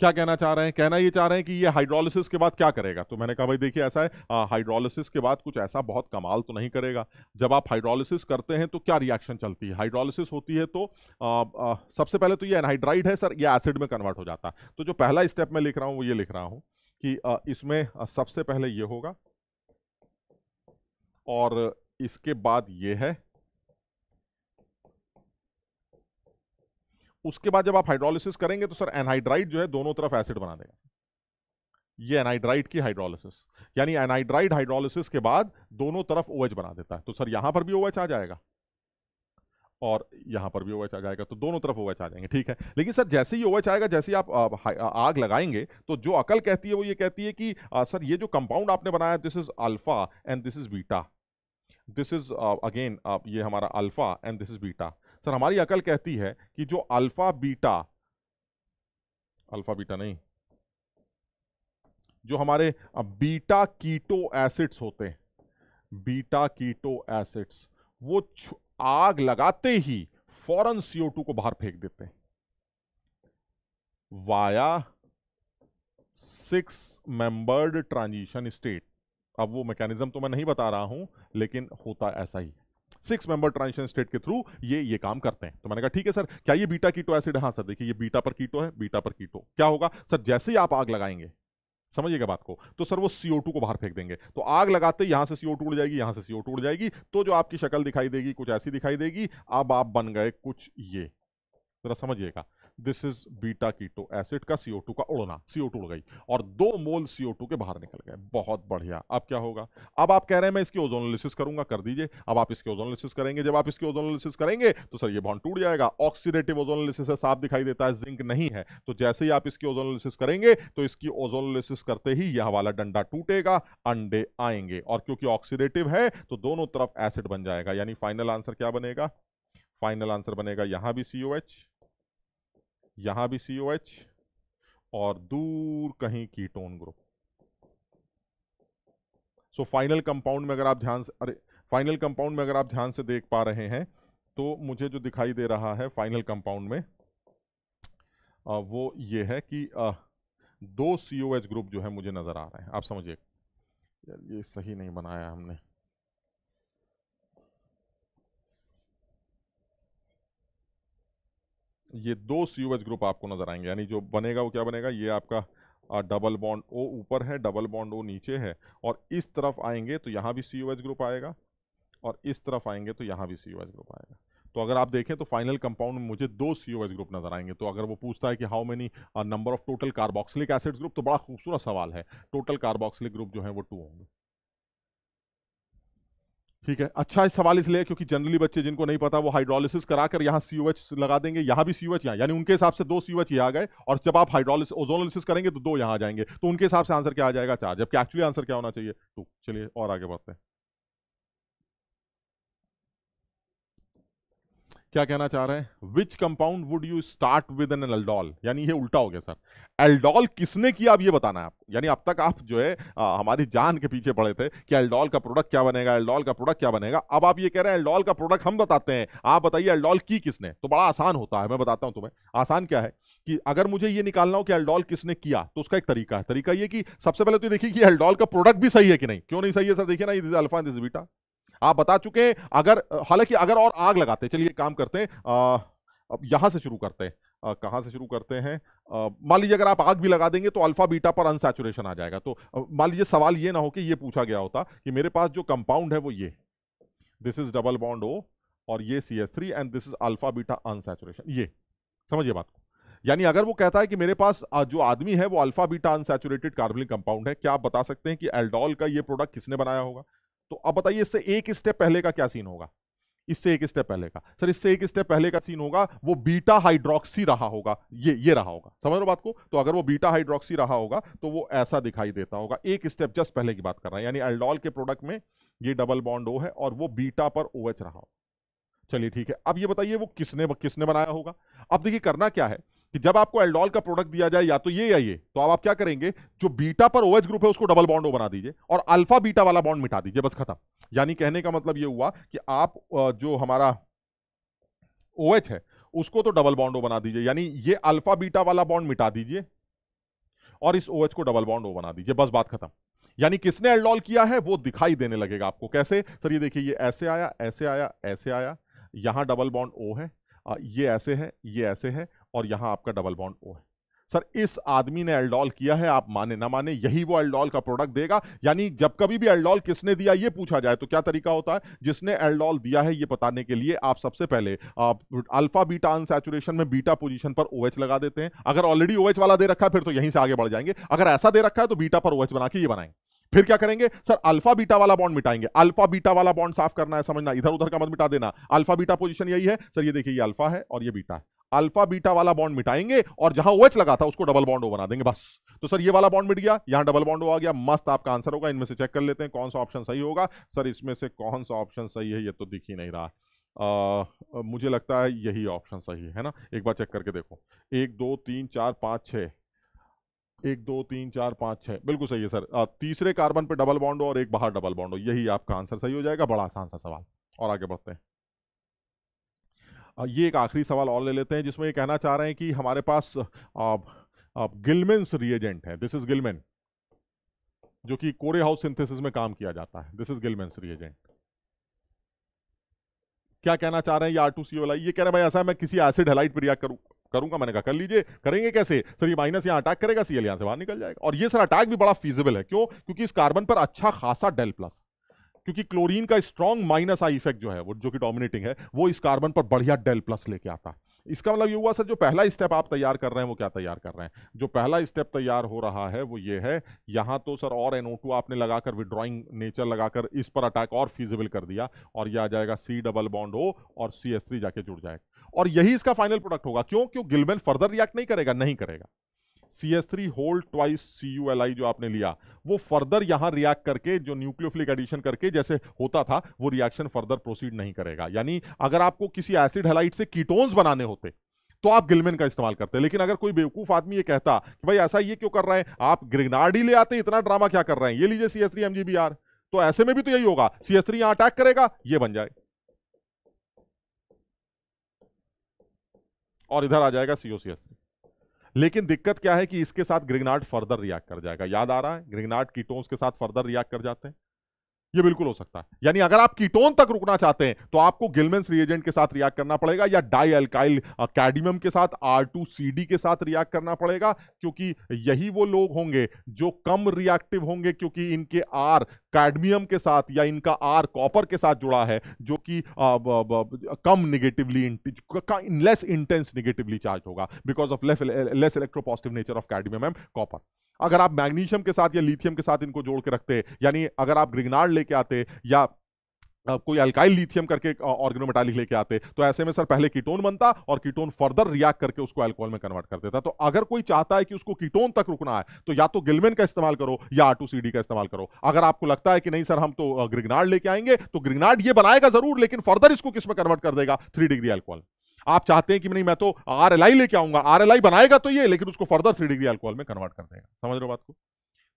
क्या कहना चाह रहे हैं कहना ये चाह रहे हैं कि ये हाइड्रोलिसिस के बाद क्या करेगा तो मैंने कहा भाई देखिए ऐसा है हाइड्रोलिसिस के बाद कुछ ऐसा बहुत कमाल तो नहीं करेगा जब आप हाइड्रोलिसिस करते हैं तो क्या रिएक्शन चलती है हाइड्रोलिसिस होती है तो आ, आ, सबसे पहले तो ये एनहाइड्राइड है सर ये एसिड में कन्वर्ट हो जाता है तो जो पहला स्टेप मैं लिख रहा हूं वो ये लिख रहा हूं कि आ, इसमें सबसे पहले यह होगा और इसके बाद ये है उसके बाद जब आप हाइड्रोलिसिस करेंगे तो सर एनहाइड्राइड जो है दोनों तरफ एसिड बना देगा ये एनहाइड्राइड की हाइड्रोलिसिस यानी एनहाइड्राइड हाइड्रोलिसिस के बाद दोनों तरफ ओएच OH बना देता है तो सर यहां पर भी ओएच OH आ जाएगा और यहां पर भी ओएच OH आ जाएगा तो दोनों तरफ ओएच आ जाएंगे ठीक है लेकिन सर जैसे ही ओएच आएगा जैसे ही आप आग लगाएंगे तो जो अकल कहती है वो ये कहती है कि सर ये जो कंपाउंड आपने बनाया this is alpha and this is beta this is again ये हमारा alpha and this is beta sir हमारी अकल कहती है कि जो अल्फ़ा बीटा अल्फ़ा बीटा नहीं जो हमारे बीटा कीटो एसिड्स होते हैं बीटा कीटो एसिड्स वो आग लगाते ही फौरन CO2 को बाहर फेंक देते हैं via six membered transition state अब वो मैकेनिज्म तो मैं नहीं बता रहा हूं लेकिन होता ऐसा ही सिक्स मेंबर ट्रांजिशन स्टेट के थ्रू ये ये काम करते हैं तो मैंने कहा ठीक है सर क्या ये बीटा कीटो एसिड हाँ सर देखिए ये बीटा पर कीटो है बीटा पर कीटो क्या होगा सर जैसे ही आप आग लगाएंगे समझिएगा बात को तो सर वो सीओ टू को बाहर फेंक देंगे तो आग लगाते यहां से सीओ टू उड़ जाएगी यहां से सीओ टू उड़ जाएगी तो जो आपकी शक्ल दिखाई देगी कुछ ऐसी दिखाई देगी अब आप बन गए कुछ ये जरा समझिएगा this is beta keto acid का सीओ का उड़ना सीओ उड़ गई और दो मोल सीओ के बाहर निकल गए बहुत बढ़िया अब क्या होगा अब आप कह रहे हैं मैं इसकी ओजोनोलिसिस करूंगा कर दीजिए अब आप इसकी ओजोनोलिसिस करेंगे जब आप इसकी ओजोनोलिसिस करेंगे तो सर ये बॉन्ड टूट जाएगा ऑक्सीडेटिव ओजोनोलिसिस है साफ दिखाई देता है जिंक नहीं है तो जैसे ही आप इसकी ओजोनोलिसिस करेंगे तो इसकी ओजोनोलिसिस करते ही यह वाला डंडा टूटेगा अंडे आएंगे और क्योंकि ऑक्सीडेटिव है तो दोनों तरफ एसिड बन जाएगा यानी फाइनल आंसर क्या बनेगा फाइनल आंसर बनेगा यहां भी सीओएच यहां भी सी और दूर कहीं ketone group so final compound में अगर आप ध्यान से अरे फाइनल कंपाउंड में अगर आप ध्यान से देख पा रहे हैं तो मुझे जो दिखाई दे रहा है फाइनल कंपाउंड में आ, वो ये है कि आ, दो सी ग्रुप जो है मुझे नज़र आ रहे हैं आप समझिए ये सही नहीं बनाया हमने ये दो सी ग्रुप आपको नज़र आएंगे यानी जो बनेगा वो क्या बनेगा ये आपका डबल बॉन्ड ओ ऊपर है डबल बॉन्ड ओ नीचे है और इस तरफ आएंगे तो यहाँ भी सी ग्रुप आएगा और इस तरफ आएंगे तो यहाँ भी सी ग्रुप आएगा तो अगर आप देखें तो फाइनल कंपाउंड में मुझे दो सी ग्रुप नजर आएंगे तो अगर वो पूछता है कि how many number of total carboxylic acid group तो बड़ा खूबसूरत सवाल है टोटल कार्बोक्सिलिक ग्रुप जो है वो टू होंगे ठीक है अच्छा इस सवाल इसलिए क्योंकि जनरली बच्चे जिनको नहीं पता वो हाइड्रोलिसिस कराकर यहाँ सी लगा देंगे यहाँ भी सी ओ यहाँ यानी उनके हिसाब से दो सी ये आ गए और जब आप हाइड्रोलिस ओजोनोलिसिस करेंगे तो दो यहाँ आ जाएंगे तो उनके हिसाब से आंसर क्या आ जाएगा चार जबकि एक्चुअली आंसर क्या होना चाहिए तो चलिए और आगे बढ़ते हैं क्या कहना चाह रहे हैं which compound would you start with an aldol यानी ये उल्टा हो गया सर एल्डॉल किसने किया अब ये बताना है आपको यानी अब तक आप जो है आ, हमारी जान के पीछे पड़े थे कि एल्डॉल का प्रोडक्ट क्या बनेगा एल्डॉल का प्रोडक्ट क्या बनेगा अब आप ये कह रहे हैं एल्डॉल का प्रोडक्ट हम बताते हैं आप बताइए एल्डॉल की किसने तो बड़ा आसान होता है मैं बताता हूं तुम्हें आसान क्या है कि अगर मुझे ये निकालना हो कि एल्डॉल किसने किया तो उसका एक तरीका है तरीका ये कि सबसे पहले तो देखिए कि एल्डॉल का प्रोडक्ट भी सही है कि नहीं क्यों नहीं सही है सर देखिए ना इज अल्फा इज बीटा आप बता चुके हैं अगर हालांकि अगर और आग लगाते चलिए काम करते हैं अब यहां से शुरू करते हैं कहां से शुरू करते हैं मान लीजिए अगर आप आग भी लगा देंगे तो अल्फा बीटा पर अनसेचुरेशन आ जाएगा तो मान लीजिए सवाल ये ना हो कि ये पूछा गया होता कि मेरे पास जो कंपाउंड है वो ये this is double bond O और ये C S three and this is alpha beta unsaturation ये समझिए बात को यानी अगर वो कहता है कि मेरे पास जो आदमी है वो अल्फा बीटा अनसेचुरेटेड कार्बनिक कंपाउंड है क्या आप बता सकते हैं कि एल्डोल का ये प्रोडक्ट किसने बनाया होगा तो अब बताइए इससे एक स्टेप पहले का क्या सीन होगा इससे एक स्टेप पहले का सर इससे एक स्टेप पहले का सीन होगा वो बीटा हाइड्रोक्सी रहा होगा ये ये रहा होगा समझ रहे बात को तो अगर वो बीटा हाइड्रोक्सी रहा होगा तो वो ऐसा दिखाई देता होगा एक स्टेप जस्ट पहले की बात कर रहा है यानी एल्डोल के प्रोडक्ट में ये डबल बॉन्ड ओ है और वो बीटा पर ओएच रहा होगा चलिए ठीक है अब ये बताइए वो किसने किसने बनाया होगा अब देखिए करना क्या है कि जब आपको एल्डोल का प्रोडक्ट दिया जाए या तो ये या ये तो आप क्या करेंगे जो बीटा पर ओएच ग्रुप है उसको डबल बॉन्ड बना दीजिए और अल्फा बीटा वाला बॉन्ड मिटा दीजिए बस खत्म यानी कहने का मतलब ये हुआ कि आप जो हमारा ओएच है उसको तो डबल बॉन्ड बना दीजिए यानी ये अल्फा बीटा वाला बॉन्ड मिटा दीजिए और इस ओएच को डबल बॉन्ड बना दीजिए बस बात खत्म यानी किसने एल्डोल किया है वो दिखाई देने लगेगा आपको कैसे सर ये देखिए ये ऐसे आया ऐसे आया ऐसे आया यहां डबल बॉन्ड ओ है ये ऐसे है ये ऐसे है और यहां आपका डबल बॉन्ड ओ है सर इस आदमी ने एल्डॉल किया है आप माने ना माने यही वो एल्डॉल का प्रोडक्ट देगा यानी जब कभी भी एल्डॉल किसने दिया ये पूछा जाए तो क्या तरीका होता है जिसने एल्डॉल दिया है ये बताने के लिए आप सबसे पहले आप अल्फा बीटा अनसेचुरेशन में बीटा पोजीशन पर ओएच लगा देते हैं अगर ऑलरेडी ओएच वाला दे रखा है फिर तो यहीं से आगे बढ़ जाएंगे अगर ऐसा दे रखा है तो बीटा पर ओएच बना के ये बनाएंगे फिर क्या करेंगे सर अल्फा बीटा वाला बॉन्ड मिटाएंगे अल्फा बीटा वाला बॉन्ड साफ करना है समझना इधर उधर का मत मिटा देना अल्फा बीटा पोजीशन यही है सर ये देखिए ये अल्फा है और ये बीटा है अल्फा बीटा वाला बॉन्ड मिटाएंगे और जहां ओएच लगा था उसको डबल बॉन्ड ओ बना देंगे बस तो सर ये वाला बॉन्ड मिट गया यहां डबल बॉन्ड ओ आ गया मस्त आपका आंसर होगा इनमें से चेक कर लेते हैं कौन सा ऑप्शन सही होगा सर इसमें से कौन सा ऑप्शन सही है ये तो दिख ही नहीं रहा आ, मुझे लगता है यही ऑप्शन सही है ना एक बार चेक करके देखो एक दो तीन चार पाँच छः एक दो तीन चार पाँच छः बिल्कुल सही है सर आ, तीसरे कार्बन पे डबल बॉन्ड हो और एक बाहर डबल बॉन्ड हो यही आपका आंसर सही हो जाएगा बड़ा आसान सा सवाल और आगे बढ़ते हैं ये एक आखिरी सवाल और ले लेते हैं जिसमें ये कहना चाह रहे हैं कि हमारे पास गिलमेंस रिएजेंट है दिस इज गिलमेन जो कि कोरे हाउस सिंथेसिस में काम किया जाता है दिस इज गिलमेंस रिएजेंट क्या कहना चाह रहे हैं ये आर टू सी वाला ये कह रहे हैं भाई ऐसा मैं किसी एसिड हेलाइट पर रिएक्ट करूँ करूंगा मैंने कहा कर लीजिए करेंगे कैसे सर ये माइनस यहां अटैक करेगा सीएल यहां से बाहर निकल जाएगा और ये सर अटैक भी बड़ा फीजिबल है क्यों क्योंकि इस कार्बन पर अच्छा खासा डेल प्लस क्योंकि क्लोरीन का स्ट्रॉन्ग माइनस आई इफेक्ट जो है वो जो कि डोमिनेटिंग है वो इस कार्बन पर बढ़िया डेल प्लस लेके आता है इसका मतलब ये हुआ सर जो पहला स्टेप आप तैयार कर रहे हैं वो क्या तैयार कर रहे हैं जो पहला स्टेप तैयार हो रहा है वो ये है यहाँ तो सर और एनओ आपने लगाकर विड्रॉइंग नेचर लगाकर इस पर अटैक और फिजिबल कर दिया और यह आ जाएगा सी डबल बॉन्ड हो और सी जाके जुड़ जाएगा और यही इसका फाइनल प्रोडक्ट होगा क्यों क्यों गिलबेन फर्दर रिएक्ट नहीं करेगा नहीं करेगा C S three whole twice C U L I जो आपने लिया वो फर्दर यहां रिएक्ट करके जो न्यूक्लियोफिलिक एडिशन करके जैसे होता था वो रिएक्शन फर्दर प्रोसीड नहीं करेगा यानी अगर आपको किसी एसिड हेलाइट से कीटोन्स बनाने होते तो आप गिलमेन का इस्तेमाल करते लेकिन अगर कोई बेवकूफ आदमी ये कहता कि भाई ऐसा ये क्यों कर रहे हैं आप ग्रेनाड ले आते इतना ड्रामा क्या कर रहे हैं ये लीजिए C S three M G B R तो ऐसे में भी तो यही होगा सी एस थ्री यहां अटैक करेगा ये बन जाए और इधर आ जाएगा सीओ सी एस थ्री लेकिन दिक्कत क्या है कि इसके साथ ग्रिगनाट फर्दर रिएक्ट कर जाएगा याद आ रहा है ग्रिगनाट कीटोन्स के साथ फर्दर रिएक्ट कर जाते हैं ये बिल्कुल हो सकता है यानी अगर आप कीटोन तक रुकना चाहते हैं तो आपको गिलमेंस रिएजेंट के साथ रिएक्ट करना पड़ेगा या डाई अल्काइल कैडमियम के साथ आर टू सी डी के साथ रिएक्ट करना पड़ेगा क्योंकि यही वो लोग होंगे जो कम रिएक्टिव होंगे क्योंकि इनके आर कैडमियम के साथ या इनका आर कॉपर के साथ जुड़ा है जो कि कम negatively less intense negatively charge होगा because of less electropositive nature of cadmium M copper अगर आप मैग्नीशियम के साथ या लिथियम के साथ इनको जोड़ के रखते यानी अगर आप ग्रिगनार्ड लेके आते या कोई अल्काइल लिथियम करके ऑर्गेनोमेटालिक लेके आते तो ऐसे में सर पहले कीटोन बनता और कीटोन फर्दर रिएक्ट करके उसको अल्कोहल में कन्वर्ट कर देता तो अगर कोई चाहता है कि उसको कीटोन तक रुकना है तो या तो गिलमेन का इस्तेमाल करो या आर का इस्तेमाल करो अगर आपको लगता है कि नहीं सर हम तो ग्रिगनार्ड लेके आएंगे तो ग्रिगनार्ड ये बनाएगा जरूर लेकिन फर्दर इसको किस में कन्वर्ट कर देगा थ्री डिग्री अल्कोहल आप चाहते हैं कि नहीं मैं तो आर एल आई लेके आऊंगा आर एल आई बनाएगा तो ये लेकिन उसको फर्दर थ्री डिग्री अल्कोहल में कन्वर्ट कर देगा समझ रहे हो बात को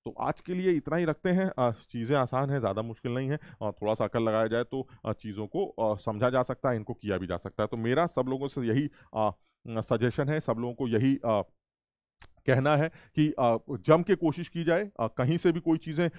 तो आज के लिए इतना ही रखते हैं चीज़ें आसान है ज़्यादा मुश्किल नहीं है थोड़ा सा अकल लगाया जाए तो चीज़ों को समझा जा सकता है इनको किया भी जा सकता है तो मेरा सब लोगों से यही सजेशन है सब लोगों को यही कहना है कि जम के कोशिश की जाए कहीं से भी कोई चीज़ें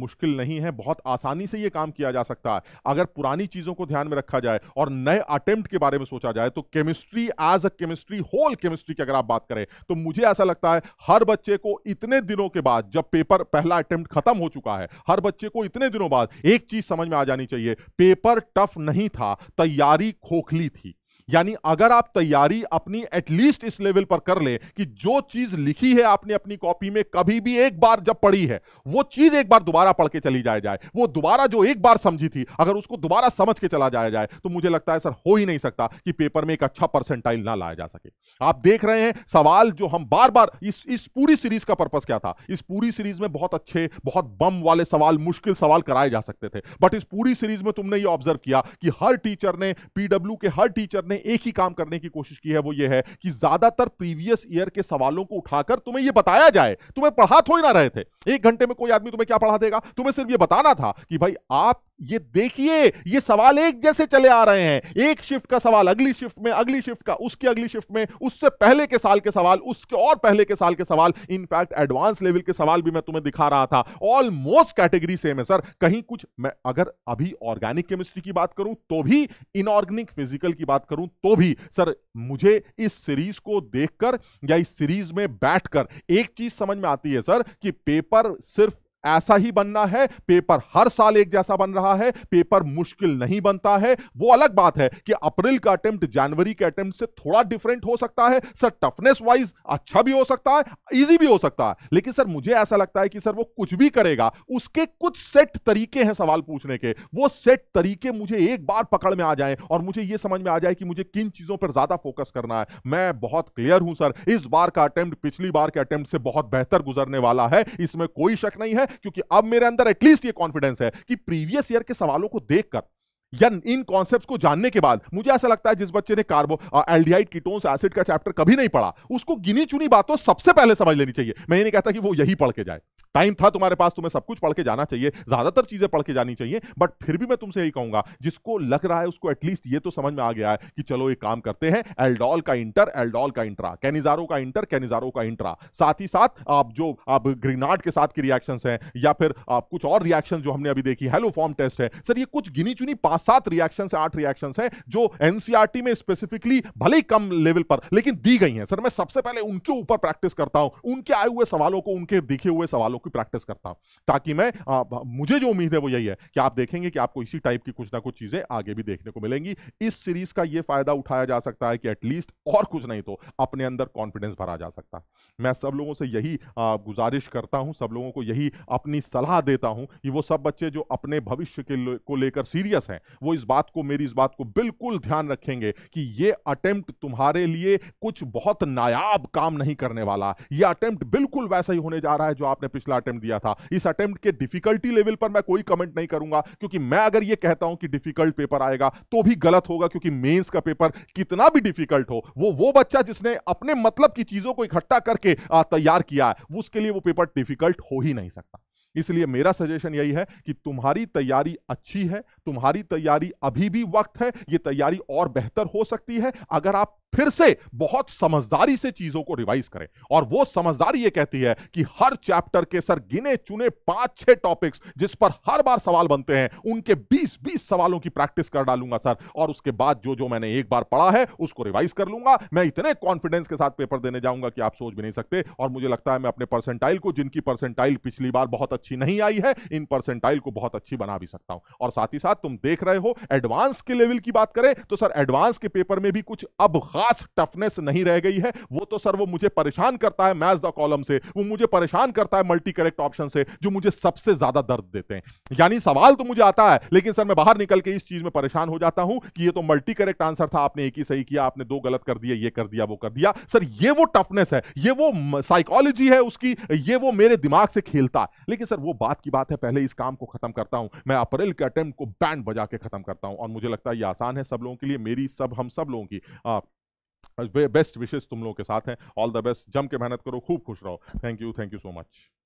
मुश्किल नहीं है बहुत आसानी से ये काम किया जा सकता है अगर पुरानी चीज़ों को ध्यान में रखा जाए और नए अटेम्प्ट के बारे में सोचा जाए तो chemistry as a chemistry whole chemistry की अगर आप बात करें तो मुझे ऐसा लगता है हर बच्चे को इतने दिनों के बाद जब पेपर पहला अटेम्प्ट खत्म हो चुका है हर बच्चे को इतने दिनों बाद एक चीज समझ में आ जानी चाहिए पेपर टफ नहीं था तैयारी खोखली थी यानी अगर आप तैयारी अपनी एटलीस्ट इस लेवल पर कर ले कि जो चीज लिखी है आपने अपनी कॉपी में कभी भी एक बार जब पढ़ी है वो चीज एक बार दोबारा पढ़ के चली जाए जाए वो दोबारा जो एक बार समझी थी अगर उसको दोबारा समझ के चला जाया जाए तो मुझे लगता है सर हो ही नहीं सकता कि पेपर में एक अच्छा परसेंटाइल ना लाया जा सके आप देख रहे हैं सवाल जो हम बार बार इस इस पूरी सीरीज का पर्पज क्या था इस पूरी सीरीज में बहुत अच्छे बहुत बम वाले सवाल मुश्किल सवाल कराए जा सकते थे बट इस पूरी सीरीज में तुमने ये ऑब्जर्व किया कि हर टीचर ने पीडब्ल्यू के हर टीचर ने एक ही काम करने की कोशिश की है वो ये है कि ज्यादातर प्रीवियस ईयर के सवालों को उठाकर तुम्हें यह बताया जाए तुम्हें पढ़ा थोड़ी ना रहे थे एक घंटे में कोई आदमी तुम्हें क्या पढ़ा देगा तुम्हें सिर्फ यह बताना था कि भाई आप ये देखिए ये सवाल एक जैसे चले आ रहे हैं एक शिफ्ट का सवाल अगली शिफ्ट में अगली शिफ्ट का उसके अगली शिफ्ट में उससे पहले के साल के सवाल उसके और पहले के साल के सवाल इनफैक्ट एडवांस लेवल के सवाल भी मैं तुम्हें दिखा रहा था ऑलमोस्ट कैटेगरी सेम है सर कहीं कुछ मैं अगर अभी ऑर्गेनिक केमिस्ट्री की बात करूं तो भी इनऑर्गेनिक फिजिकल की बात करूं तो भी सर मुझे इस सीरीज को देखकर या इस सीरीज में बैठकर एक चीज समझ में आती है सर कि पेपर सिर्फ ऐसा ही बनना है पेपर हर साल एक जैसा बन रहा है पेपर मुश्किल नहीं बनता है वो अलग बात है कि अप्रैल का अटेम्प्ट जनवरी के अटेम्प्ट से थोड़ा डिफरेंट हो सकता है सर टफनेस वाइज अच्छा भी हो सकता है इजी भी हो सकता है लेकिन सर मुझे ऐसा लगता है कि सर वो कुछ भी करेगा उसके कुछ सेट तरीके हैं सवाल पूछने के वो सेट तरीके मुझे एक बार पकड़ में आ जाए और मुझे ये समझ में आ जाए कि मुझे किन चीजों पर ज्यादा फोकस करना है मैं बहुत क्लियर हूं सर इस बार का अटेम्प्ट पिछली बार के अटेम्प्ट से बहुत बेहतर गुजरने वाला है इसमें कोई शक नहीं है क्योंकि अब मेरे अंदर एटलीस्ट ये कॉन्फिडेंस है कि प्रीवियस ईयर के सवालों को देखकर या इन कॉन्सेप्ट को जानने के बाद मुझे ऐसा लगता है जिस बच्चे ने कार्बो एल्डिहाइड कीटोन्स एसिड का चैप्टर कभी नहीं पढ़ा उसको गिनी चुनी बातों सबसे पहले समझ लेनी चाहिए मैं ये नहीं कहता कि वो यही पढ़ के जाए टाइम था तुम्हारे पास तुम्हें सब कुछ पढ़ के जाना चाहिए ज्यादातर चीजें पढ़ के जानी चाहिए बट फिर भी मैं तुमसे यही कहूंगा जिसको लग रहा है उसको एटलीस्ट ये तो समझ में आ गया है कि चलो एक काम करते हैं एल्डॉल का इंटर एल्डॉल का इंट्रा कैनिजारो का इंटर कैनिजारो का इंट्रा साथ ही साथ आप जो आप ग्रीनार्ड के साथ की रिएक्शन है या फिर आप कुछ और रिएक्शन जो हमने अभी देखी हेलो फॉर्म टेस्ट है सर ये कुछ गिनी चुनी पांच सात रिएक्शन आठ रिएक्शन है जो एनसीआरटी में स्पेसिफिकली भले ही कम लेवल पर लेकिन दी गई है सर मैं सबसे पहले उनके ऊपर प्रैक्टिस करता हूं उनके आए हुए सवालों को उनके दिखे हुए सवालों लोग की प्रैक्टिस करता हूँ ताकि मैं आ, मुझे जो उम्मीद है वो यही है कि आप देखेंगे कि आपको इसी टाइप की कुछ ना कुछ चीज़ें आगे भी देखने को मिलेंगी इस सीरीज का ये फायदा उठाया जा सकता है कि एटलीस्ट और कुछ नहीं तो अपने अंदर कॉन्फिडेंस भरा जा सकता मैं सब लोगों से यही आ, गुजारिश करता हूं सब लोगों को यही अपनी सलाह देता हूं कि वो सब बच्चे जो अपने भविष्य के को लेकर सीरियस हैं वो इस बात को मेरी इस बात को बिल्कुल ध्यान रखेंगे कि ये अटेम्प्ट तुम्हारे लिए कुछ बहुत नायाब काम नहीं करने वाला ये अटेम्प्ट बिल्कुल वैसा ही होने जा रहा है जो आपने पिछले पिछला अटेम्प्ट दिया था इस अटेम्प्ट के डिफिकल्टी लेवल पर मैं कोई कमेंट नहीं करूंगा क्योंकि मैं अगर ये कहता हूं कि डिफिकल्ट पेपर आएगा तो भी गलत होगा क्योंकि मेंस का पेपर कितना भी डिफिकल्ट हो वो वो बच्चा जिसने अपने मतलब की चीजों को इकट्ठा करके तैयार किया है उसके लिए वो पेपर डिफिकल्ट हो ही नहीं सकता इसलिए मेरा सजेशन यही है कि तुम्हारी तैयारी अच्छी है तुम्हारी तैयारी अभी भी वक्त है ये तैयारी और बेहतर हो सकती है अगर आप फिर से बहुत समझदारी से चीजों को रिवाइज करें और वो समझदारी ये कहती है कि हर चैप्टर के सर गिने चुने पांच छह टॉपिक्स जिस पर हर बार सवाल बनते हैं उनके 20-20 सवालों की प्रैक्टिस कर डालूंगा सर और उसके बाद जो जो मैंने एक बार पढ़ा है उसको रिवाइज कर लूंगा मैं इतने कॉन्फिडेंस के साथ पेपर देने जाऊंगा कि आप सोच भी नहीं सकते और मुझे लगता है मैं अपने परसेंटाइल को जिनकी परसेंटाइल पिछली बार बहुत अच्छी नहीं आई है इन परसेंटाइल को बहुत अच्छी बना भी सकता हूं और साथ ही साथ तुम देख रहे हो एडवांस के लेवल की बात करें तो सर एडवांस के पेपर में भी कुछ अब खास टफनेस नहीं रह गई है वो तो सर वो मुझे परेशान करता है मैथ द कॉलम से वो मुझे परेशान करता है मल्टी करेक्ट ऑप्शन से जो मुझे सबसे ज्यादा दर्द देते हैं यानी सवाल तो मुझे आता है लेकिन सर मैं बाहर निकल के इस चीज में परेशान हो जाता हूं कि ये तो मल्टी करेक्ट आंसर था आपने एक ही सही किया आपने दो गलत कर दिया ये कर दिया वो कर दिया सर ये वो टफनेस है ये वो साइकोलॉजी है उसकी ये वो मेरे दिमाग से खेलता है लेकिन सर वो बात की बात है पहले इस काम को खत्म करता हूं मैं अप्रैल के अटेम्प्ट को बैंड बजा के ख़त्म करता हूं और मुझे लगता है ये आसान है सब लोगों के लिए मेरी सब हम सब लोगों की बेस्ट विशेष तुम लोगों के साथ हैं ऑल द बेस्ट जम के मेहनत करो खूब खुश रहो thank you thank you so much